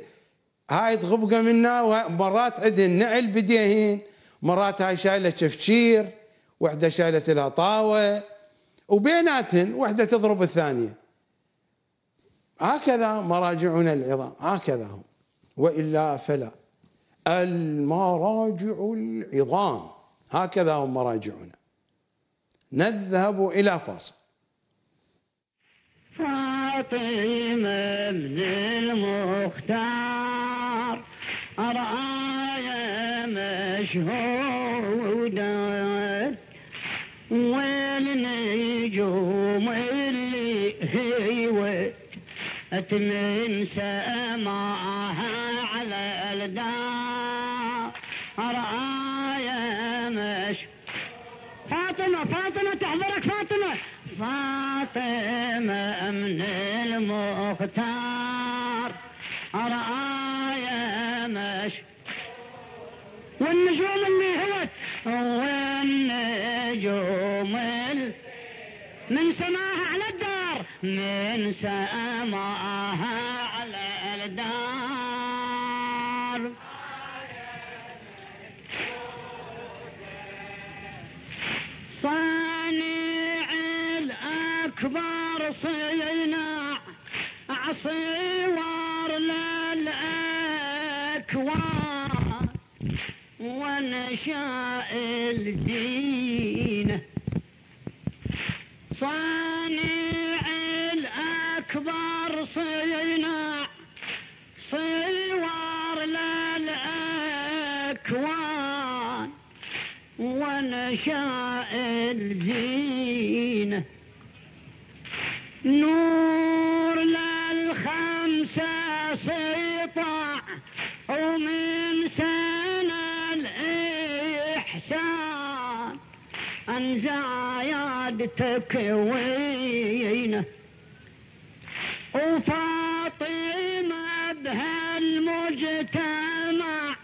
هاي تغبقه منا ومرات عندهن نعل بديهين مرات هاي شايلة شفشير وحدة شايلة لها طاوة وبيناتهن وحدة تضرب الثانية هكذا مراجعنا العظام هكذا هم وإلا فلا المراجع العظام هكذا هم مراجعنا نذهب إلى فاصل فاطمة بن المختار راية مشهودة والنجوم تمن سماها على الدار يا مش فاطمة فاطمة تحضرك فاطمة فاطمة من المختار يا مش والنجوم اللي هوت والنجوم اللي من سماها على الدار من سماها على الدار صانع الأكبر صينا عصيوار للأكوار ونشاء الدين صانع الأكبر صينع صوار للأكوان ونشاء الجينة نور تكوينه وفاطمة المجتمع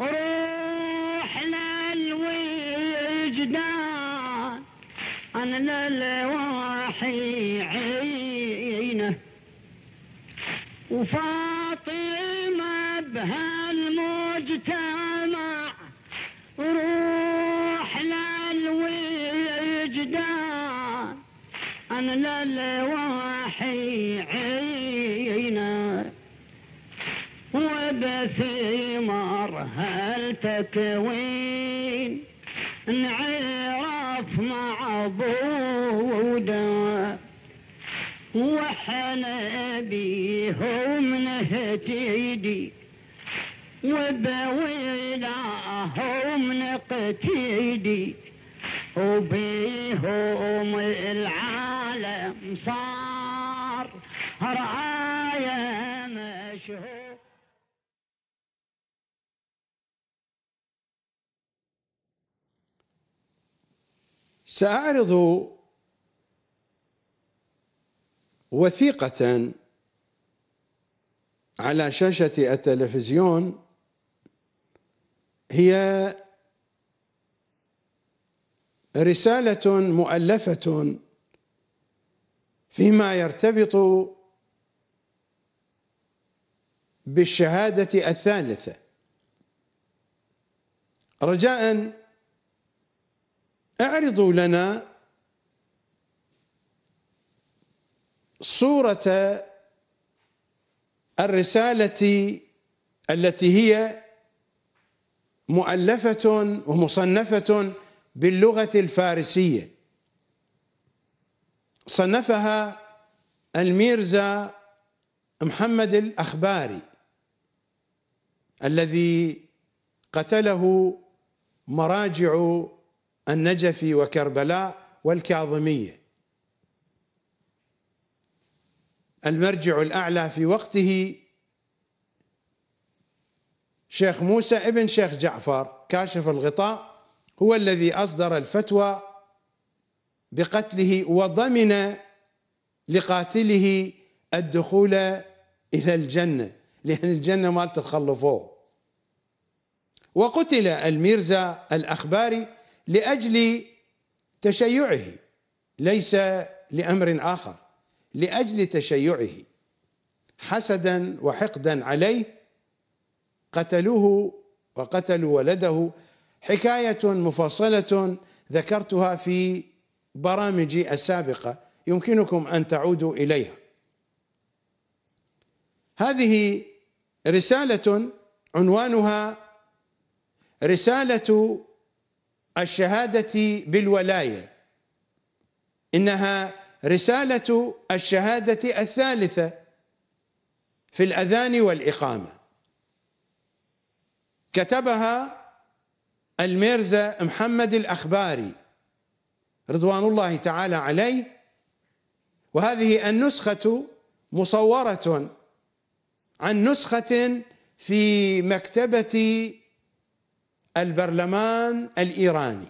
روح للوجدان أنا للوحي عينه وفاطمة بها المجتمع روح أنا للواحي عينا وبثمر هل تكوين نعرف معبودا وحنا هتيدي نهتدي وبولاهم نقتدي وبيهم العالم صار رعايا مشهور سأعرض وثيقة على شاشة التلفزيون هي رسالة مؤلفة فيما يرتبط بالشهادة الثالثة رجاء اعرضوا لنا صورة الرسالة التي هي مؤلفة ومصنفة باللغة الفارسية صنفها الميرزا محمد الأخباري الذي قتله مراجع النجف وكربلاء والكاظمية المرجع الأعلى في وقته شيخ موسى ابن شيخ جعفر كاشف الغطاء هو الذي أصدر الفتوى بقتله وضمن لقاتله الدخول إلى الجنة لأن الجنة ما تتخلفوه وقتل الميرزا الأخباري لأجل تشيعه ليس لأمر آخر لأجل تشيعه حسدا وحقدا عليه قتلوه وقتلوا ولده حكاية مفصلة ذكرتها في برامجي السابقة يمكنكم أن تعودوا إليها هذه رسالة عنوانها رسالة الشهادة بالولاية إنها رسالة الشهادة الثالثة في الأذان والإقامة كتبها الميرزا محمد الأخباري رضوان الله تعالى عليه وهذه النسخة مصورة عن نسخة في مكتبة البرلمان الإيراني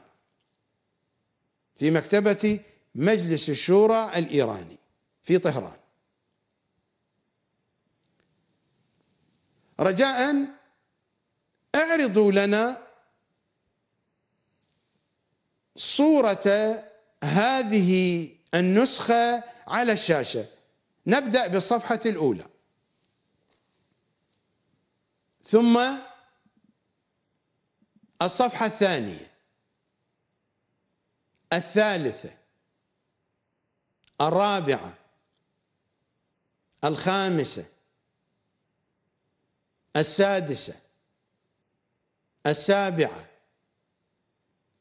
في مكتبة مجلس الشورى الإيراني في طهران رجاء اعرضوا لنا صورة هذه النسخة على الشاشة نبدأ بالصفحة الأولى ثم الصفحة الثانية الثالثة الرابعة الخامسة السادسة السابعة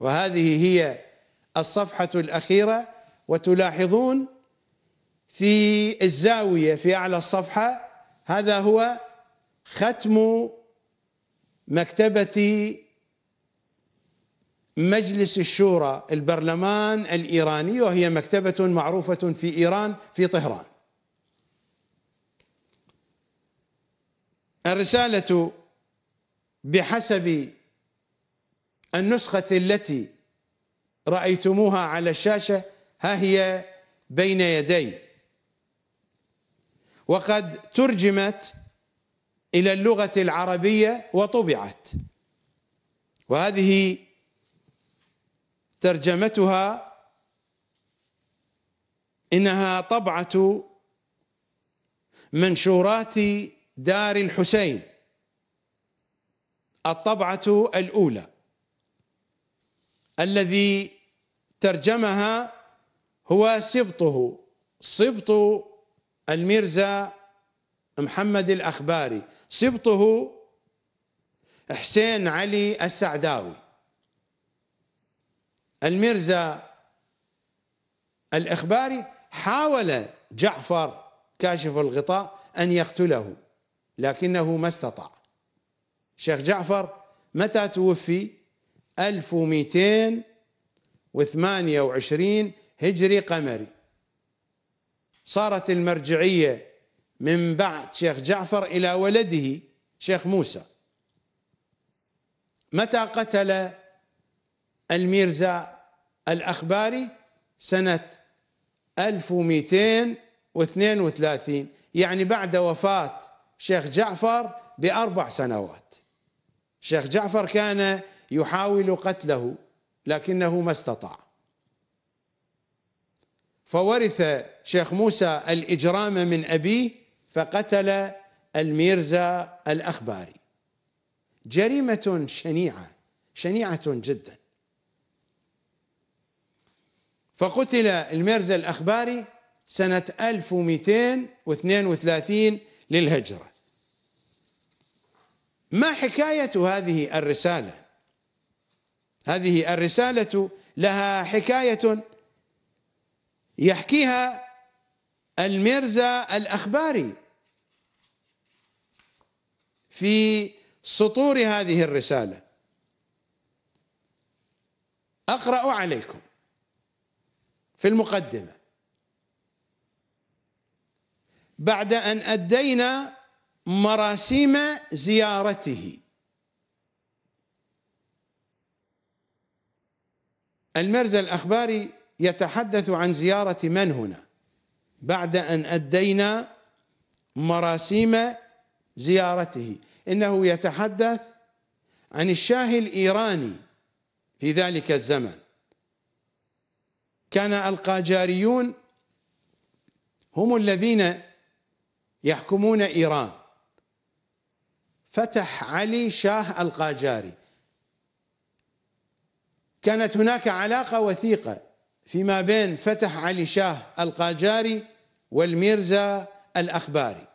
وهذه هي الصفحة الأخيرة وتلاحظون في الزاوية في أعلى الصفحة هذا هو ختم مكتبة مجلس الشورى البرلمان الإيراني وهي مكتبة معروفة في إيران في طهران الرسالة بحسب النسخة التي رأيتموها على الشاشة ها هي بين يدي وقد ترجمت إلى اللغة العربية وطبعت وهذه ترجمتها إنها طبعة منشورات دار الحسين الطبعة الأولى الذي ترجمها هو سبطه سبط الميرزا محمد الأخباري سبطه حسين علي السعداوي الميرزا الإخباري حاول جعفر كاشف الغطاء أن يقتله لكنه ما استطاع شيخ جعفر متى توفي 1228 هجري قمري صارت المرجعية من بعد شيخ جعفر إلى ولده شيخ موسى متى قتل الميرزا الأخباري سنة 1232 يعني بعد وفاة شيخ جعفر بأربع سنوات شيخ جعفر كان يحاول قتله لكنه ما استطاع فورث شيخ موسى الإجرام من أبيه فقتل الميرزا الأخباري جريمة شنيعة شنيعة جدا فقتل الميرزا الأخباري سنة 1232 للهجرة ما حكاية هذه الرسالة هذه الرسالة لها حكاية يحكيها الميرزا الأخباري في سطور هذه الرسالة أقرأ عليكم في المقدمة بعد أن أدينا مراسيم زيارته المرزا الأخباري يتحدث عن زيارة من هنا بعد أن أدينا مراسيم زيارته إنه يتحدث عن الشاه الإيراني في ذلك الزمن كان القاجاريون هم الذين يحكمون إيران فتح علي شاه القاجاري كانت هناك علاقة وثيقة فيما بين فتح علي شاه القاجاري والميرزا الأخباري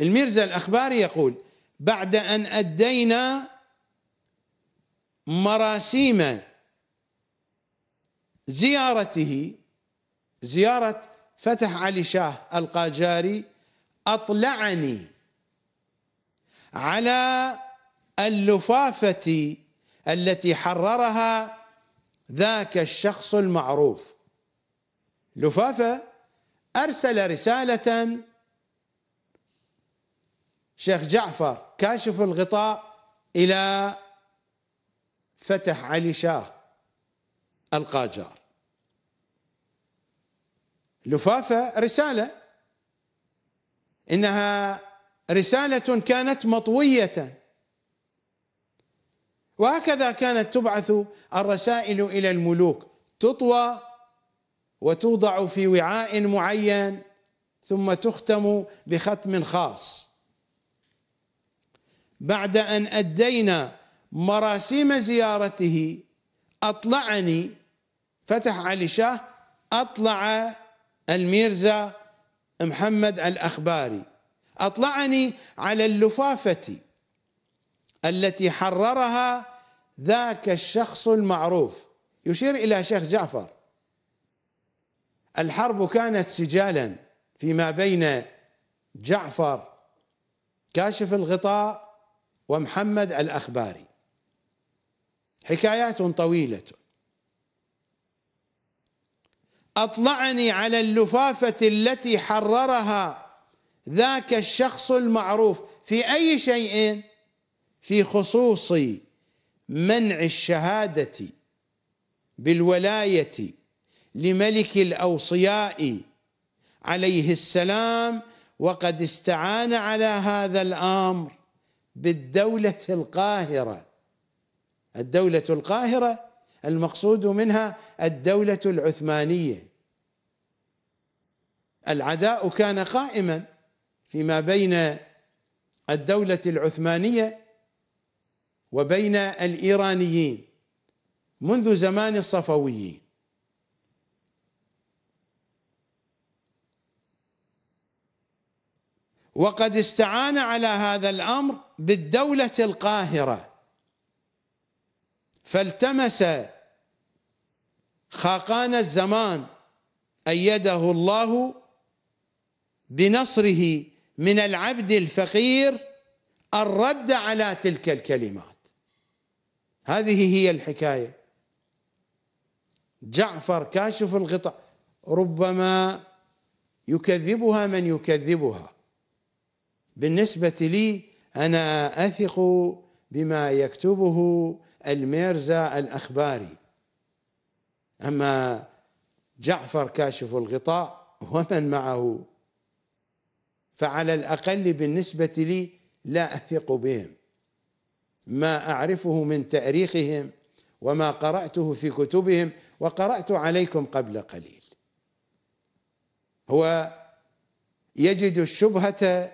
الميرزا الأخباري يقول بعد أن أدينا مراسيم زيارته زيارة فتح علي شاه القاجاري أطلعني على اللفافة التي حررها ذاك الشخص المعروف لفافة أرسل رسالة شيخ جعفر كاشف الغطاء إلى فتح علي شاه القاجار لفافة رسالة إنها رسالة كانت مطوية وهكذا كانت تبعث الرسائل الى الملوك تطوى وتوضع في وعاء معين ثم تختم بختم خاص بعد ان ادينا مراسيم زيارته اطلعني فتح علي شاه اطلع الميرزا محمد الاخباري اطلعني على اللفافه التي حررها ذاك الشخص المعروف يشير الى شيخ جعفر الحرب كانت سجالا فيما بين جعفر كاشف الغطاء ومحمد الاخباري حكايات طويله اطلعني على اللفافه التي حررها ذاك الشخص المعروف في اي شيء في خصوص منع الشهاده بالولايه لملك الاوصياء عليه السلام وقد استعان على هذا الامر بالدوله القاهره الدوله القاهره المقصود منها الدوله العثمانيه العداء كان قائما فيما بين الدوله العثمانيه وبين الايرانيين منذ زمان الصفويين وقد استعان على هذا الامر بالدوله القاهره فالتمس خاقان الزمان ايده الله بنصره من العبد الفقير الرد على تلك الكلمه هذه هي الحكايه جعفر كاشف الغطاء ربما يكذبها من يكذبها بالنسبه لي انا اثق بما يكتبه الميرزا الاخباري اما جعفر كاشف الغطاء ومن معه فعلى الاقل بالنسبه لي لا اثق بهم ما اعرفه من تاريخهم وما قراته في كتبهم وقرات عليكم قبل قليل هو يجد الشبهه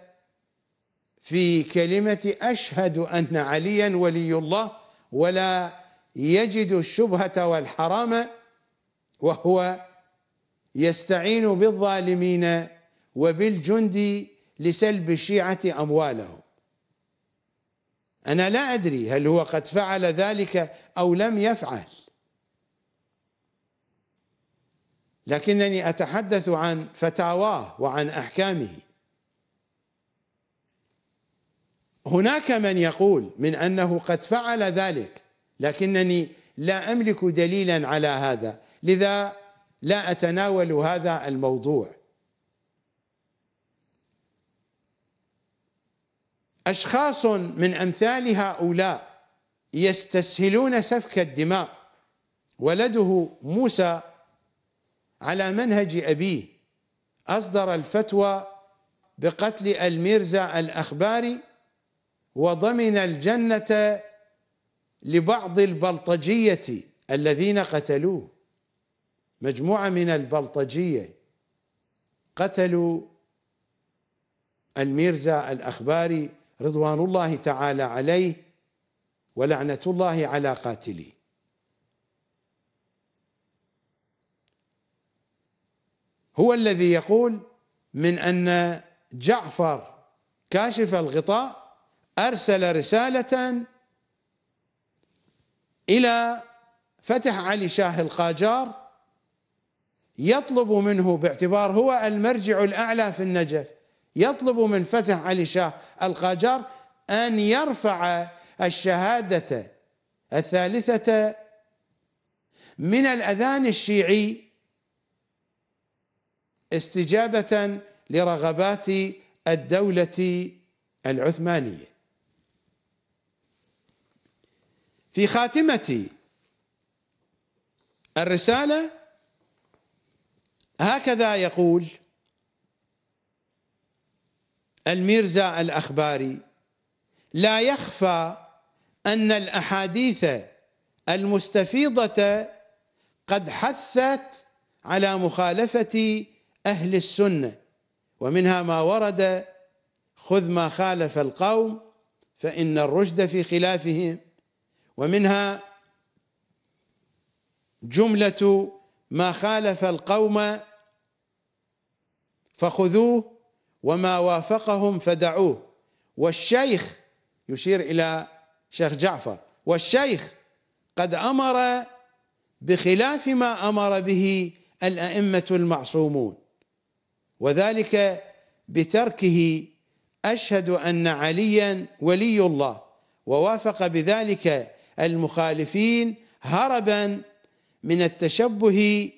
في كلمه اشهد ان عليا ولي الله ولا يجد الشبهه والحرام وهو يستعين بالظالمين وبالجند لسلب الشيعه اموالهم أنا لا أدري هل هو قد فعل ذلك أو لم يفعل لكنني أتحدث عن فتاواه وعن أحكامه هناك من يقول من أنه قد فعل ذلك لكنني لا أملك دليلا على هذا لذا لا أتناول هذا الموضوع أشخاص من أمثال هؤلاء يستسهلون سفك الدماء ولده موسى على منهج أبيه أصدر الفتوى بقتل الميرزا الأخباري وضمن الجنة لبعض البلطجية الذين قتلوه مجموعة من البلطجية قتلوا الميرزا الأخباري رضوان الله تعالى عليه ولعنة الله على قاتليه هو الذي يقول من أن جعفر كاشف الغطاء أرسل رسالة إلى فتح علي شاه القاجار يطلب منه باعتبار هو المرجع الأعلى في النجف يطلب من فتح علي شاه القاجار أن يرفع الشهادة الثالثة من الأذان الشيعي استجابة لرغبات الدولة العثمانية في خاتمة الرسالة هكذا يقول الميرزا الأخباري لا يخفى أن الأحاديث المستفيضة قد حثت على مخالفة أهل السنة ومنها ما ورد خذ ما خالف القوم فإن الرشد في خلافهم ومنها جملة ما خالف القوم فخذوه وما وافقهم فدعوه والشيخ يشير الى شيخ جعفر والشيخ قد امر بخلاف ما امر به الائمه المعصومون وذلك بتركه اشهد ان عليا ولي الله ووافق بذلك المخالفين هربا من التشبه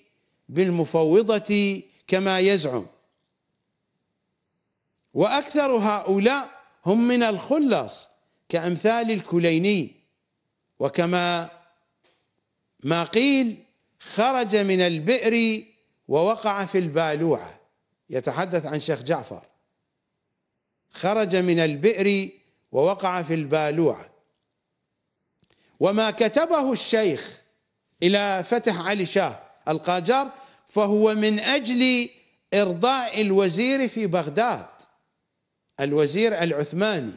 بالمفوضه كما يزعم وأكثر هؤلاء هم من الخلص كأمثال الكليني وكما ما قيل خرج من البئر ووقع في البالوعة يتحدث عن شيخ جعفر خرج من البئر ووقع في البالوعة وما كتبه الشيخ إلى فتح علي شاه القاجار فهو من أجل إرضاء الوزير في بغداد الوزير العثماني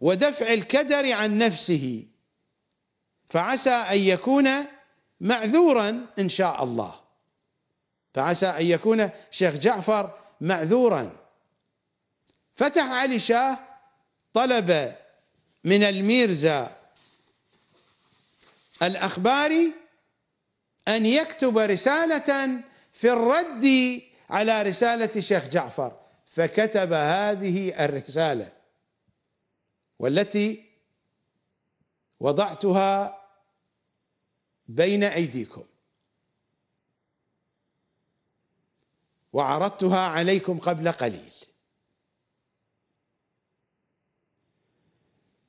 ودفع الكدر عن نفسه فعسى ان يكون معذورا ان شاء الله فعسى ان يكون شيخ جعفر معذورا فتح علي شاه طلب من الميرزا الاخباري ان يكتب رساله في الرد على رساله شيخ جعفر فكتب هذه الرساله والتي وضعتها بين ايديكم وعرضتها عليكم قبل قليل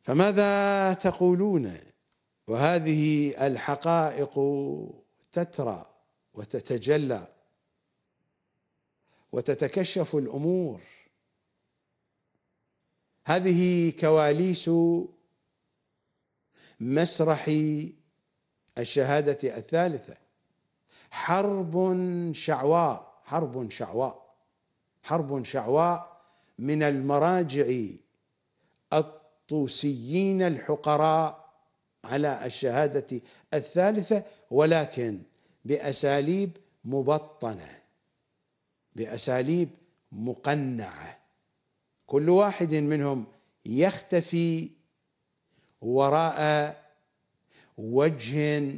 فماذا تقولون وهذه الحقائق تترى وتتجلى وتتكشف الامور هذه كواليس مسرح الشهاده الثالثه حرب شعواء حرب شعواء حرب شعواء من المراجع الطوسيين الحقراء على الشهاده الثالثه ولكن باساليب مبطنه باساليب مقنعه كل واحد منهم يختفي وراء وجه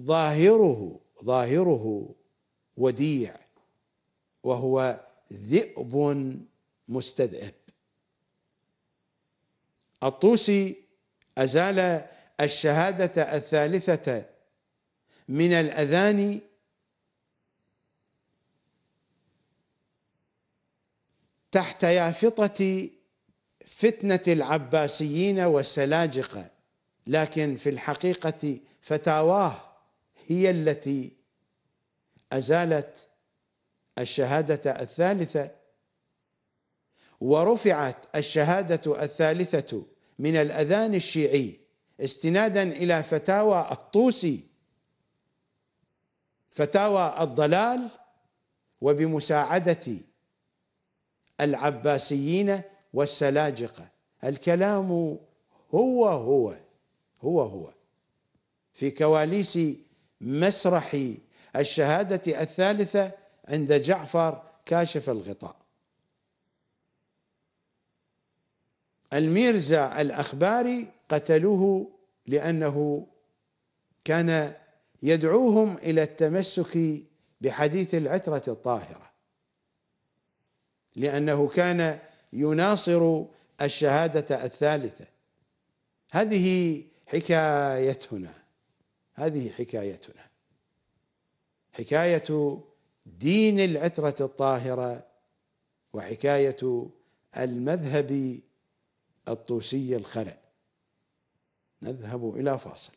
ظاهره ظاهره وديع وهو ذئب مستذئب الطوسي ازال الشهاده الثالثه من الاذان تحت يافطة فتنة العباسيين والسلاجقة لكن في الحقيقة فتاواه هي التي أزالت الشهادة الثالثة ورفعت الشهادة الثالثة من الأذان الشيعي استنادا إلى فتاوى الطوسي فتاوى الضلال وبمساعدة العباسيين والسلاجقة الكلام هو هو هو هو في كواليس مسرح الشهادة الثالثة عند جعفر كاشف الغطاء الميرزا الأخباري قتلوه لأنه كان يدعوهم إلى التمسك بحديث العترة الطاهرة لأنه كان يناصر الشهادة الثالثة هذه حكايتنا هذه حكايتنا حكاية دين العترة الطاهرة وحكاية المذهب الطوسي الخلأ نذهب إلى فاصل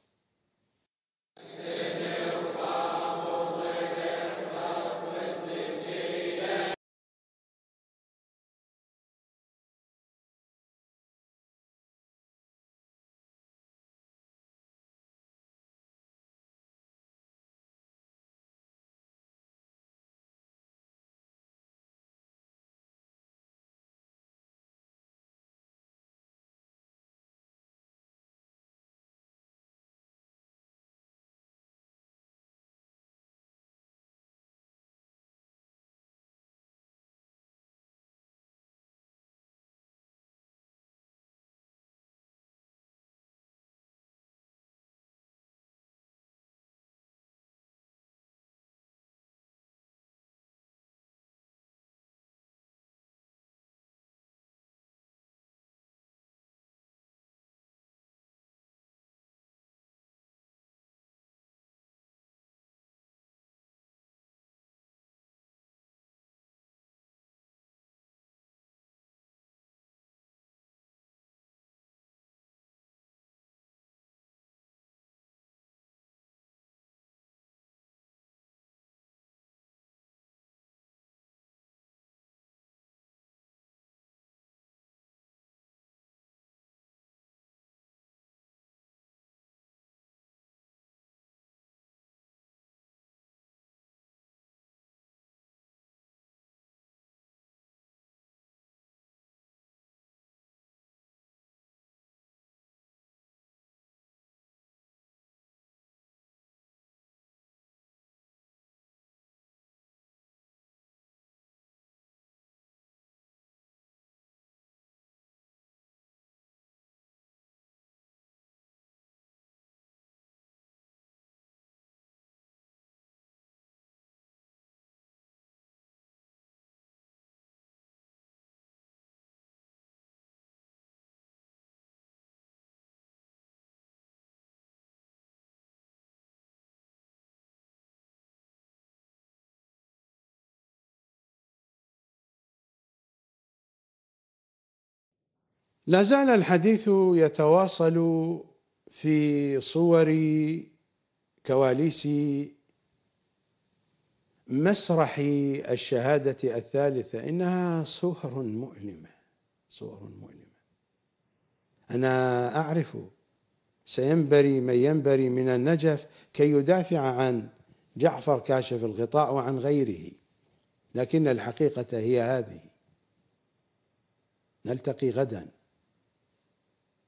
لا زال الحديث يتواصل في صور كواليس مسرح الشهادة الثالثة إنها صور مؤلمة صور مؤلمة أنا أعرف سينبري من ينبري من النجف كي يدافع عن جعفر كاشف الغطاء وعن غيره لكن الحقيقة هي هذه نلتقي غدا